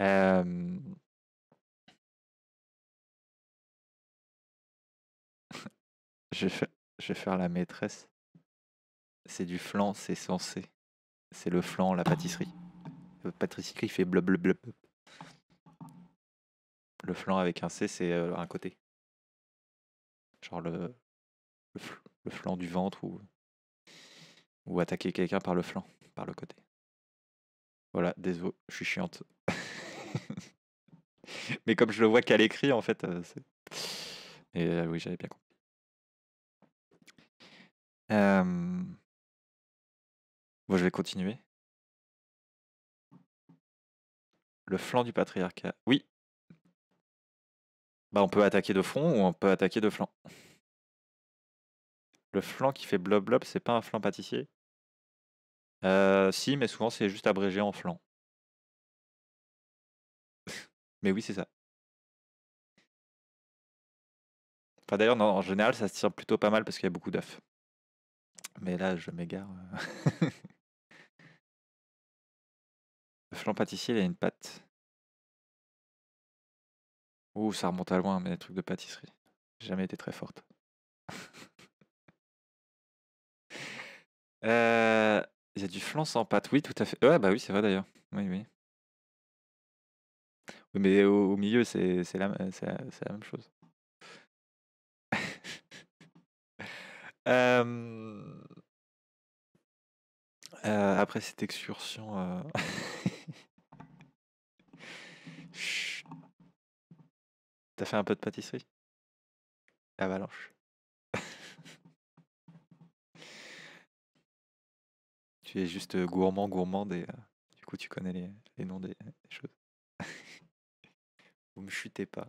S1: je, vais faire, je vais faire la maîtresse. C'est du flan, c'est censé. C'est le flan, la pâtisserie. La pâtisserie fait blub blub le flanc avec un C, c'est un côté. Genre le, le, flanc du ventre ou, ou attaquer quelqu'un par le flanc, par le côté. Voilà, désolé, je suis chiante. Mais comme je le vois qu'elle écrit en fait, c'est. Et oui, j'avais bien compris.
S2: Bon, je vais continuer. Le
S1: flanc du patriarcat. Oui, bah, on peut attaquer de front ou on peut attaquer de flanc. Le flanc qui fait blob blob, c'est pas un flanc pâtissier
S2: euh, Si, mais souvent c'est juste abrégé en flanc. mais oui, c'est ça.
S1: Enfin, d'ailleurs, en général, ça se tire plutôt pas mal parce qu'il y a beaucoup d'œufs. Mais là, je m'égare. Euh. le flanc pâtissier, il a une patte
S2: ça remonte à loin, mais les trucs de pâtisserie. J'ai jamais été très
S1: forte. Euh, il y a du flan sans pâte, oui, tout à fait. ouais bah oui, c'est vrai d'ailleurs. Oui, oui. mais au, milieu, euh, c'est la, même chose. Euh, après cette excursion... T'as fait un peu de pâtisserie Avalanche. tu es juste gourmand, gourmande et du coup tu connais les, noms des, choses. Vous me chutez pas.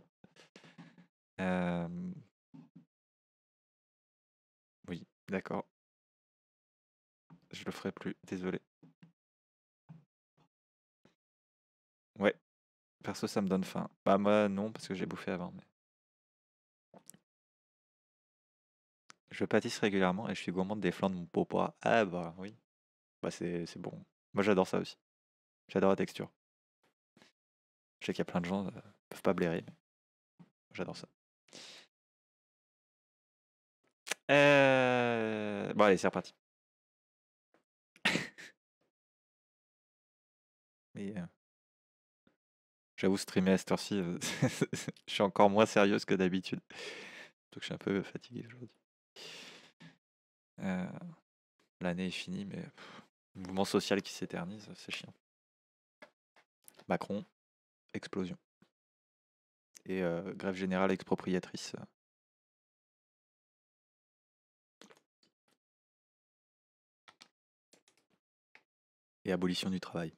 S2: Oui, d'accord. Je le ferai plus, désolé. Ouais,
S1: Perso, ça me donne faim. Bah, moi, non, parce que j'ai bouffé avant. Mais... Je pâtisse régulièrement et je suis gourmand des flancs de mon popa. Ah, bah oui. Bah, c'est bon. Moi, j'adore ça aussi. J'adore la texture.
S2: Je sais qu'il y a plein de gens qui euh, peuvent pas blairer. J'adore ça. Euh... Bon, allez, c'est reparti. Mais. Euh,
S1: J'avoue, streamer à cette heure-ci, je suis encore moins sérieuse que d'habitude. Donc je suis un peu fatigué aujourd'hui. Euh, l'année est finie, mais mouvement social qui s'éternise, c'est chiant. Macron, explosion. Et euh, grève générale expropriatrice. Euh.
S2: Et abolition du travail.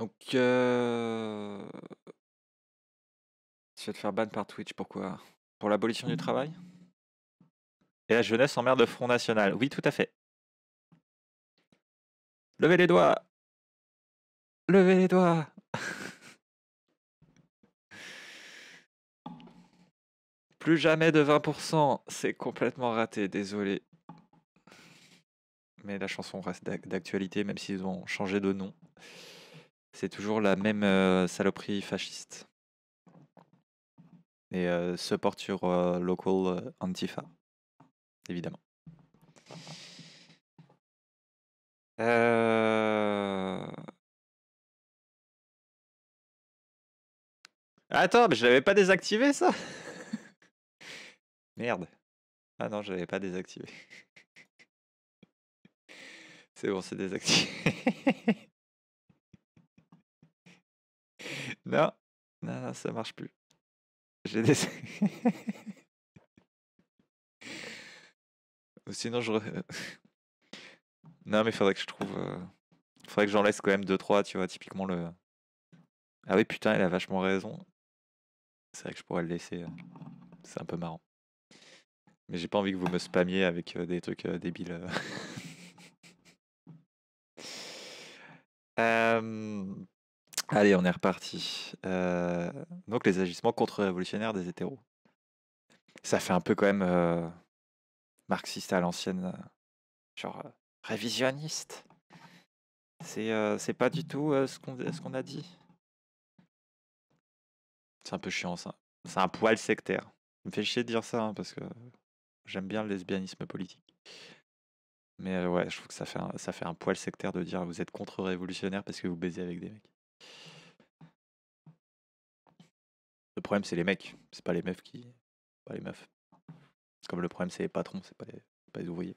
S2: Donc, euh,
S1: tu vas te faire ban par Twitch, pourquoi Pour l'abolition du mmh. travail Et la jeunesse en mer de Front National. Oui, tout à fait. Levez les doigts Levez les doigts Plus jamais de 20%, c'est complètement raté, désolé. Mais la chanson reste d'actualité, même s'ils ont changé de nom. C'est toujours la même euh, saloperie fasciste. Et se euh, support sur euh, local Antifa, évidemment. Attends, mais je l'avais pas désactivé ça Merde. Ah non, je l'avais pas désactivé. c'est bon, c'est désactivé. Non, non, ça marche plus. J'ai des... Sinon, je. non, mais faudrait que je trouve. Euh, faudrait que j'en laisse quand même 2-3, tu vois, typiquement le. Ah oui, putain, elle a vachement raison. C'est vrai que je pourrais le laisser. Hein. C'est un peu marrant. Mais j'ai pas envie que vous me spamiez avec euh, des trucs euh, débiles. euh... Allez, on est reparti. Euh, donc les agissements contre-révolutionnaires des hétéros. Ça fait un peu quand même euh, marxiste à l'ancienne, euh, genre révisionniste. C'est pas du tout ce qu'on a dit. C'est un peu chiant ça. C'est un poil sectaire. Il me fait chier de dire ça hein, parce que j'aime bien le lesbianisme politique. Mais ouais, je trouve que ça fait, un, ça fait un poil sectaire de dire vous êtes contre-révolutionnaire parce que vous baisez avec des mecs. Le problème, c'est les mecs, c'est pas les meufs qui. Pas les meufs. Comme le problème, c'est les patrons, c'est pas les, ouvriers.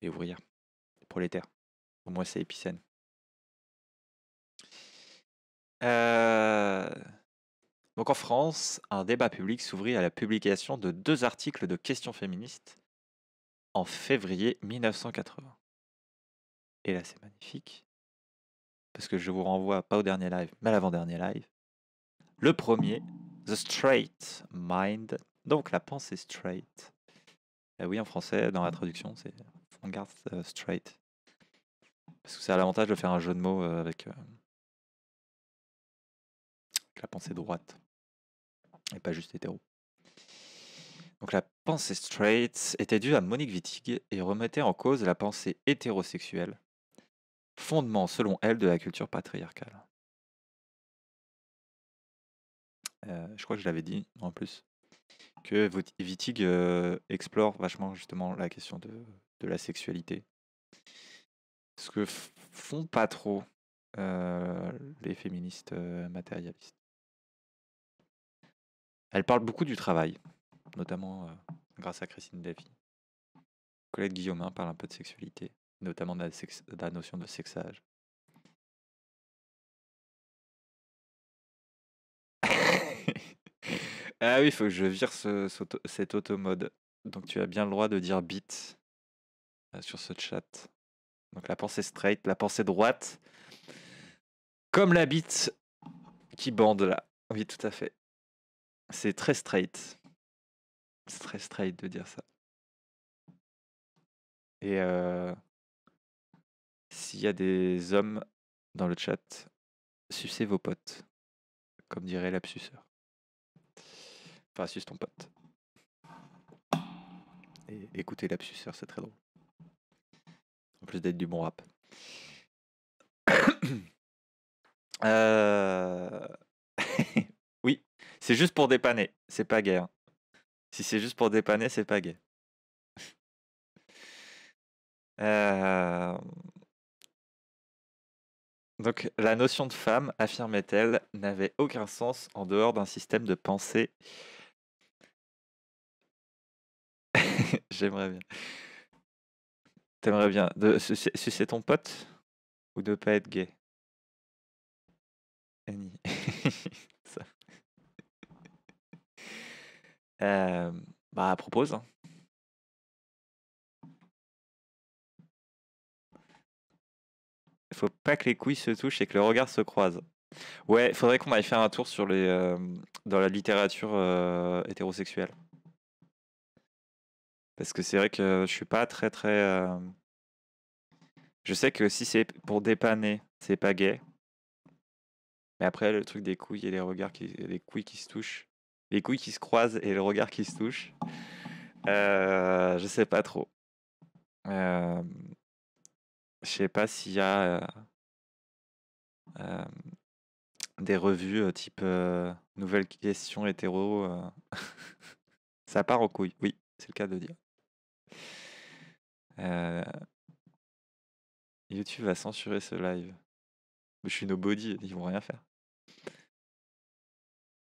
S1: Les ouvrières, les prolétaires. Au moins, c'est épicène. Euh, donc en France, un débat public s'ouvrit à la publication de deux articles de questions féministes en février 1980. Et là, c'est magnifique parce que je vous renvoie pas au dernier live, mais à l'avant-dernier live. Le premier, The Straight Mind, donc la pensée straight. Eh oui, en français, dans la traduction, c'est on garde euh, straight. Parce que ça a l'avantage de faire un jeu de mots euh, avec, euh, avec, la pensée droite et pas juste hétéro. Donc la pensée straight était due à Monique Wittig et remettait en cause la pensée hétérosexuelle fondement, selon elle, de la culture patriarcale. Euh, je crois que je l'avais dit en plus, que Wittig euh, explore vachement justement la question de, de la sexualité. Ce que font pas trop euh, les féministes matérialistes. Elle parle beaucoup du travail, notamment grâce à Christine Davy. Colette Guillaumin parle un peu de sexualité notamment de la, la notion de sexage. ah oui, il faut que je vire ce, cet automode. Donc tu as bien le droit de dire bit euh, sur ce chat. Donc la pensée straight, la pensée droite, comme la bit qui bande là. Oui, tout à fait. C'est très straight. C'est très straight de dire ça. Et euh, s'il y a des hommes dans le chat, sucez vos potes, comme dirait l'absuceur. Enfin, suce ton pote. Et écoutez l'absuceur, c'est très drôle. En plus d'être du bon rap. Euh. oui, c'est juste pour dépanner, c'est pas gay. Hein. Si c'est juste pour dépanner, c'est pas gay. euh... Donc, la notion de femme, affirmait-elle, n'avait aucun sens en dehors d'un système de pensée. J'aimerais bien. T'aimerais bien de
S2: sucer,
S1: ton pote ou de ne pas être gay Annie. Ça. Euh,
S2: bah, propose. Hein.
S1: pas que les couilles se touchent et que le regard se croise. Ouais, faudrait qu'on aille faire un tour sur les, euh, dans la littérature euh, hétérosexuelle. Parce que c'est vrai que je suis pas très très. Euh, je sais que si c'est pour dépanner, c'est pas gay. Mais après, le truc des couilles et les regards qui, les couilles qui se touchent, les couilles qui se croisent et le regard qui se touche, je sais pas trop. Je sais pas s'il y a des revues type Nouvelles questions hétéro. ça part aux couilles, Oui, c'est le cas de dire. YouTube va censurer ce live. Je suis nobody, ils vont rien faire.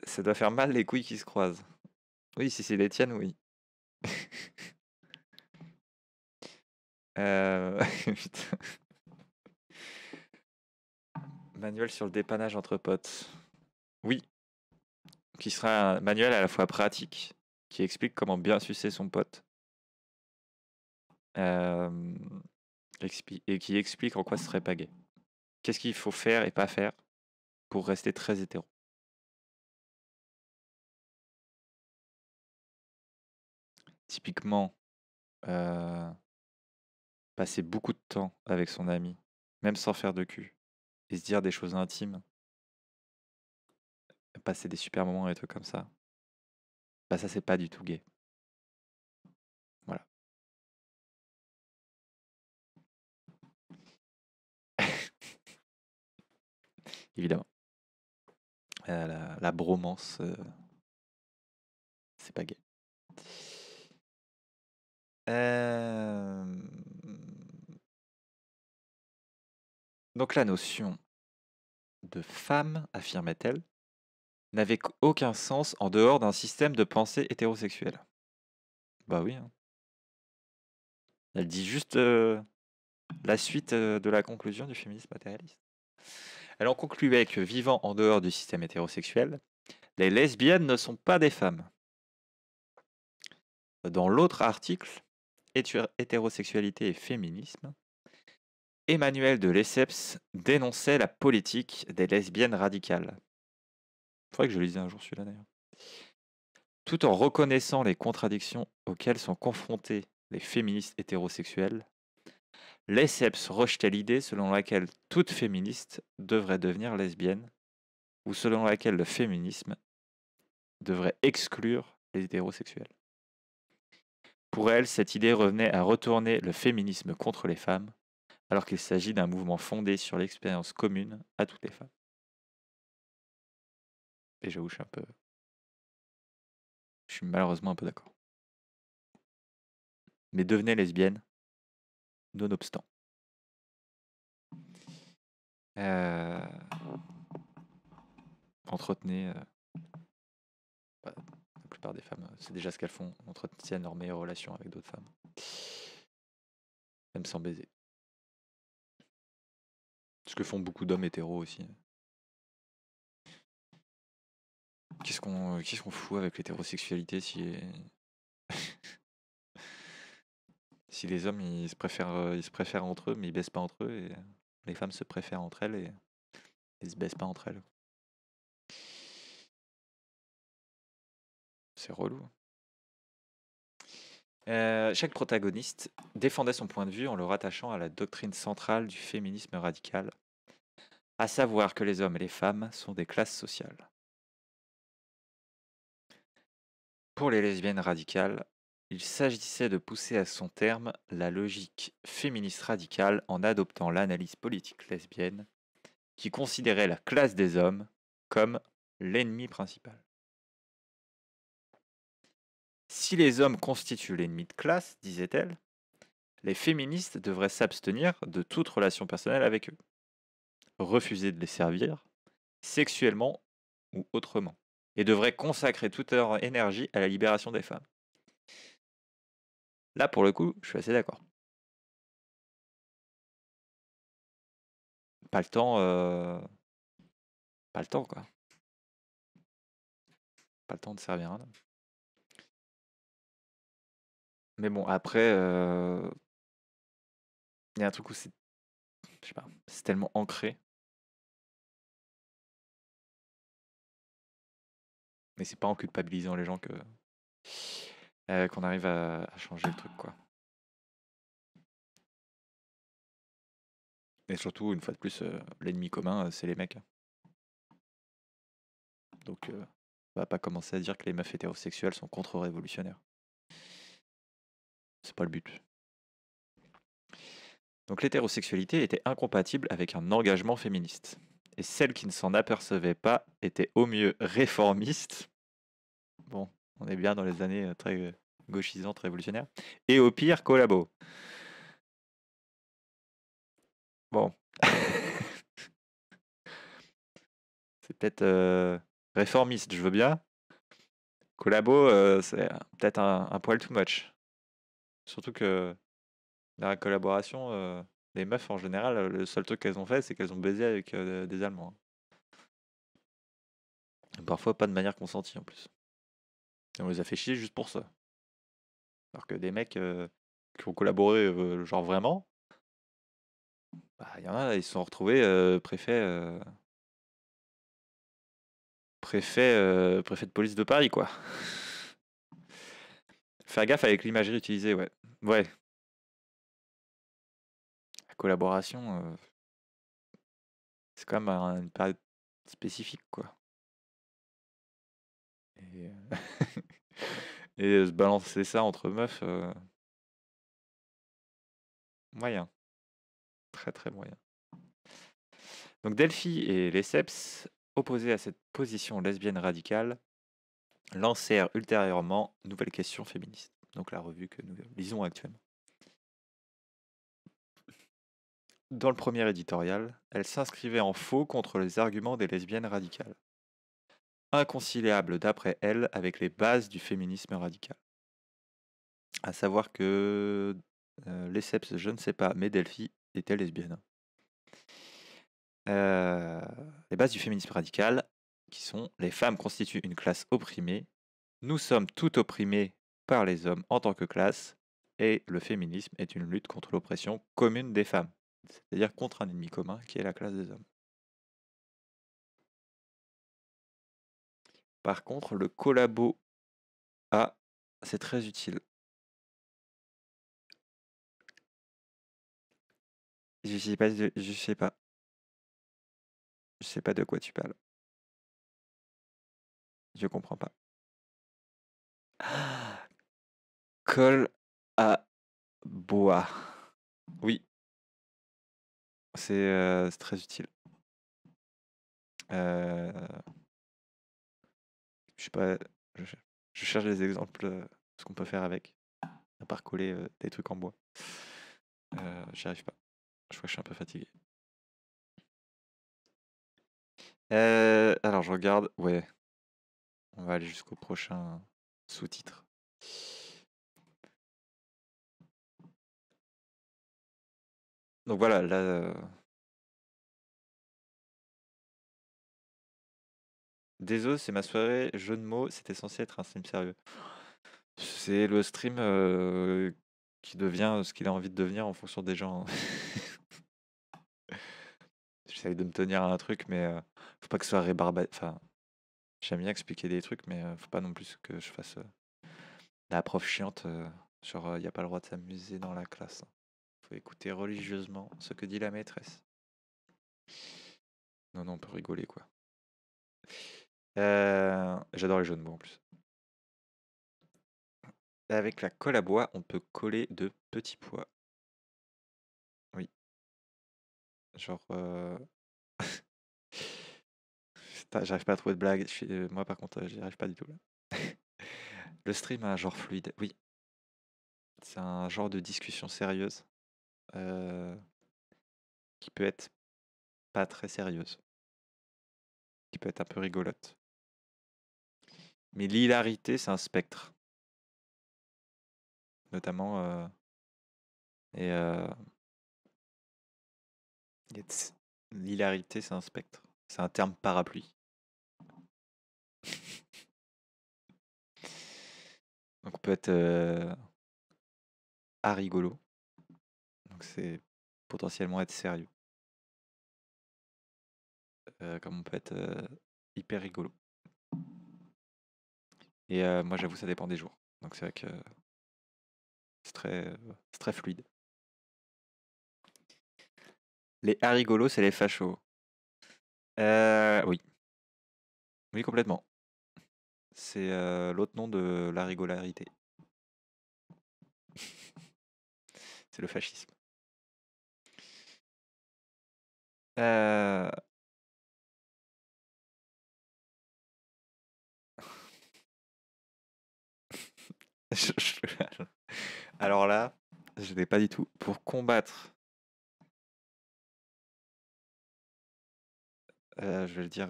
S1: Ça doit faire mal les couilles qui se croisent. Oui, si c'est les tiennes, oui. Euh, manuel sur le dépannage entre potes. Oui. Qui sera un manuel à la fois pratique, qui explique comment bien sucer son pote. Et qui explique en quoi ce serait pas Qu'est-ce qu'il faut faire et pas faire pour rester très hétéro. Typiquement, euh, passer beaucoup de temps avec son ami, même sans faire de cul, et se dire des choses intimes, passer des super moments et tout comme ça, bah ça c'est pas du tout gay.
S2: Voilà. Évidemment. Ah, la, bromance, euh, c'est pas gay. Euh...
S1: Donc la notion de femme, affirmait-elle, n'avait aucun sens en dehors d'un système de pensée hétérosexuel. Bah oui. Hein. Elle dit juste euh, la suite euh, de la conclusion du féminisme matérialiste. Elle en concluait que vivant en dehors du système hétérosexuel, les lesbiennes ne sont pas des femmes. Dans l'autre article, hétérosexualité et féminisme, Emmanuel de Lesseps dénonçait la politique des lesbiennes radicales. Faudrait que je lisais un jour celui-là d'ailleurs. Tout en reconnaissant les contradictions auxquelles sont confrontées les féministes hétérosexuelles, Lesseps rejetait l'idée selon laquelle toute féministe devrait devenir lesbienne, ou selon laquelle le féminisme devrait exclure les hétérosexuels. Pour elle, cette idée revenait à retourner le féminisme contre les femmes alors qu'il s'agit d'un mouvement fondé sur l'expérience commune à toutes les femmes.
S2: Et je suis un peu. Je suis malheureusement un peu d'accord. Mais devenez lesbienne, nonobstant.
S1: Euh, entretenez. Euh, bah, la plupart des femmes, c'est déjà ce qu'elles font, entretiennent leurs meilleures relations avec d'autres femmes. Même sans baiser
S2: que font beaucoup d'hommes hétéros aussi.
S1: Qu'est-ce qu'on euh, fout avec l'hétérosexualité si. si les hommes ils se, préfèrent, euh, ils se préfèrent entre eux, mais ils baissent pas entre eux, et les femmes se préfèrent entre elles et, ils se baissent pas entre elles. C'est relou. Euh, chaque protagoniste défendait son point de vue en le rattachant à la doctrine centrale du féminisme radical, à savoir que les hommes et les femmes sont des classes sociales. Pour les lesbiennes radicales, il s'agissait de pousser à son terme la logique féministe radicale en adoptant l'analyse politique lesbienne qui considérait la classe des hommes comme l'ennemi principal. Si les hommes constituent l'ennemi de classe, disait-elle, les féministes devraient s'abstenir de toute relation personnelle avec eux, refuser de les servir, sexuellement ou autrement, et devraient consacrer toute leur énergie à la libération des femmes. Là, pour le coup, je suis assez d'accord.
S2: Pas le temps. Euh, pas le temps, quoi. Pas le temps de servir un homme. Mais bon, après, il y a un truc où c'est pas, tellement ancré. Mais c'est pas en culpabilisant les gens que qu'on arrive à changer le truc, quoi.
S1: Et surtout, une fois de plus, l'ennemi commun, c'est les mecs. Donc euh on va pas commencer à dire que les meufs hétérosexuels sont contre révolutionnaires. C'est pas le but. Donc l'hétérosexualité était incompatible avec un engagement féministe. Et celles qui ne s'en apercevaient pas étaient au mieux réformistes. Bon, on est bien dans les années euh, très euh, gauchisantes, révolutionnaires. Et au pire, collabo. Bon. c'est peut-être euh, réformiste, je veux bien. Collabo, c'est peut-être un, un poil too much. Surtout que dans la collaboration, euh, les meufs en général, euh, le seul truc qu'elles ont fait, c'est qu'elles ont baisé avec euh, des Allemands. Hein. Parfois pas de manière consentie en plus. on les a fait chier juste pour ça. Alors que des mecs qui ont collaboré, genre vraiment, bah, il y en a, ils se sont retrouvés préfets préfet, préfet de police de Paris, quoi. Faire gaffe avec l'imagerie utilisée, ouais. Ouais. La collaboration, euh, c'est quand même une période spécifique, quoi.
S2: Et, euh, euh, se balancer ça entre meufs, moyen.
S1: Très très moyen. Donc Delphi et Lesseps, opposés à cette position lesbienne radicale, lancèrent ultérieurement Nouvelles questions féministes, donc la revue que nous lisons actuellement. Dans le premier éditorial, elle s'inscrivait en faux contre les arguments des lesbiennes radicales, inconciliables d'après elle avec les bases du féminisme radical. À savoir que euh, Lesseps, je ne sais pas, mais Delphi était lesbienne. Euh, les bases du féminisme radical, qui sont Les femmes constituent une classe opprimée, nous sommes tout opprimés par les hommes en tant que classe, et le féminisme est une lutte contre l'oppression commune des femmes, c'est-à-dire contre un ennemi commun qui est la classe des hommes.
S2: Par contre, le collabo A, c'est très utile. Je sais pas, je sais pas. Je sais pas de quoi tu parles. Je comprends pas. Colle à bois. Oui. C'est euh, très utile. Euh,
S1: je sais pas. Je, cherche des exemples euh, de ce qu'on peut faire avec. À part coller des trucs en bois. J'y arrive pas. Je crois que je
S2: suis un peu fatigué. alors je regarde. Ouais, on va aller jusqu'au prochain sous-titre. Donc voilà, là. Euh,
S1: Désolé, c'est ma soirée, jeu de mots, c'était censé être un stream sérieux. C'est le stream euh, qui devient ce qu'il a envie de devenir en fonction des gens. Hein. J'essaye de me tenir à un truc, mais euh, faut pas que ce soit rébarbatif. Enfin, J'aime bien expliquer des trucs, mais faut pas non plus que je fasse la prof chiante genre il n'y a pas le droit de s'amuser dans la classe. Hein. faut écouter religieusement ce que dit la maîtresse. Non, non, on peut rigoler, quoi. J'adore les jeux de mots en plus. Avec la colle à bois, on peut coller de petits pois. Oui. Genre. J'arrive pas à trouver de blague. Euh, moi, par contre, euh, j'y arrive pas du tout. Là. le stream a un genre fluide. Oui. C'est un genre de discussion sérieuse euh,
S2: qui peut être pas très sérieuse, qui peut être un peu rigolote. Mais l'hilarité, c'est un spectre. Notamment. et.
S1: L'hilarité, c'est un spectre. C'est un terme parapluie. Donc on peut être euh,
S2: à rigolo. Donc c'est potentiellement être sérieux. comme on peut être hyper rigolo. Et moi j'avoue ça dépend des jours. Donc c'est vrai que c'est très, très fluide.
S1: Les rigolo, c'est les fachos. oui. Oui, complètement. C'est l'autre nom de la régularité.
S2: c'est le fascisme. Alors là, je n'ai pas du tout. Pour combattre. je vais le dire.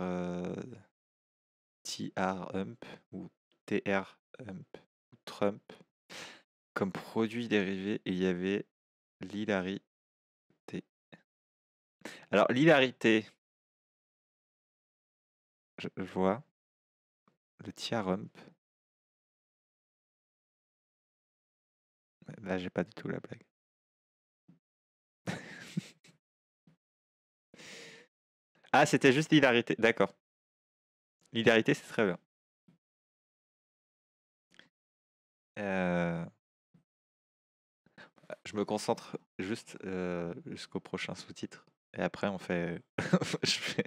S1: TR ou TR ou Trump comme produit dérivé il y avait l'hilarité.
S2: Alors l'hilarité, je vois le TR Là, j'ai pas du tout la blague. ah, c'était juste l'hilarité. D'accord l'idéalité, c'est très bien. Euh,
S1: je me concentre juste euh, jusqu'au prochain sous-titre. Et après, on fait. je, fais...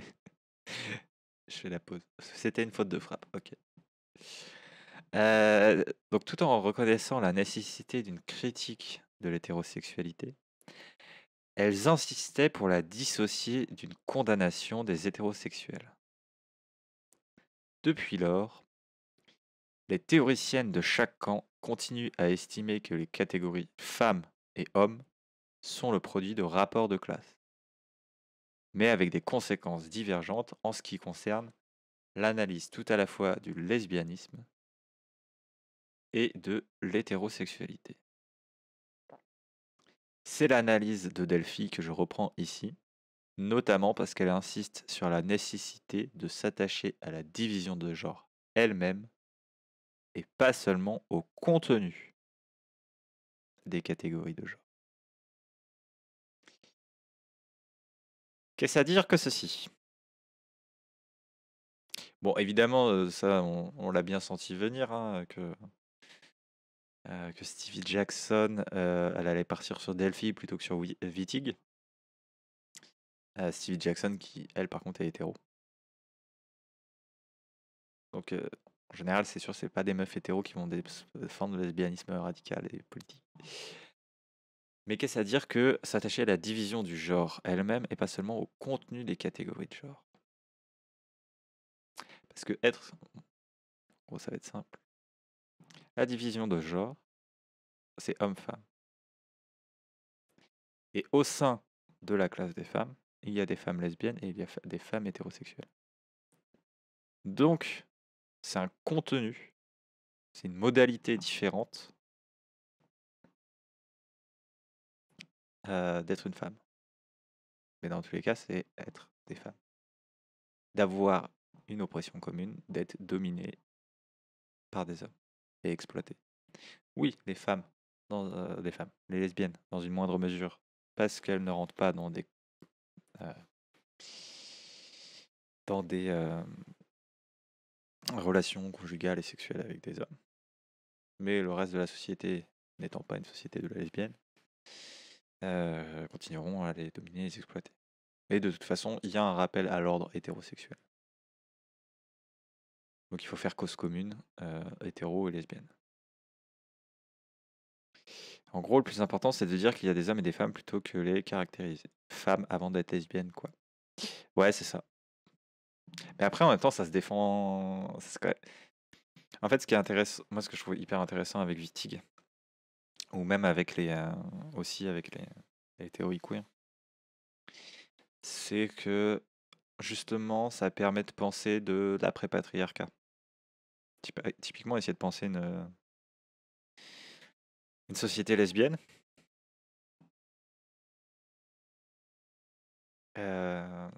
S1: la pause. C'était une faute de frappe. Ok. Euh, donc, tout en reconnaissant la nécessité d'une critique de l'hétérosexualité, elles insistaient pour la dissocier d'une condamnation des hétérosexuels. Depuis lors, les théoriciennes de chaque camp continuent à estimer que les catégories femmes et hommes sont le produit de rapports de classe, mais avec des conséquences divergentes en ce qui concerne l'analyse tout à la fois du lesbianisme et de l'hétérosexualité. C'est l'analyse de Delphi que je reprends ici, notamment parce qu'elle insiste sur la nécessité de s'attacher à la division de genre elle-même et pas seulement au contenu
S2: des catégories de genre.
S1: Qu'est-ce à dire que ceci Bon, évidemment, euh, ça, on, l'a bien senti venir, hein, euh, que, Stevie Jackson, euh, elle allait partir sur Delphi plutôt que sur Vitig. Stevie Jackson qui, elle, par contre, est hétéro. Donc, en général, c'est sûr, c'est pas des meufs hétéros qui vont formes euh, de lesbianisme radical et politique. Mais qu'est-ce à dire que s'attacher à la division du genre elle-même et pas seulement au contenu des catégories de genre Parce que être. En gros, ça va être simple. La division de genre,
S2: c'est homme-femme. Et au sein de la
S1: classe des femmes, il y a des femmes lesbiennes et il y a des femmes hétérosexuelles. Donc, c'est un contenu, c'est une modalité différente
S2: euh, d'être une femme. Mais dans tous les cas, c'est être des femmes. D'avoir une oppression
S1: commune, d'être dominée par des hommes et exploité. Oui, les femmes, dans, euh, les femmes, les lesbiennes, dans une moindre mesure, parce qu'elles ne rentrent pas dans des euh, dans des euh, relations conjugales et sexuelles avec des hommes. Mais le reste de la société n'étant pas une société de la lesbienne, euh, continueront à les dominer et les exploiter. Et de toute façon, il y a un rappel à l'ordre hétérosexuel. Donc il faut faire cause commune, hétéro et lesbienne. En gros, le plus important, c'est de dire qu'il y a des hommes et des femmes plutôt que les caractériser. Femmes avant d'être lesbiennes, quoi. Ouais, c'est ça. Mais après, en même temps, ça se défend. En fait, ce qui est intéressant, moi, ce que je trouve hyper intéressant avec Wittig, ou même avec les, euh, aussi avec les, les théories queer, c'est que justement, ça permet de penser de l'après-patriarcat. Typiquement, essayer de penser une,
S2: une société lesbienne
S1: euh,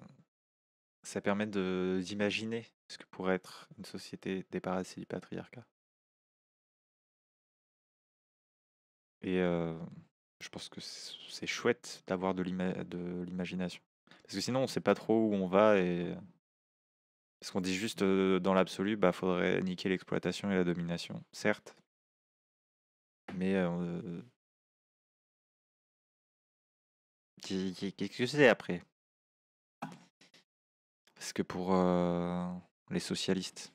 S1: ça permet de d'imaginer ce que pourrait être une société débarrassée du patriarcat. Et euh, je pense que c'est chouette d'avoir de l'imagination. Parce que sinon, on sait pas trop où on va et. Parce qu'on dit juste euh, dans l'absolu, bah faudrait niquer l'exploitation et la domination. Certes, mais. Qu'est-ce que c'est après Parce que pour les socialistes,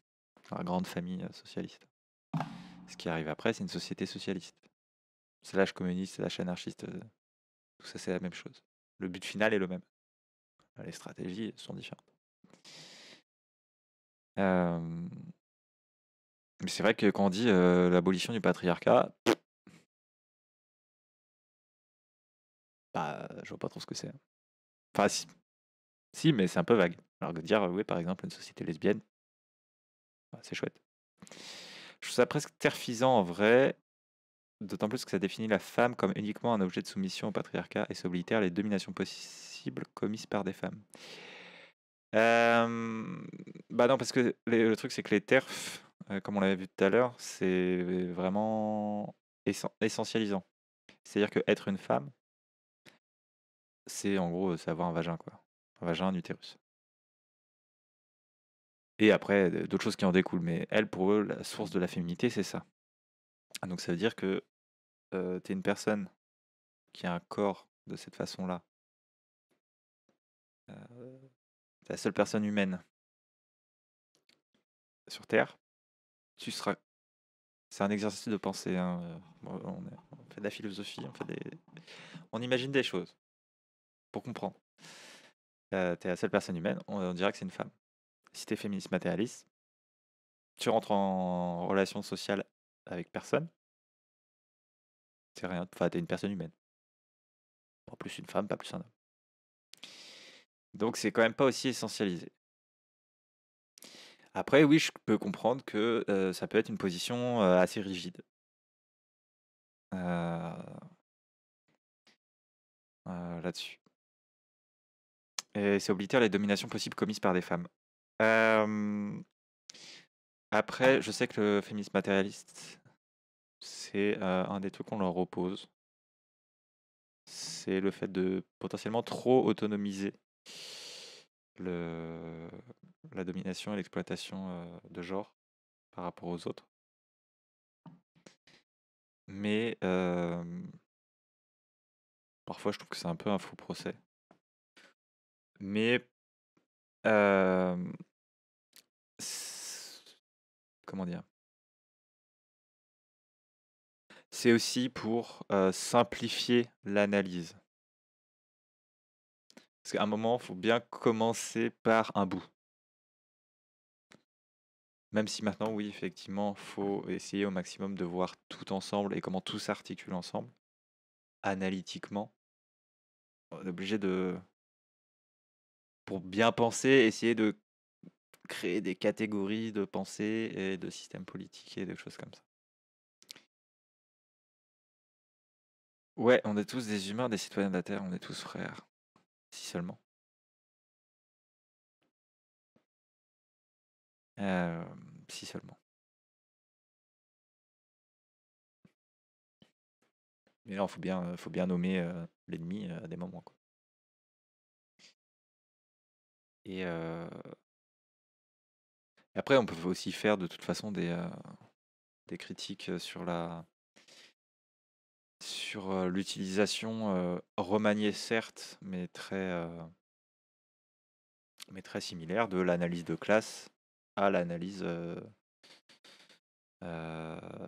S1: la grande famille socialiste, ce qui arrive après, c'est une société socialiste. C'est l'âge communiste, c'est l'âge anarchiste, tout ça c'est la même chose. Le but final est le même. Les stratégies sont différentes. Mais c'est vrai que quand on dit l'abolition du patriarcat,
S2: Bah, je vois pas trop ce que c'est.
S1: Enfin, si, si mais c'est un peu vague. Alors que dire, oui, par exemple, une société lesbienne, bah, c'est chouette. Je trouve ça presque terfisant en vrai, d'autant plus que ça définit la femme comme uniquement un objet de soumission au patriarcat et s'oblitère les dominations possibles commises par des femmes. bah non, parce que le truc, c'est que les terfs, euh, comme on l'avait vu tout à l'heure, c'est vraiment essentialisant. C'est-à-dire que être une femme, c'est en gros, savoir avoir un vagin, quoi. Un vagin, un utérus. Et après, d'autres choses qui en découlent. Mais elle, pour eux, la source de la féminité, c'est ça. Ah, donc ça veut dire que tu es une personne qui a un corps de cette façon-là.
S2: la seule personne humaine
S1: sur Terre. Tu seras. C'est un exercice de pensée. Hein, euh, on, on, fait de la philosophie, on, fait des... on imagine des choses pour comprendre. Euh, tu es la seule personne humaine, on, dirait que c'est une femme. Si tu es féministe matérialiste, tu rentres en relation sociale avec personne, c'est rien. Enfin, tu es une personne
S2: humaine. Pas plus une femme, pas plus un homme.
S1: Donc c'est quand même pas aussi essentialisé. Après, oui, je peux comprendre que euh, ça peut être une position euh, assez rigide. Euh, là-dessus. Et c'est obliter les dominations possibles commises par des femmes. Après, je sais que le féminisme matérialiste, c'est un des trucs qu'on leur oppose. C'est le fait de potentiellement trop autonomiser la domination et l'exploitation de genre par rapport aux autres. Mais
S2: parfois, je trouve que c'est un peu un faux procès. Mais comment dire? C'est
S1: aussi pour, simplifier l'analyse. Parce qu'à un moment, il faut bien commencer par un bout. Même si maintenant, oui, effectivement, faut essayer au maximum de voir tout ensemble et comment tout s'articule ensemble, analytiquement. On est obligé de pour bien penser, essayer de créer des catégories de pensée et de systèmes politiques et de choses comme ça. Ouais, on est tous des humains, des citoyens de la Terre, on est tous frères. Si
S2: seulement. Euh, si seulement. Mais là, il faut bien, faut bien nommer euh, l'ennemi euh, à des moments. Quoi. Et après, on
S1: peut aussi faire de toute façon des, des critiques, sur la sur, l'utilisation, remaniée certes, mais très, mais très similaire de l'analyse de classe à l'analyse, de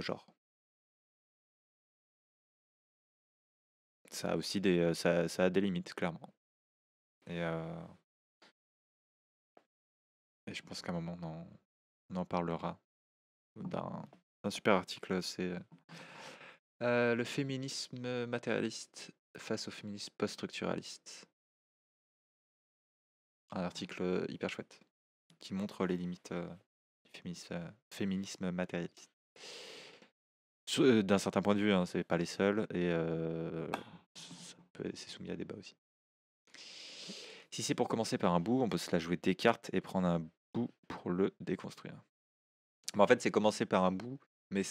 S1: genre.
S2: Ça a aussi des, ça ça a des limites clairement et et je pense qu'à un moment,
S1: on en, parlera d'un super article. C'est euh, Le féminisme matérialiste face au féminisme post-structuraliste. Un article hyper chouette qui montre les limites euh, du féminisme, matérialiste. Euh, d'un certain point de vue, hein, c'est pas les seuls et c'est soumis à débat aussi. Si c'est pour commencer par un bout, on peut se la jouer des cartes et prendre un pour le déconstruire. Mais en fait, c'est commencer par un bout, mais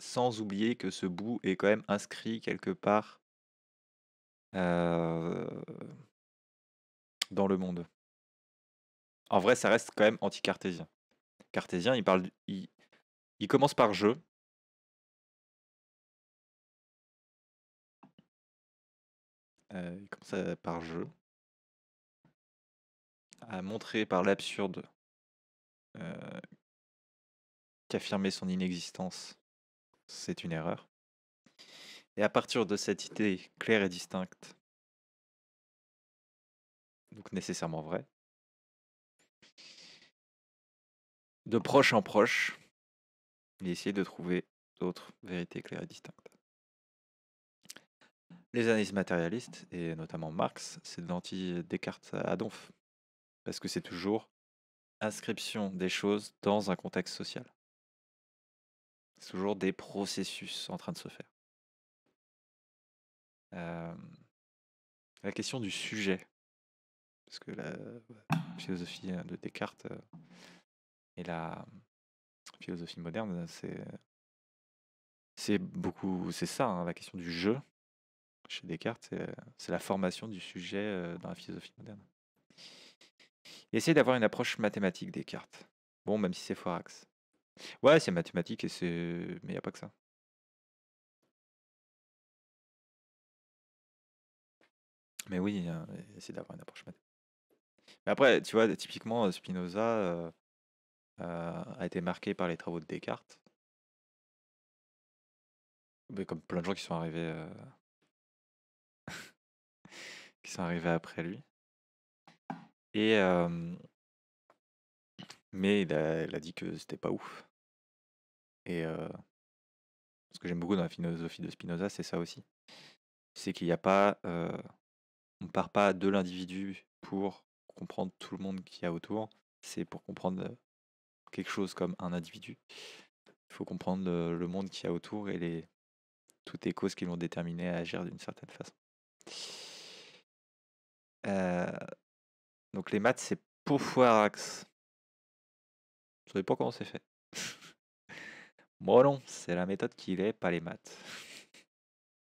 S1: sans oublier que ce bout est quand même inscrit quelque part euh, dans le monde. En vrai, ça reste quand même anti-cartésien.
S2: Cartésien, il parle, il, il commence par je. Euh, il commence euh, par je
S1: à montrer par l'absurde qu'affirmer son inexistence, c'est une erreur. Et à partir de cette idée claire et distincte,
S2: donc nécessairement vraie,
S1: de proche en proche, il essayer de trouver d'autres vérités claires et distinctes. Les analyses matérialistes, et notamment Marx, c'est l'anti-Descartes à parce que c'est toujours inscription des choses dans un contexte social. C'est toujours des processus en train
S2: de se faire. la question du
S1: sujet, parce que la philosophie euh, de Descartes euh, et la philosophie moderne, c'est beaucoup, c'est ça, hein, la question du jeu chez Descartes, c'est euh, la formation du sujet dans la philosophie moderne. Essayez d'avoir une approche mathématique des Bon, même si c'est Forax. Ouais, c'est mathématique et c'est. Mais il n'y a pas que ça. Mais oui, hein, d'avoir une approche mathématique. après, tu vois, typiquement, Spinoza euh, euh, a été marqué par les travaux de Descartes.
S2: comme plein de gens qui sont arrivés. Euh, qui sont arrivés après lui. Et mais
S1: elle a dit que c'était pas ouf. Et ce que j'aime beaucoup dans la philosophie de Spinoza, c'est ça aussi. C'est qu'il n'y a pas, On on part pas de l'individu pour comprendre tout le monde qu'il y a autour, c'est pour comprendre, quelque chose comme un individu. Il faut comprendre le monde qu'il y a autour et les toutes les causes qui l'ont déterminé à agir d'une certaine façon. Donc les maths, c'est pour foirax. Je sais pas comment c'est fait. bon non, c'est la méthode qui est, pas les maths.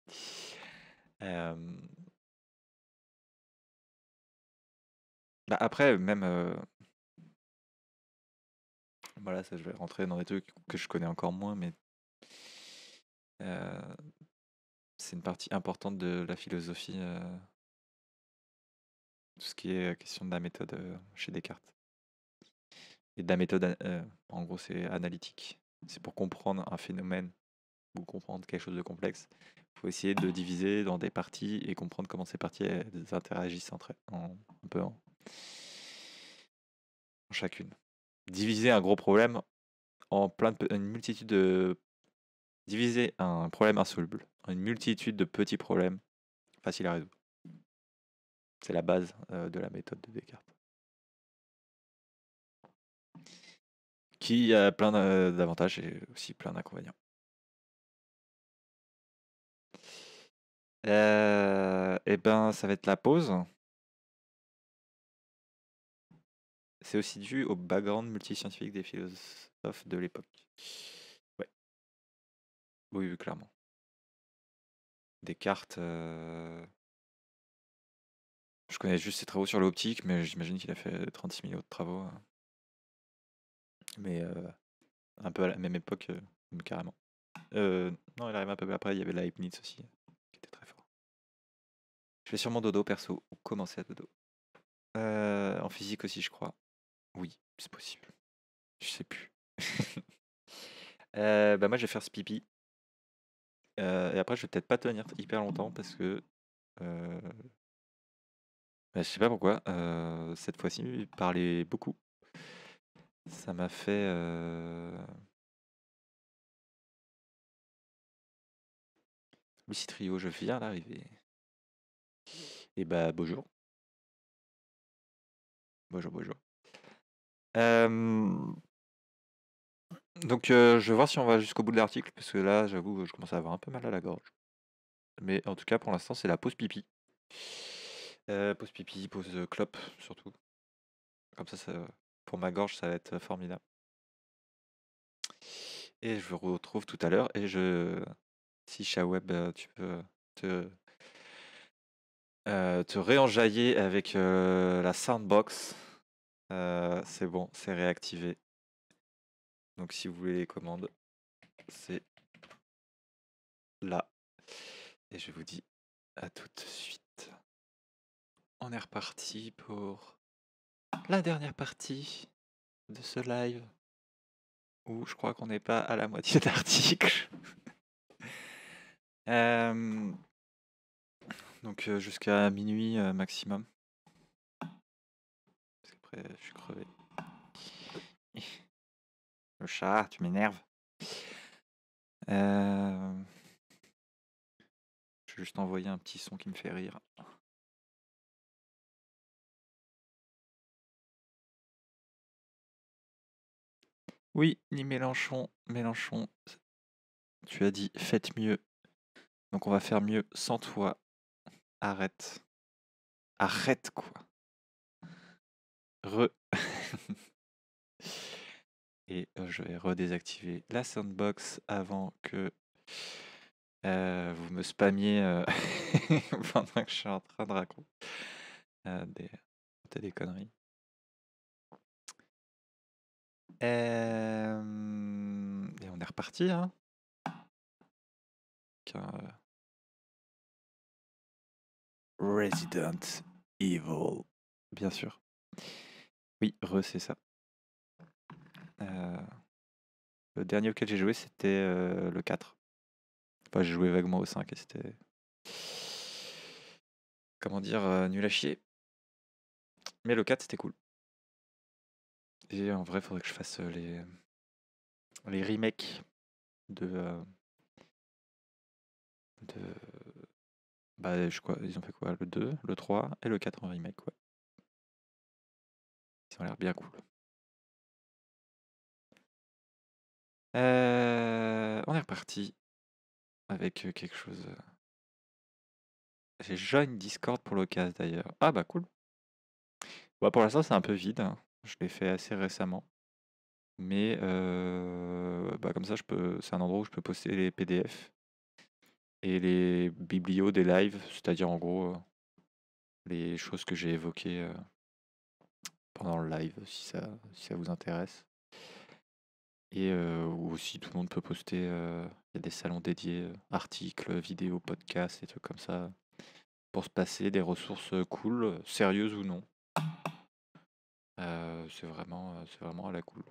S2: Bah après, même...
S1: Voilà, bah, ça, je vais rentrer dans des trucs que je connais encore moins, mais... C'est une partie importante de la philosophie tout ce qui est question de la méthode chez Descartes. Et de la méthode, en gros, c'est analytique. C'est pour comprendre un phénomène ou comprendre quelque chose de complexe. Il faut essayer de diviser dans des parties et comprendre comment ces parties interagissent entre un peu en, chacune. Diviser un gros problème en plein une multitude de diviser un problème insoluble en une multitude de petits problèmes faciles à résoudre. C'est la base de la méthode de Descartes. Qui a plein d'avantages et aussi plein d'inconvénients. eh ben, ça va être la pause.
S2: C'est aussi dû au background multiscientifique des philosophes de l'époque. Ouais. Oui, oui, clairement. Descartes,
S1: je connais juste ses travaux sur l'optique, mais j'imagine qu'il a fait 36 millions de travaux. Euh. Mais euh, un peu à la même époque, euh, carrément. non, il arrive un peu après, il y avait la Leibniz aussi, qui était très fort. Je vais sûrement dodo perso, ou commencer à dodo. en physique aussi, je crois. Oui, c'est possible. Je sais plus. bah moi, je vais faire ce pipi. et après, je vais peut-être pas tenir hyper longtemps parce que bah, je sais pas pourquoi. cette fois-ci, il parlait beaucoup. Ça
S2: m'a fait. euh, Lucie Trio, je viens d'arriver. Et bah, bonjour. Bonjour, bonjour. Donc,
S1: je vais voir si on va jusqu'au bout de l'article, parce que là, j'avoue, je commence à avoir un peu mal à la gorge. Mais en tout cas, pour l'instant, c'est la pause pipi. Pose euh, pause pipi, pause euh, clop, surtout. Comme ça, pour ma gorge, ça va être euh, formidable. Et je vous retrouve tout à l'heure. Et je, si Chaweb, tu peux te, te réenjailler avec la soundbox. c'est bon, c'est réactivé. Donc si vous voulez les commandes, c'est là. Et je vous dis à tout de suite on est reparti pour la dernière partie de ce live où je crois qu'on n'est pas à la moitié d'article. Euh, donc euh, jusqu'à minuit euh, maximum. Parce qu'après je suis crevé.
S2: Le chat, tu m'énerves. je vais juste envoyer un petit son qui me fait rire.
S1: Oui, ni Mélenchon. Mélenchon,
S2: tu as dit faites mieux. Donc on va faire mieux sans toi. Arrête.
S1: Arrête quoi. Re. Et euh, je vais redésactiver la sandbox avant que euh, vous me spamiez euh, pendant que je suis en train de raconter
S2: des, des conneries. Et on est reparti. Hein. Euh. Resident
S1: Evil. Bien sûr. Oui, re, c'est ça. Euh, le dernier auquel j'ai joué, c'était euh, le 4. Enfin, j'ai joué vaguement au 5 et c'était. Comment dire, nul à chier. Mais le 4, c'était cool. Et en vrai, faudrait que je
S2: fasse euh, les, les remakes de. Euh, de bah, je crois, ils ont fait quoi Le 2, le 3 et le 4 en remake, ouais. Ils ont l'air bien cool. Euh, on est reparti
S1: avec quelque chose. J'ai déjà une Discord pour l'occasion d'ailleurs. Ah bah cool. Bah, pour l'instant c'est un peu vide. Hein. Je l'ai fait assez récemment. Mais bah, comme ça, je peux, c'est un endroit où je peux poster les PDF et les biblios des lives, c'est-à-dire en gros les choses que j'ai évoquées pendant le live, si ça, si ça vous intéresse. Et euh aussi tout le monde peut poster, il y a des salons dédiés, articles, vidéos, podcasts, et trucs comme ça, pour se passer des ressources cool, sérieuses ou non. Euh, c'est vraiment, euh, c'est vraiment à la cool.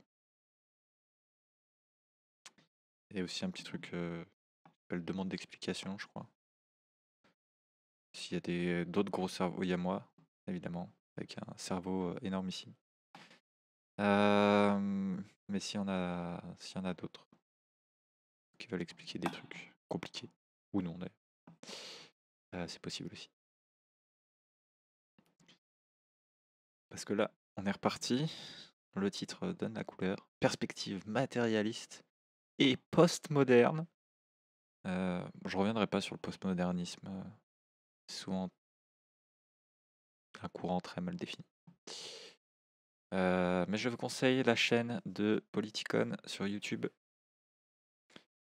S2: Et aussi un petit truc, euh, elle demande
S1: d'explication, je crois. S'il y a des, d'autres gros cerveaux, il y a moi, évidemment, avec un cerveau énormissime. Euh, mais s'il y en a, s'il y en a d'autres qui veulent expliquer des trucs compliqués,
S2: ou non c'est possible aussi.
S1: Parce que là, on est reparti. Le titre donne la couleur. Perspective matérialiste et postmoderne. Euh, je reviendrai pas sur le postmodernisme. Euh, souvent un courant très mal défini. Euh, mais je vous conseille la chaîne de Politicon sur YouTube,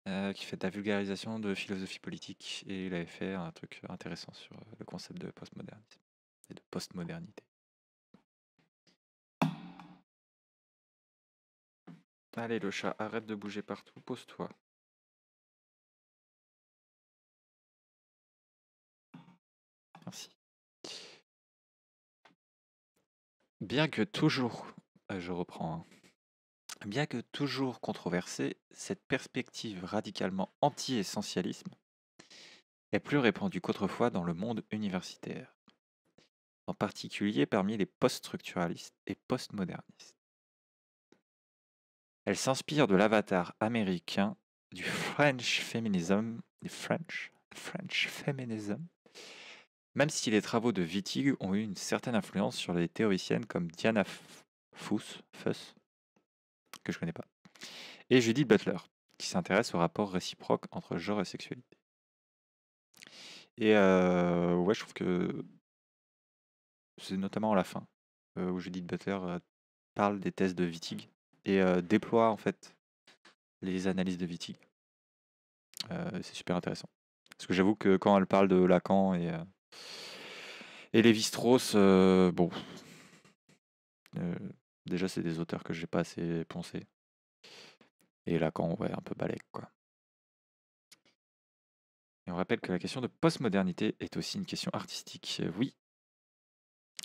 S1: euh, qui fait de la vulgarisation de philosophie politique, et il avait fait un truc intéressant sur le concept de postmodernisme et de
S2: postmodernité. Allez le chat, arrête de bouger partout, pose-toi. Merci.
S1: Bien que toujours, euh, je reprends, hein, bien que toujours controversée, cette perspective radicalement anti-essentialisme est plus répandue qu'autrefois dans le monde universitaire, en particulier parmi les post-structuralistes et post-modernistes. Elle s'inspire de l'avatar américain du French Feminism, du French, French Feminism, même si les travaux de Wittig ont eu une certaine influence sur les théoriciennes comme Diana Fuss, Fuss que je connais pas, et Judith Butler, qui s'intéresse au rapport réciproque entre genre et sexualité. Et euh, ouais, je trouve que c'est notamment à la fin euh, où Judith Butler euh, parle des thèses de Wittig déploie en fait les analyses de Wittig. c'est super intéressant. Parce que j'avoue que quand elle parle de Lacan et, et Lévi-Strauss, bon, déjà c'est des auteurs que j'ai pas assez pensé. Et Lacan, ouais, un peu balèque, quoi. Et on rappelle que la question de postmodernité est aussi une question artistique, oui.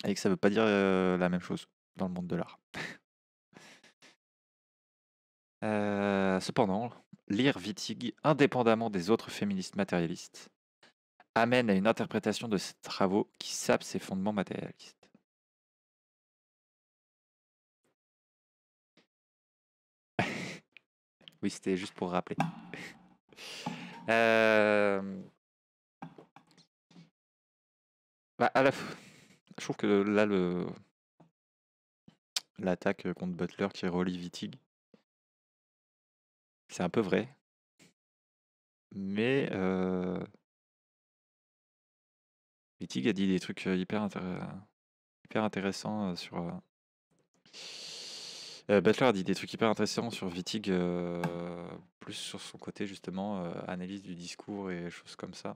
S1: Et que ça ne veut pas dire la même chose dans le monde de l'art. Euh, cependant, lire Wittig, indépendamment des autres féministes matérialistes, amène à une interprétation de ses travaux qui sape ses fondements
S2: matérialistes.
S1: oui, c'était juste pour rappeler. Euh, bah, à Je trouve que là, l'attaque contre Butler qui relie Wittig,
S2: c'est un peu vrai. Mais
S1: euh, Wittig a dit des trucs hyper, hyper intéressants sur. Euh, a dit des trucs hyper intéressants sur Wittig, plus sur son côté justement, analyse du discours et choses comme ça.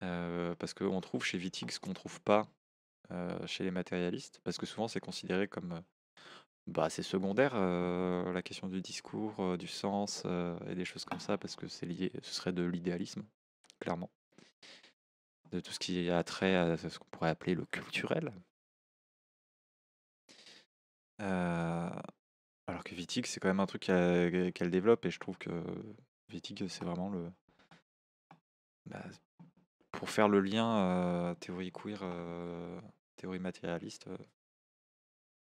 S1: parce qu'on trouve chez Wittig ce qu'on trouve pas chez les matérialistes, parce que souvent c'est considéré comme bah, c'est secondaire, euh, la question du discours, euh, du sens, euh, et des choses comme ça parce que c'est lié ce serait de l'idéalisme, clairement. De tout ce qui a trait à ce qu'on pourrait appeler le culturel. alors que Vitig, c'est quand même un truc qu'elle développe et je trouve que Vitig, c'est vraiment le bah, pour faire le lien, théorie queer, théorie matérialiste,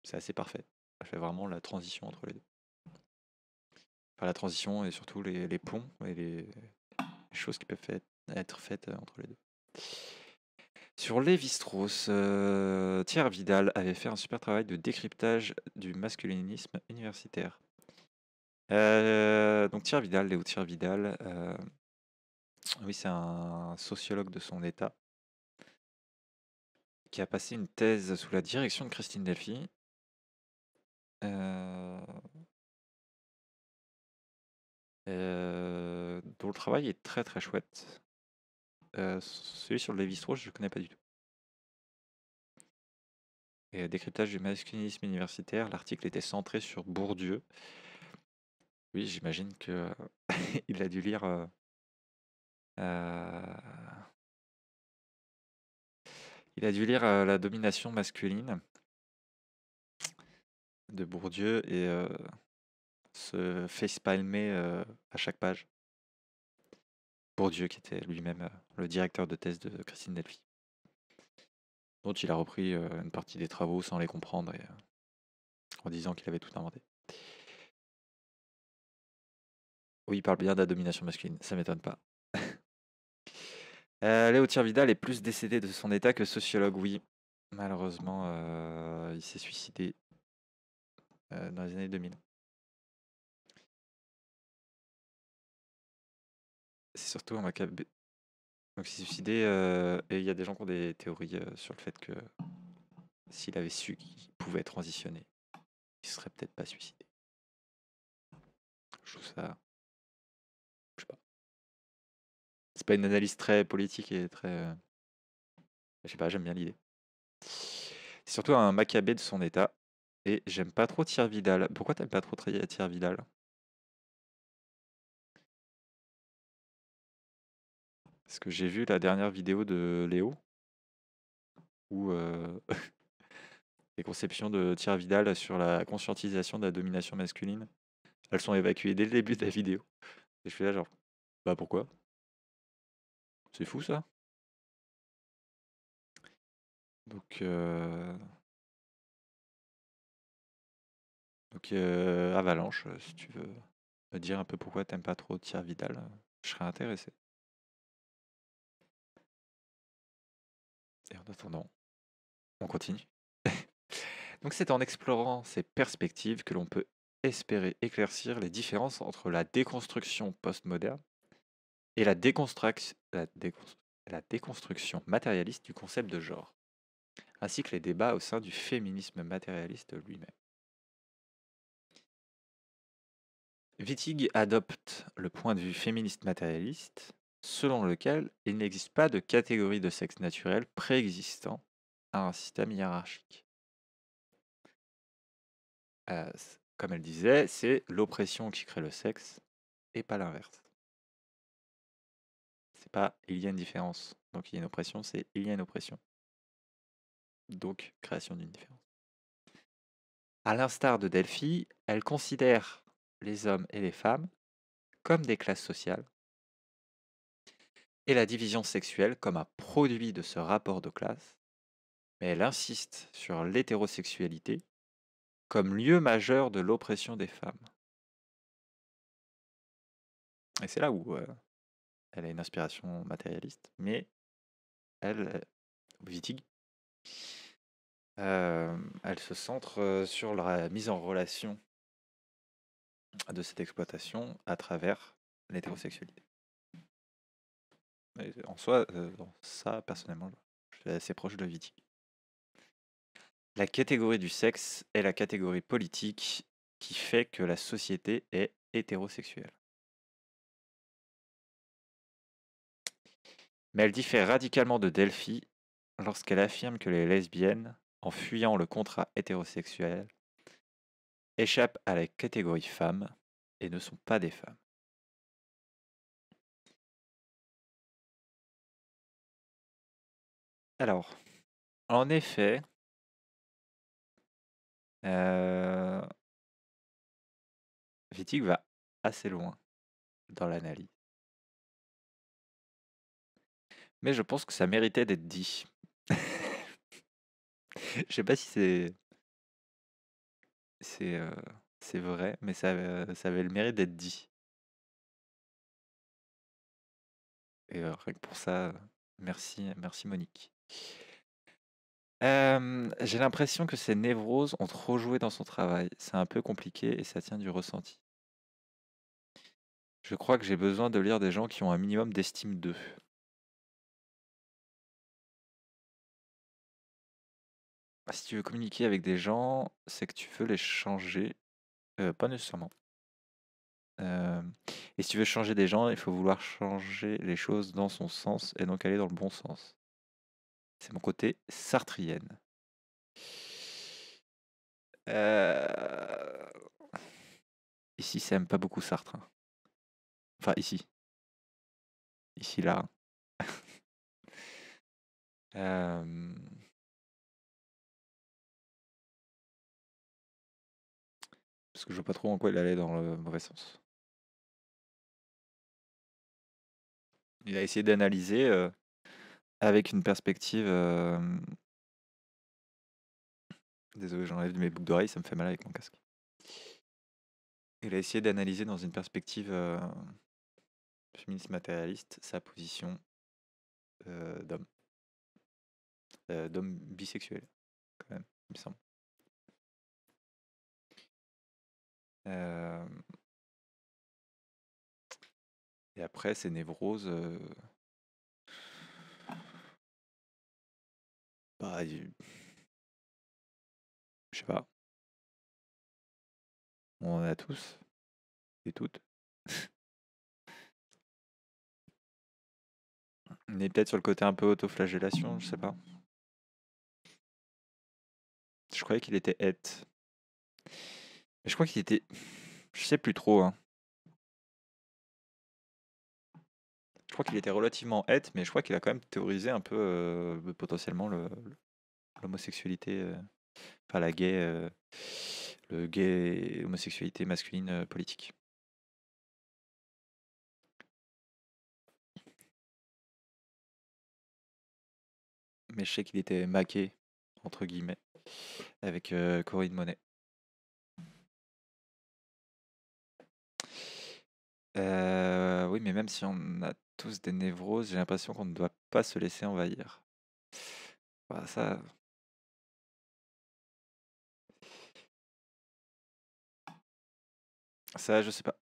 S1: c'est assez parfait fait vraiment la transition entre les deux. Enfin, la transition et surtout les, ponts et les, choses qui peuvent être faites euh, entre les deux. Sur les strauss euh, Thierry Vidal avait fait un super travail de décryptage du masculinisme universitaire. Euh, donc Thierry Vidal, Léo Thierry Vidal, oui, c'est un sociologue de son état qui a passé une thèse sous la direction de Christine Delphi euh, euh, dont le travail est très, très chouette. Euh, celui sur Lévi-Strauss, je ne connais pas du tout. Et décryptage du masculinisme universitaire, l'article était centré sur Bourdieu. Oui, j'imagine que, il a dû lire, il a dû lire, La domination masculine de Bourdieu et se fait palmer à chaque page. Bourdieu, qui était lui-même le directeur de thèse de Christine Delphi, Donc il a repris une partie des travaux sans les comprendre et en disant qu'il avait tout inventé. Oui, il parle bien de la domination masculine, ça m'étonne pas. Euh, Léo Tirvidal est plus décédé de son état que sociologue, oui. Malheureusement, il s'est suicidé euh, dans les années 2000. C'est surtout un macabre. Donc, s'est suicidé, euh, et il y a des gens qui ont des théories euh, sur le fait que s'il avait su qu'il pouvait transitionner, il ne serait peut-être pas suicidé.
S2: Je trouve ça. Je sais pas.
S1: C'est pas une analyse très politique et très. Je sais pas, j'aime bien l'idée. C'est surtout un macabre de son état et j'aime pas trop Thierry Vidal. Pourquoi t'aimes pas trop euh, Thierry Vidal? Parce que j'ai vu la dernière vidéo de Léo où euh, les conceptions de Thierry Vidal sur la conscientisation de la domination masculine, elles sont évacuées dès le début de la vidéo. Et je suis là genre, bah pourquoi?
S2: C'est fou ça. Donc
S1: euh, Donc Avalanche, si tu veux me dire un peu pourquoi tu t'aimes pas trop Thierry Vidal, je serais intéressé.
S2: Et en attendant, on continue.
S1: Donc c'est en explorant ces perspectives que l'on peut espérer éclaircir les différences entre la déconstruction postmoderne et la déconstruction matérialiste du concept de genre, ainsi que les débats au sein du féminisme matérialiste lui-même. Wittig adopte le point de vue féministe matérialiste, selon lequel il n'existe pas de catégorie de sexe naturel préexistant à un système hiérarchique. Euh, comme elle disait, c'est l'oppression qui crée le sexe et pas l'inverse. C'est pas il y a une différence, donc il y a une oppression, c'est il y a une oppression. Donc création d'une différence. À l'instar de Delphi, elle considère les hommes et les femmes comme des classes sociales, et la division sexuelle comme un produit de ce rapport de classe, mais elle insiste sur l'hétérosexualité comme lieu majeur de l'oppression des femmes. Et c'est là où euh, elle a une inspiration matérialiste, mais elle, euh, Wittig, euh, elle se centre sur la mise en relation de cette exploitation à travers l'hétérosexualité. en soi, euh, ça, personnellement, je suis assez proche de Viti. La catégorie du sexe est la catégorie politique qui fait que la société est hétérosexuelle. Mais elle diffère radicalement de Delphi lorsqu'elle affirme que les lesbiennes, en fuyant le contrat hétérosexuel, échappent à la catégorie femme et ne sont pas des femmes.
S2: Alors, en effet, euh, va assez loin dans l'analyse.
S1: Mais je pense que ça méritait d'être dit. Je ne sais pas si c'est c'est vrai,
S2: mais ça, avait le mérite d'être dit.
S1: Et pour ça, merci, merci Monique. j'ai l'impression que ces névroses ont trop joué dans son travail. C'est un peu compliqué et ça tient du ressenti. Je crois que j'ai besoin de lire des gens qui ont un minimum d'estime d'eux. Bah, si tu veux communiquer avec des gens, c'est que tu veux les changer. pas nécessairement. et si tu veux changer des gens, il faut vouloir changer les choses dans son sens et donc aller dans le bon sens. C'est mon côté sartrienne.
S2: Ici, ça aime pas beaucoup Sartre. Hein. Enfin, ici. Ici, là. Euh, Parce que je vois pas trop en quoi il allait dans le mauvais sens.
S1: Il a essayé d'analyser euh, avec une perspective. Euh, Désolé, j'enlève mes boucles d'oreilles, ça me fait mal avec mon casque. Il a essayé d'analyser dans une perspective euh, féministe matérialiste sa position d'homme. d'homme bisexuel,
S2: quand même, il me semble. et après ces névroses, bah, je sais pas. On en a tous et toutes.
S1: On est peut-être sur le côté un peu autoflagellation, je sais pas. Je croyais qu'il était hête je crois qu'il était. Je sais plus trop. Hein. Je crois qu'il était relativement hête, mais je crois qu'il a quand même théorisé un peu potentiellement l'homosexualité. enfin, la gay. le gay homosexualité masculine politique.
S2: Mais je sais qu'il était maqué,
S1: entre guillemets, avec Corinne Monet. oui, mais même si on a tous des névroses, j'ai l'impression qu'on ne doit pas se laisser envahir. Bah, ça Ça, je sais pas.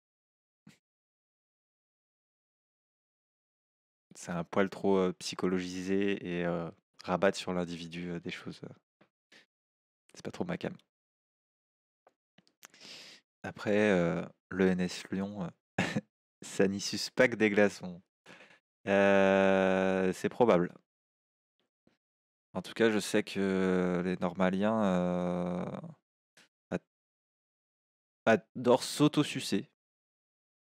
S1: C'est un poil trop, psychologisé et rabattre sur l'individu, des choses, c'est pas trop ma cam. Après, le l'ENS Lyon, ça n'y suspecte que des glaçons. c'est probable. En tout cas, je sais que les Normaliens adorent s'auto-sucer.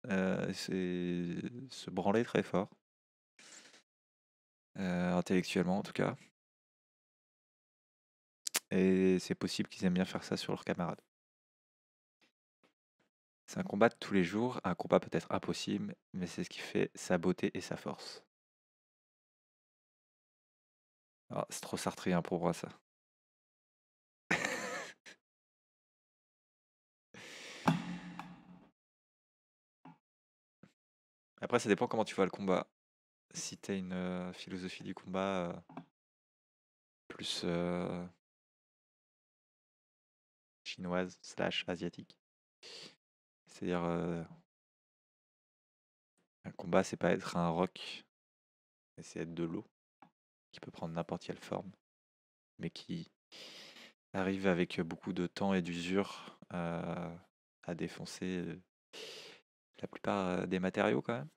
S1: c'est se branler très fort. intellectuellement, en tout cas. Et c'est possible qu'ils aiment bien faire ça sur leurs camarades. C'est un combat de tous les jours, un combat peut-être impossible, mais c'est ce qui fait sa beauté et sa force. Ah, c'est trop sartrien hein, pour moi ça. Après, ça dépend comment tu vois le combat. Si t'as une euh, philosophie du combat euh, plus euh, chinoise slash asiatique.
S2: C'est-à-dire, un combat, c'est pas être un roc,
S1: mais c'est être de l'eau qui peut prendre n'importe quelle forme, mais qui arrive avec beaucoup de temps et d'usure à défoncer la plupart des matériaux quand même.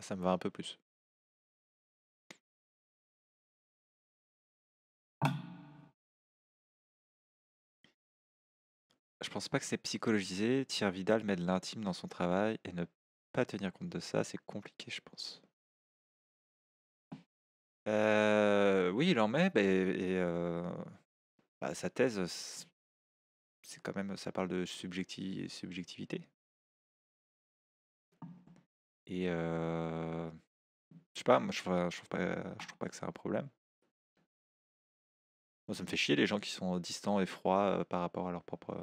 S2: Ça me va un peu plus.
S1: je pense pas que c'est psychologisé. Thierry Vidal met de l'intime dans son travail et ne pas tenir compte de ça, c'est compliqué, je pense. Euh, oui, il en met, bah, euh, bah, sa thèse, c'est quand même, ça parle de subjectivité. Et euh, je sais pas, moi je, trouve pas, je trouve pas que c'est un problème. ça me fait chier les gens qui sont distants et froids par rapport à leur propre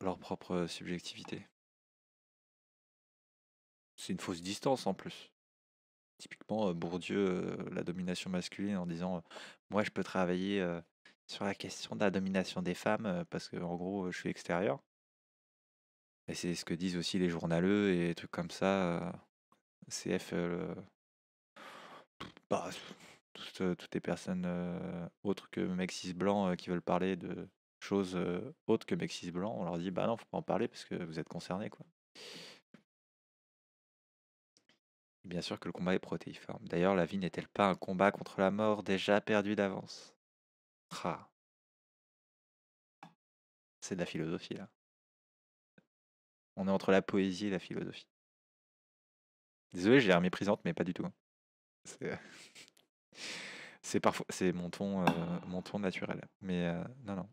S1: leur propre subjectivité. C'est une fausse distance en plus. Typiquement, Bourdieu, la domination masculine, en disant Moi, je peux travailler sur la question de la domination des femmes parce que, en gros, je suis extérieur. Et c'est ce que disent aussi les journaleux et trucs comme ça. CF, le... Bah, toutes, euh, toutes, les personnes autres que Maxis Blanc qui veulent parler de, chose autre que Mexis Blanc, on leur dit bah non, faut pas en parler parce que vous êtes concernés. Quoi. bien sûr que le combat est protéiforme. D'ailleurs, la vie n'est-elle pas un combat contre la mort déjà perdu d'avance C'est de la philosophie là. On est entre la poésie et la philosophie. Désolé, j'ai l'air méprisante, mais pas du tout. Hein. Euh, c'est parfois c'est mon ton mon ton naturel. Mais euh, non non.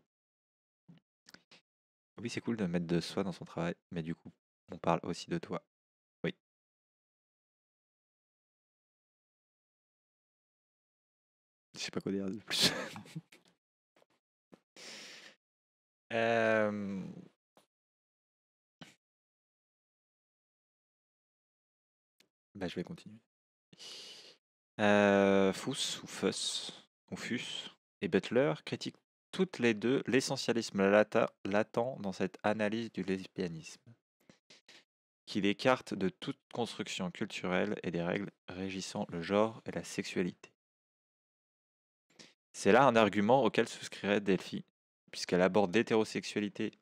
S1: Ah oui, c'est cool de mettre de soi dans son travail, mais du coup, on parle aussi de toi.
S2: Oui. Je sais pas quoi dire de plus. Bah,
S1: je vais continuer. Euh, Fous ou Fuss, Confus et Butler critique toutes les deux l'essentialisme l'attend latent dans cette analyse du lesbianisme, qui l'écarte de toute construction culturelle et des règles régissant le genre et la sexualité. C'est là un argument auquel souscrirait Delphi, puisqu'elle aborde l'hétérosexualité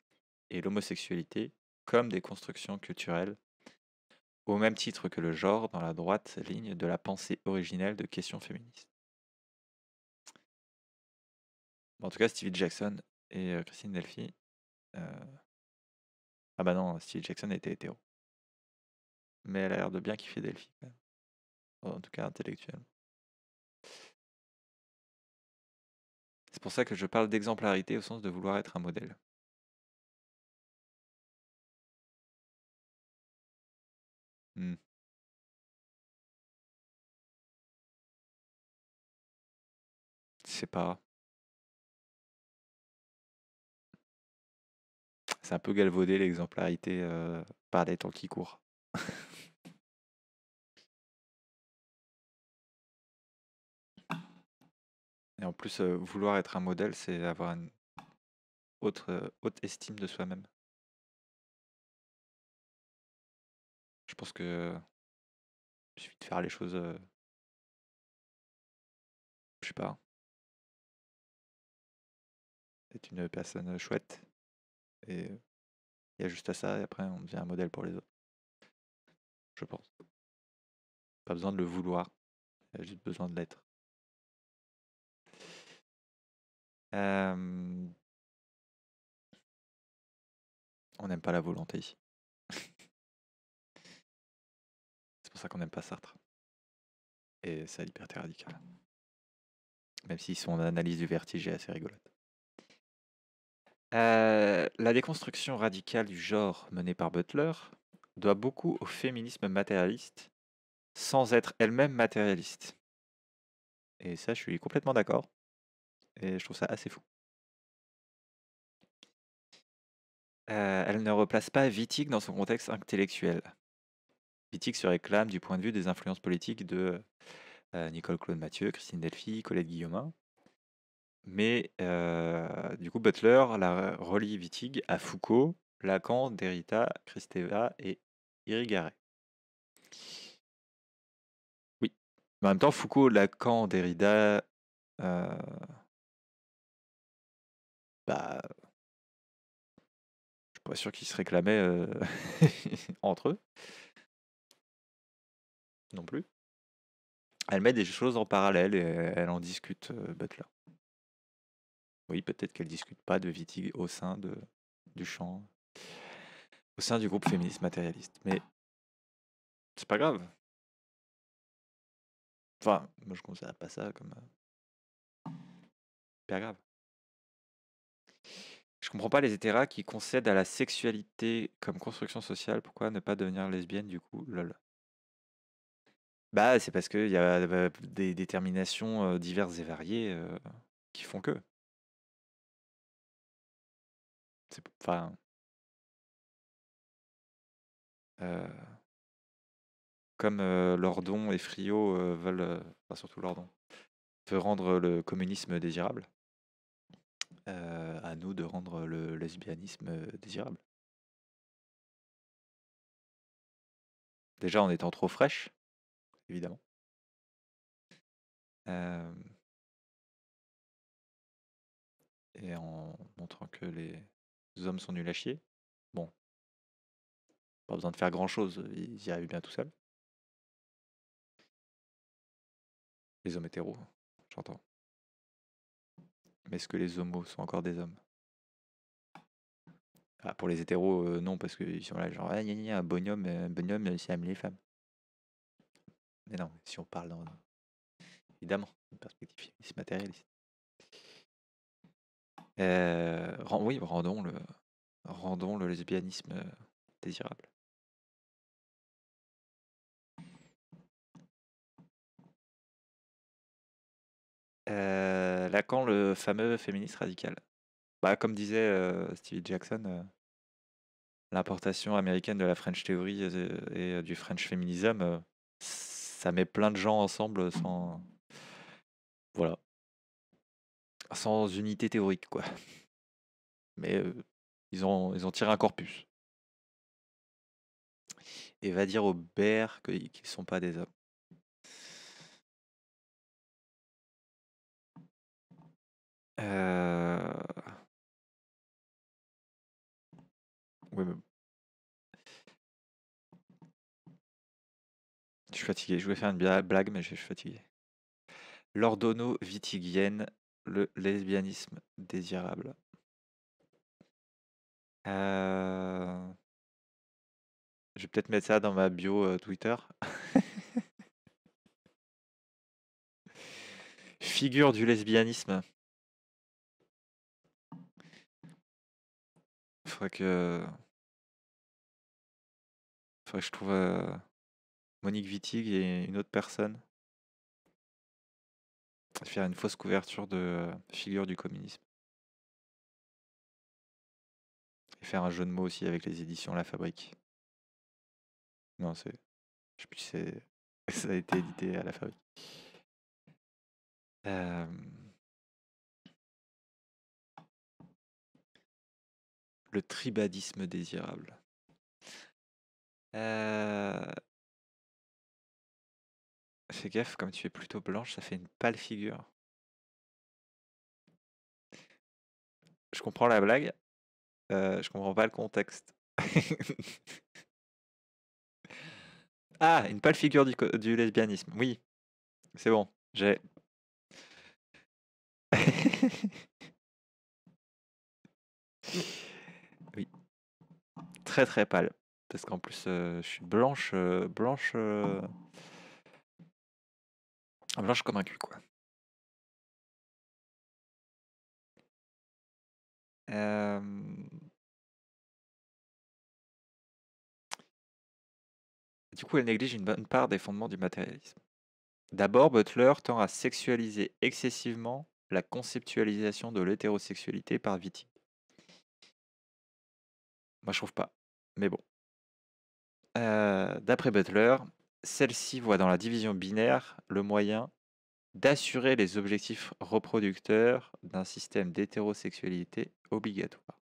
S1: et l'homosexualité comme des constructions culturelles, au même titre que le genre dans la droite ligne de la pensée originelle de questions féministes en tout cas, Stevie Jackson et Christine Delphi.
S2: Ah bah non, Stevie Jackson était hétéro. Mais elle a l'air de bien kiffer Delphi, En tout cas, intellectuelle.
S1: C'est pour ça que je parle d'exemplarité au sens de vouloir être un modèle.
S2: Mmh. C'est pas. c'est un peu galvaudé l'exemplarité euh, par des temps qui courent. Et en plus, euh, vouloir être un modèle, c'est avoir une autre, euh, haute estime de soi-même. Je pense que il suffit de faire les choses. je sais pas. C'est une personne chouette il y a juste à ça, et après on devient un modèle pour les autres. Je pense. Pas besoin de le vouloir, il y a juste besoin de l'être. On n'aime pas la volonté ici. C'est pour ça qu'on n'aime pas Sartre et sa liberté radicale.
S1: Même si son analyse du vertige est assez rigolote. Euh, la déconstruction radicale du genre menée par Butler doit beaucoup au féminisme matérialiste, sans être elle-même matérialiste. Et ça, je suis complètement d'accord. Et je trouve ça assez fou. Euh, elle ne replace pas Wittig dans son contexte intellectuel. Wittig se réclame du point de vue des influences politiques de euh, Nicole Claude Mathieu, Christine Delphi, Colette Guillaumin, mais euh, du coup, Butler la relie Vitig, à Foucault, Lacan, Derrida, Kristeva et Irigaray. Oui, mais en même temps, Foucault, Lacan, Derrida,
S2: je euh, bah
S1: je suis pas sûr qu'ils se réclamaient, euh, entre eux. Non plus. Elle met des choses en parallèle et elle en discute, Butler. Oui, peut-être qu'elle discute pas de vitig au sein de, du champ, au sein du groupe féministe matérialiste. Mais ah.
S2: c'est pas grave. Enfin, moi je considère pas ça comme. Euh
S1: pas grave. Je comprends pas les hétéras qui concèdent à la sexualité comme construction sociale. Pourquoi ne pas devenir lesbienne du coup Lol. Bah, c'est parce qu'il y a bah, des déterminations
S2: diverses et variées qui font que. Euh,
S1: comme, Lordon et Friot veulent, surtout Lordon, veut rendre le communisme désirable à nous de rendre le
S2: lesbianisme, désirable. Déjà en étant trop fraîche, évidemment. et en montrant que les les hommes sont nuls à chier. Bon, pas besoin de faire grand chose, ils y arrivent bien tout seuls. Les hommes hétéros,
S1: j'entends. Mais est-ce que les homos sont encore des hommes ah, Pour les hétéros, euh, non, parce qu'ils sont là, genre, ah, un bonhomme, euh, un bonhomme, euh, c'est aime les femmes. Mais non, si on parle dans. Évidemment, une perspective matérialiste. Euh, oui, rendons le, rendons lesbianisme euh, désirable. Euh, Lacan, le fameux féministe radical. Bah, comme disait Steve Stevie Jackson, l'importation américaine de la French Theory et, et du French Feminism, ça met plein de gens ensemble sans. Voilà sans unité théorique, quoi. Mais
S2: ils, ont, ils ont tiré un corpus. Et va dire aux Bers qu'ils ne sont pas des hommes. Euh. Oui, mais...
S1: Je suis fatigué. Je voulais faire une blague, mais je suis fatigué. L'ordono vitigienne le lesbianisme désirable. Euh, je vais peut-être mettre ça dans ma bio euh, Twitter.
S2: Figure du lesbianisme. Faudrait que. Faudrait que je trouve euh, Monique Wittig et une autre personne faire une fausse couverture de figure du communisme. Et faire un jeu de mots aussi avec les éditions La Fabrique. Non, c'est. Je sais plus si ça a été ah. édité à La Fabrique.
S1: Le tribadisme désirable. Euh... Fais gaffe, comme tu es plutôt blanche, ça fait une pâle figure.
S2: Je comprends la blague.
S1: Euh, je comprends pas le contexte. ah, une pâle figure du, lesbianisme. Oui, c'est bon. J'ai. Mmh. oui. Très très pâle. Parce qu'en plus, euh, je suis blanche, euh, blanche. Ah, je suis convaincu, quoi. Du coup, elle néglige une bonne part des fondements du matérialisme. D'abord, Butler tend à sexualiser excessivement la conceptualisation de l'hétérosexualité par Viti. Moi, je trouve pas, mais bon. D'après Butler, celle-ci voit dans la division binaire le moyen d'assurer les objectifs reproducteurs d'un système d'hétérosexualité obligatoire.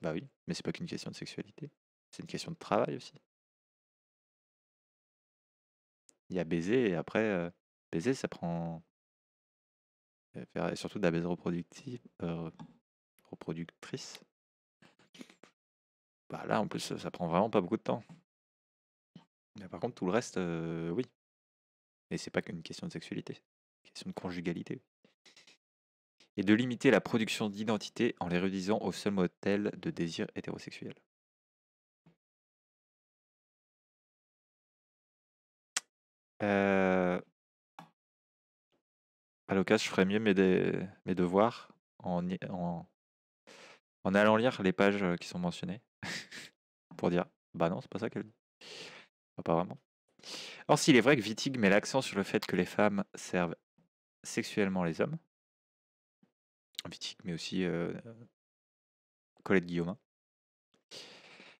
S1: Bah oui, mais c'est pas qu'une question de sexualité, c'est une question de travail
S2: aussi. Il y a baiser et après euh,
S1: baiser ça prend euh, et surtout de la baiser euh, reproductrice. Bah là en plus ça prend vraiment pas beaucoup de temps. Mais par contre, tout le reste, oui. Mais c'est pas qu'une question de sexualité, une question de conjugalité. Et de limiter la production d'identité en les réduisant au seul modèle de désir hétérosexuel.
S2: Euh...
S1: À l'occasion, je ferais mieux mes, mes devoirs en... en, en allant lire les pages qui sont mentionnées pour dire bah non, c'est pas ça qu'elle dit apparemment. Or, s'il est vrai que Wittig met l'accent sur le fait que les femmes servent sexuellement les hommes, Wittig, mais aussi Colette Guillaume,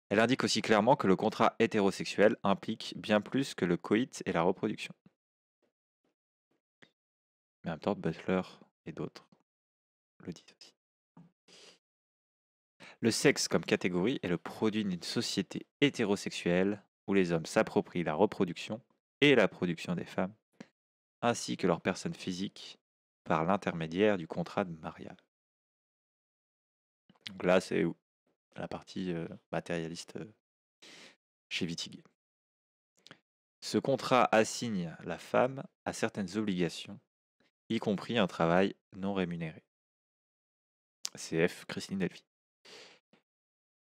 S1: elle indique aussi clairement que le contrat hétérosexuel implique bien plus que le coït et la reproduction. Mais en même temps, Butler et d'autres le disent aussi. Le sexe comme catégorie est le produit d'une société hétérosexuelle où les hommes s'approprient la reproduction et la production des femmes, ainsi que leur personne physique, par l'intermédiaire du contrat de mariage. Donc là, c'est la partie euh, matérialiste euh, chez Wittig. Ce contrat assigne la femme à certaines obligations, y compris un travail non rémunéré. CF Christine Delphi.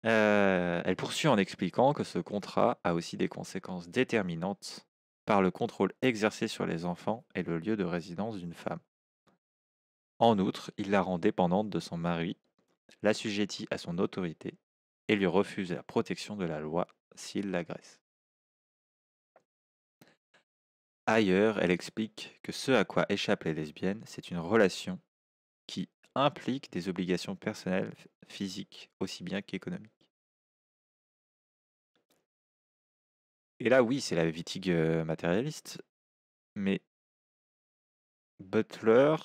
S1: Euh, elle poursuit en expliquant que ce contrat a aussi des conséquences déterminantes par le contrôle exercé sur les enfants et le lieu de résidence d'une femme. En outre, il la rend dépendante de son mari, l'assujettit à son autorité et lui refuse la protection de la loi s'il l'agresse. Ailleurs, elle explique que ce à quoi échappent les lesbiennes, c'est une relation qui implique des obligations personnelles, physiques, aussi bien qu'économiques.
S2: Et là, oui, c'est la vitigue matérialiste, mais Butler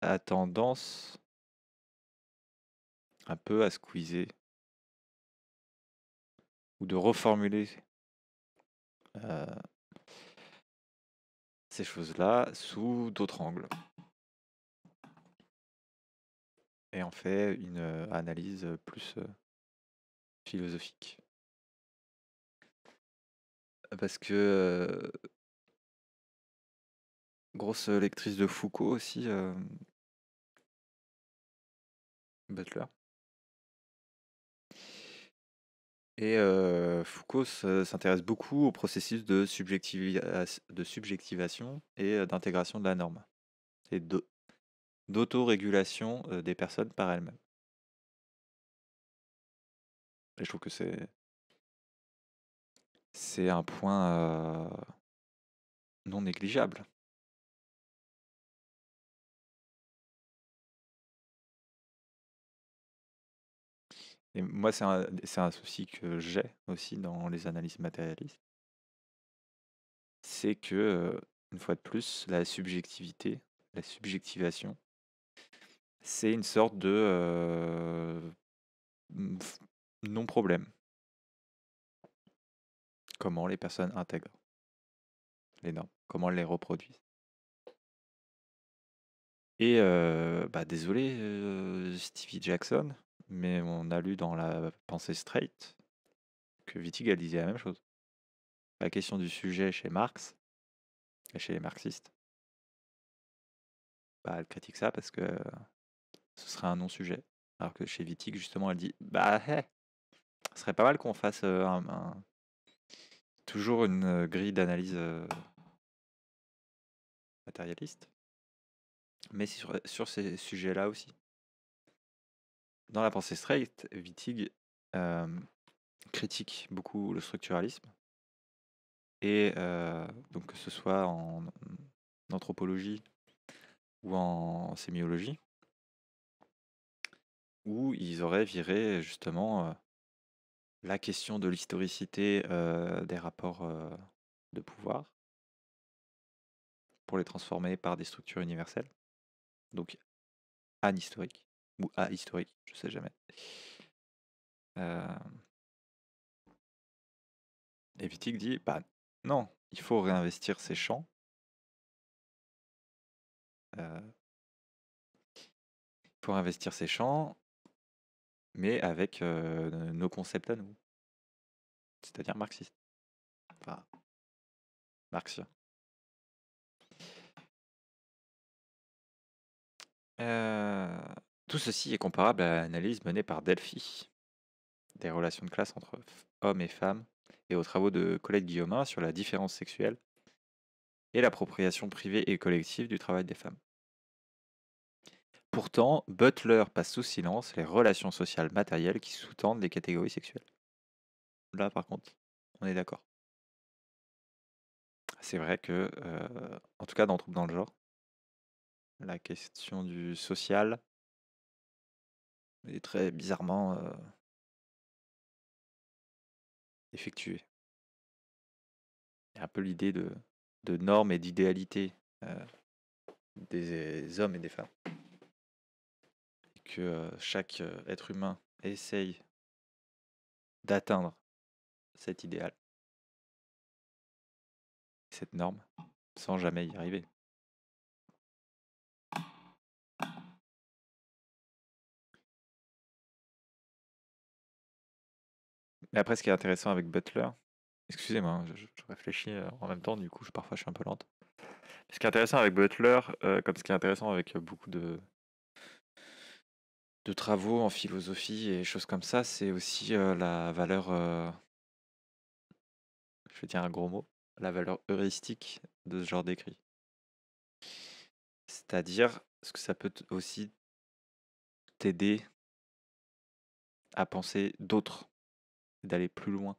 S2: a tendance un peu à squeezer ou de reformuler ces choses-là sous d'autres angles. Et en fait une analyse plus philosophique. Parce que grosse, lectrice de Foucault aussi, Butler.
S1: Et Foucault s'intéresse beaucoup au processus de de subjectivation et d'intégration de la norme et dauto d'autorégulation, des personnes par elles-mêmes.
S2: Et je trouve que c'est c'est un point, non négligeable.
S1: Et moi, c'est un souci que j'ai aussi dans les analyses matérialistes c'est que, une fois de plus, la subjectivité, la subjectivation c'est une sorte de, non problème comment les personnes intègrent les normes, comment elles les reproduisent. Et bah, désolé Stevie Jackson, mais on a lu dans la pensée straight que Wittig disait la même chose. La question du sujet chez Marx et chez les marxistes, bah, elle critique ça parce que ce serait un non-sujet. Alors que chez Wittig, justement, elle dit Bah, eh, ce serait pas mal qu'on fasse un, Toujours une grille d'analyse matérialiste, mais sur, sur ces sujets-là aussi. Dans la pensée straight, Wittig critique beaucoup le structuralisme, et donc que ce soit en, anthropologie ou en, en sémiologie, où ils auraient viré justement la question de l'historicité des rapports de pouvoir pour les transformer par des structures universelles, donc an-historique, ou a-historique,
S2: je sais jamais. Et Wittig dit bah non, il faut réinvestir ces champs. faut investir ces champs mais avec nos concepts à nous, c'est-à-dire marxiste, Enfin, marxien.
S1: Euh, tout ceci est comparable à l'analyse menée par Delphi des relations de classe entre hommes et femmes et aux travaux de Colette Guillaumin sur la différence sexuelle et l'appropriation privée et collective du travail des femmes. Pourtant, Butler passe sous silence les relations sociales matérielles qui sous-tendent les catégories sexuelles. Là, par contre, on est d'accord. C'est vrai que, euh, en tout cas, dans Troupe dans le genre,
S2: la question du social est très bizarrement euh, effectuée.
S1: Il y a un peu l'idée de, normes et d'idéalités euh, des hommes et des femmes que chaque être humain essaye d'atteindre cet idéal,
S2: cette norme, sans jamais y arriver.
S1: Mais après, ce qui est intéressant avec Butler, excusez-moi, hein, je, réfléchis en même temps, du coup, je, parfois je suis un peu lente. Ce qui est intéressant avec Butler, comme ce qui est intéressant avec beaucoup de, de travaux en philosophie et choses comme ça, c'est aussi euh, la valeur, euh, je vais dire un gros mot, la valeur heuristique de ce genre d'écrit. C'est-à-dire, ce que ça peut aussi t'aider à penser d'autres, d'aller plus loin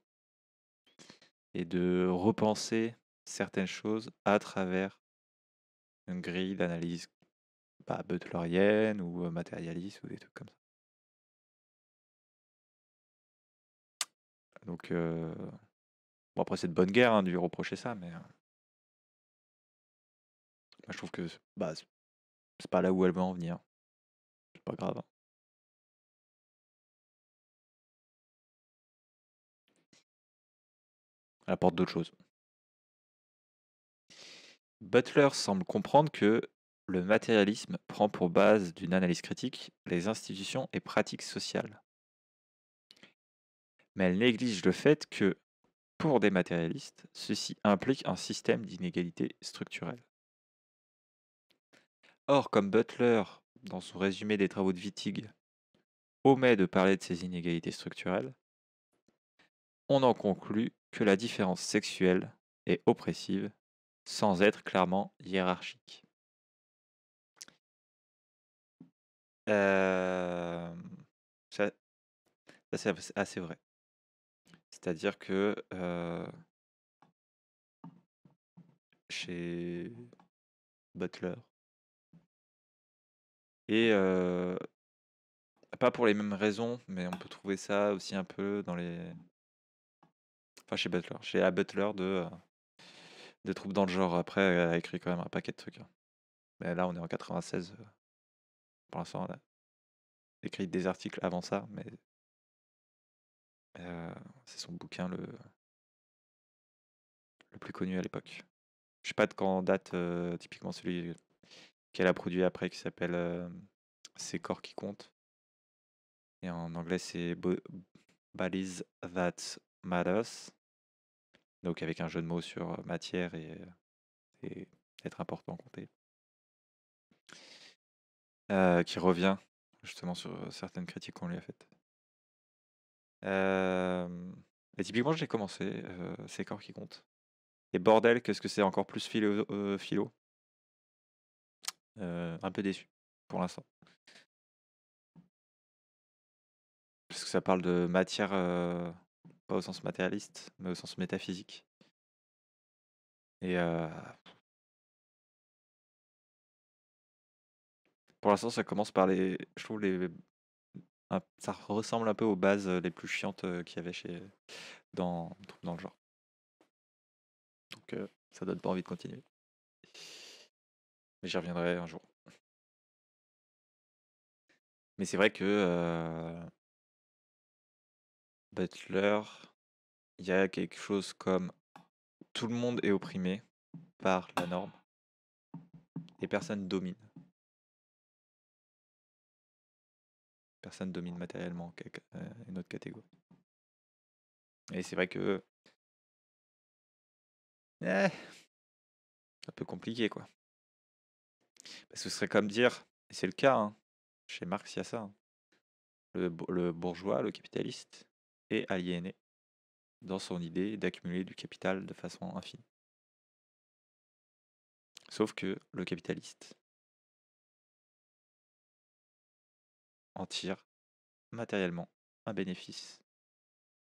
S1: et de repenser certaines choses à travers une grille d'analyse pas butlerienne ou matérialiste ou des trucs comme ça.
S2: Donc, bon, après, c'est de bonne guerre hein, de lui reprocher ça, mais. Bah, je trouve que bah, c'est pas là où elle va en venir. C'est pas grave. Hein.
S1: Elle apporte d'autres choses. Butler semble comprendre que le matérialisme prend pour base d'une analyse critique les institutions et pratiques sociales. Mais elle néglige le fait que, pour des matérialistes, ceci implique un système d'inégalités structurelles. Or, comme Butler, dans son résumé des travaux de Wittig, omet de parler de ces inégalités structurelles, on en conclut que la différence sexuelle est oppressive sans être clairement hiérarchique. ça
S2: c'est assez vrai. C'est-à-dire que, chez Butler
S1: et pas pour les mêmes raisons, mais on peut trouver ça aussi un peu dans les enfin chez Butler, chez A Butler de, des de dans le genre. Après, a écrit quand même un paquet de trucs, hein. Mais là, on est en 96, pour l'instant. Elle a écrit des articles avant ça, mais euh, c'est son bouquin le, le plus connu à l'époque. Je sais pas de quand date euh, typiquement celui qu'elle a produit après qui s'appelle ses euh, corps qui comptent. Et en anglais, c'est Bodies That Matters. Donc avec un jeu de mots sur matière et, être important compter ». Euh, qui revient justement sur euh, certaines critiques qu'on lui a faites. et typiquement, j'ai commencé, euh, c'est corps qui compte. Et bordel, qu'est-ce que c'est encore plus philo. philo. un peu déçu pour l'instant. Parce que ça parle de matière, pas au sens matérialiste, mais au sens
S2: métaphysique. Et
S1: Pour l'instant, ça commence par les. Je trouve les. Ça ressemble un peu aux bases euh, les plus chiantes euh, qu'il y avait chez dans dans le genre. Donc euh, ça donne pas envie de continuer.
S2: Mais j'y reviendrai un jour. Mais c'est vrai que Butler, il y a quelque chose comme tout le monde est opprimé par la norme et personne domine. personne domine matériellement euh, une autre catégorie. Et c'est vrai que. Eh, c'est un peu compliqué, quoi.
S1: ce serait comme dire, et c'est le cas, hein, chez Marx, il y a ça. Hein, le, le bourgeois, le capitaliste, est aliéné dans son idée d'accumuler du capital de façon infinie. Sauf que le
S2: capitaliste, en tire
S1: matériellement un bénéfice.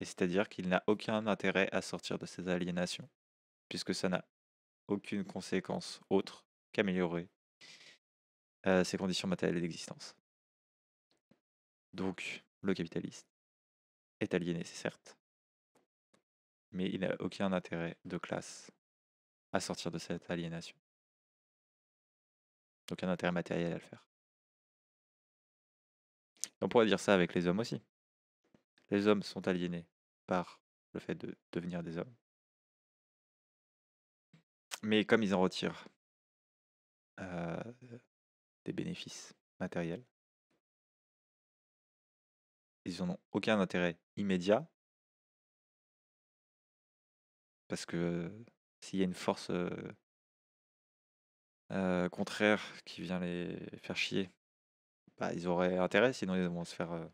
S1: Et c'est-à-dire qu'il n'a aucun intérêt à sortir de ces aliénations, puisque ça n'a aucune conséquence autre qu'améliorer euh, ses conditions matérielles d'existence. Donc,
S2: le capitaliste est aliéné, c'est certes, mais il n'a aucun intérêt de classe à sortir de cette aliénation. aucun intérêt matériel à le faire.
S1: On pourrait dire ça avec les hommes aussi. Les hommes sont aliénés par le fait de devenir des hommes.
S2: Mais comme ils en retirent euh, des bénéfices matériels, ils n'en ont aucun intérêt immédiat.
S1: Parce que s'il y a une force euh, euh, contraire qui vient les faire chier, ils auraient intérêt, sinon ils vont se faire, euh,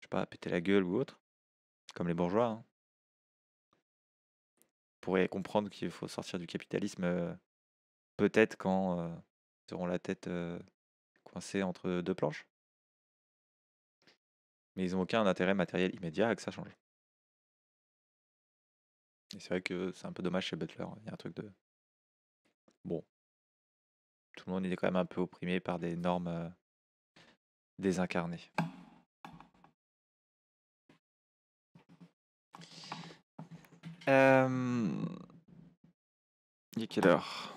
S1: je sais pas, péter la gueule ou autre. Comme les bourgeois. Ils hein. pourraient comprendre qu'il faut sortir du capitalisme euh, peut-être quand euh, ils auront la tête coincée entre deux planches.
S2: Mais ils n'ont aucun intérêt matériel immédiat à que ça change.
S1: Et c'est vrai que c'est un peu dommage chez Butler. Il y a un truc de. Bon. Tout le monde est quand même un peu opprimé par des normes désincarné.
S2: Euh... Il est quelle heure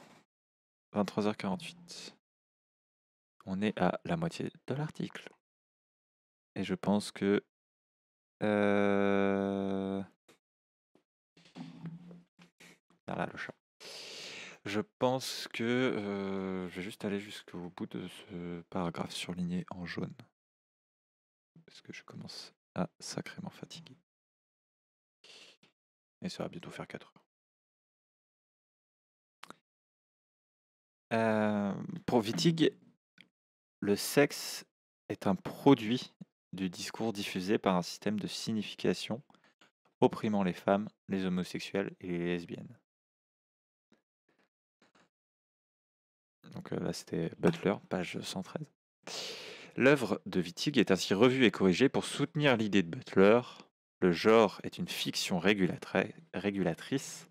S2: 23h48. On est à la moitié de l'article.
S1: Et je pense que... Euh... Ah là, le chat. Je pense que je vais juste aller jusqu'au bout de ce paragraphe surligné en jaune.
S2: Parce que je commence à sacrément fatiguer. Et ça va bientôt faire 4
S1: heures. pour Wittig, le sexe est un produit du discours diffusé par un système de signification opprimant les femmes, les homosexuels et les lesbiennes. Donc euh, là, c'était Butler, page 113. L'œuvre de Wittig est ainsi revue et corrigée pour soutenir l'idée de Butler. Le genre est une fiction régulatrice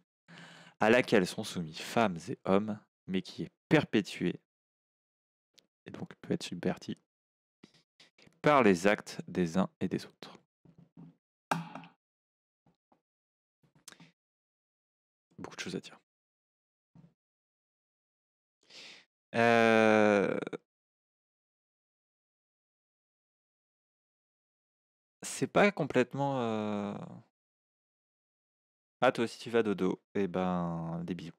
S1: à laquelle sont soumis femmes et hommes, mais qui est perpétuée et donc peut être subvertie par les actes
S2: des uns et des autres. Beaucoup de choses à dire. Euh, c'est pas complètement, euh Ah toi si tu vas dodo, et eh ben, des bisous.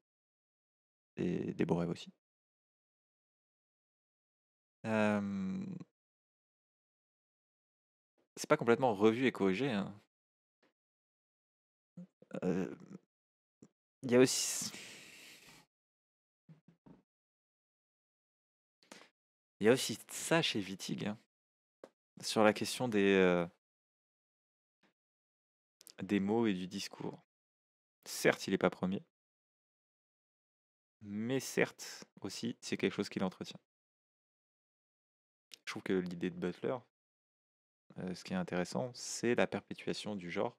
S2: Et des beaux rêves aussi. C'est pas complètement revu et corrigé, hein. il y a aussi Il y a aussi ça chez Wittig, hein, sur la question des, euh, des mots et du discours. Certes, il n'est pas premier, mais certes aussi, c'est quelque chose qu'il entretient. Je trouve que l'idée de Butler, euh, ce qui est intéressant, c'est la perpétuation du genre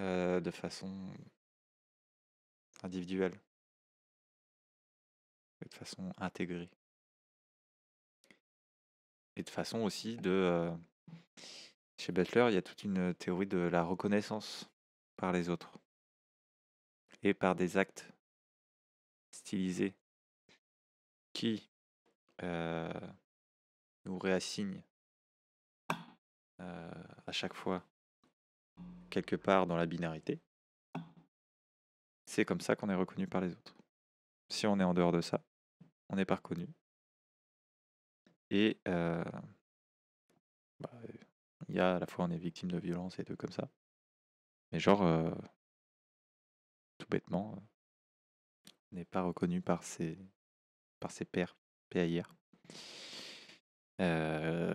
S2: euh, de façon individuelle,
S1: de façon intégrée et de façon aussi de. Euh, chez Butler, il y a toute une théorie de la reconnaissance par les autres et par des actes stylisés
S2: qui euh, nous réassignent
S1: euh, à chaque fois quelque part dans la binarité. C'est comme ça qu'on est reconnu par les autres. Si on est en dehors de ça, on n'est pas reconnu. Et euh, bah, il y a à la fois on est victime de violence et de comme ça. Mais genre, euh, tout bêtement, on euh, n'est pas reconnu par ses, par ses pairs, PAIR,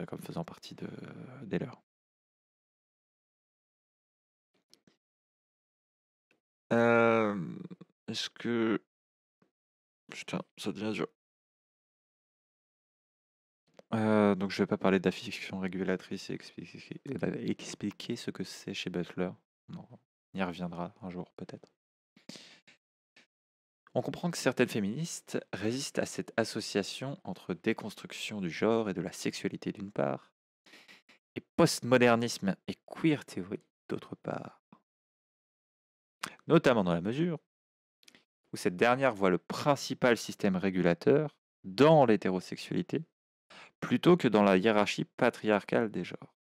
S1: comme
S2: faisant partie de, des leurs. Est-ce que... Putain,
S1: ça devient dur. Euh, donc je vais pas parler de régulatrice et expliquer expliquer ce que c'est chez Butler. on y reviendra un jour peut-être. On comprend que certaines féministes résistent à cette association entre déconstruction du genre et de la sexualité, d'une part, et postmodernisme et queer théorie d'autre part. Notamment dans la mesure où cette dernière voit le principal système régulateur dans l'hétérosexualité plutôt que dans la hiérarchie patriarcale des genres.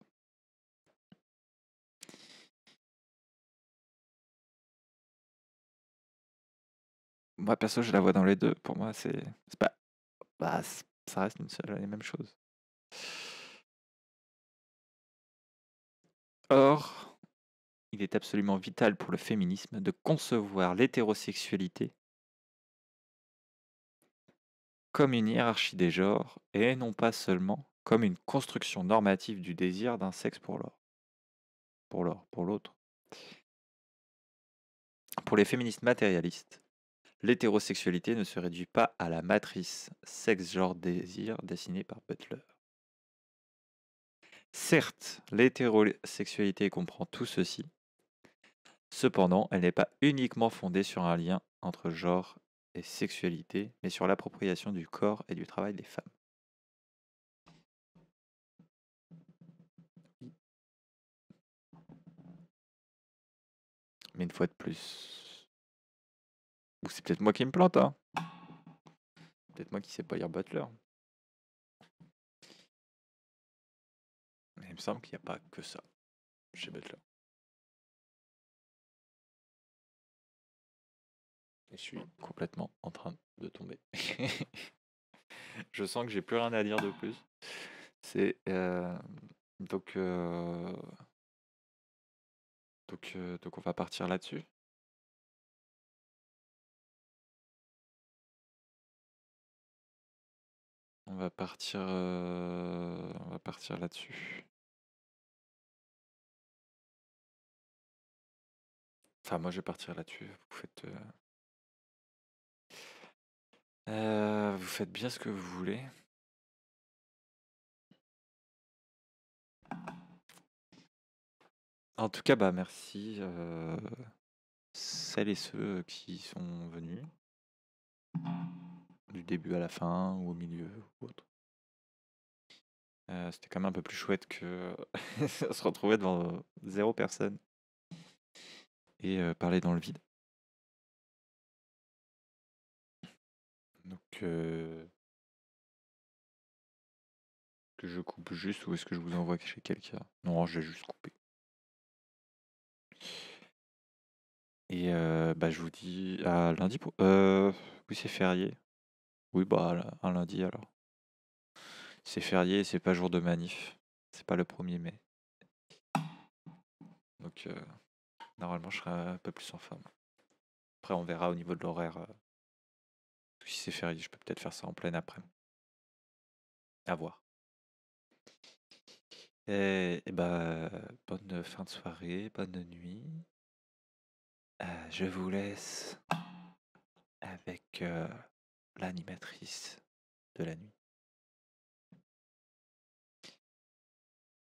S2: Moi, perso, je la vois dans les deux. Pour moi, c'est pas. Bah, ça reste une seule et même chose. Or, il est absolument vital
S1: pour le féminisme de concevoir l'hétérosexualité comme une hiérarchie des genres et non pas seulement comme une construction normative du désir d'un sexe pour l'autre. Pour l'or, pour l'autre. Pour les féministes matérialistes, l'hétérosexualité ne se réduit pas à la matrice sexe-genre-désir dessinée par Butler. Certes, l'hétérosexualité comprend tout ceci. Cependant, elle n'est pas uniquement fondée sur un lien entre genre et sexualité, mais sur l'appropriation du corps et du travail des femmes.
S2: Mais une fois de plus. Ou c'est peut-être moi qui me plante, hein Peut-être moi qui sais pas lire Butler. Mais il me semble qu'il n'y a pas que ça chez Butler. je suis complètement en train de tomber.
S1: je sens que j'ai plus rien à dire de plus. C'est euh, donc euh, donc euh, donc on va
S2: partir là-dessus. On va partir on va partir là-dessus. Enfin moi je vais partir là-dessus. Vous faites euh, vous faites bien ce que vous voulez.
S1: En tout cas, bah merci euh, celles et ceux euh, qui sont venus du début à la fin ou au milieu ou autre. C'était quand même un peu plus chouette que se retrouver devant zéro personne
S2: et parler dans le vide. Donc, que je coupe juste ou est-ce
S1: que je vous envoie chez quelqu'un? Non, je vais juste coupé Et bah, je vous dis à lundi pour... oui, c'est férié. Oui, bah, à lundi alors. C'est férié c'est pas jour de manif. C'est pas le 1er mai. Donc, normalement, je serai un peu plus en forme. Après, on verra au niveau de l'horaire, si c'est férié, je peux peut-être faire ça en pleine après. À voir. Et, bah, bonne fin de soirée, bonne nuit. Euh, je vous laisse avec euh,
S2: l'animatrice de la nuit.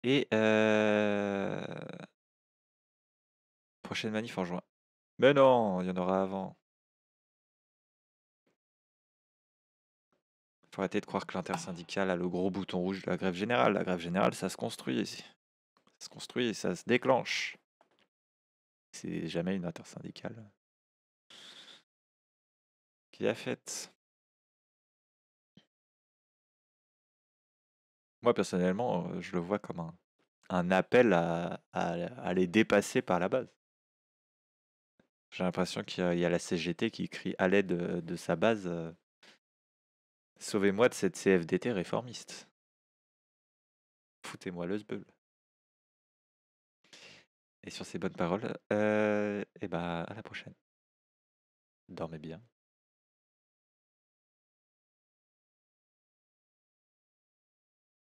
S2: Et euh, prochaine manif
S1: en juin. Mais non, il y en aura avant. arrêter de croire que l'intersyndicale a le gros bouton rouge de la grève générale. La grève générale, ça se construit. Ça se construit, et ça se déclenche. C'est jamais une intersyndicale qui a fait.
S2: Moi, personnellement, euh, je le
S1: vois comme un, appel à, à, les dépasser par la base. J'ai l'impression qu'il y, a la CGT qui crie à l'aide euh, de sa base euh, Sauvez-moi de cette CFDT réformiste. Foutez-moi le zbeul. Et sur ces bonnes paroles, euh,
S2: eh ben, à la prochaine. Dormez bien.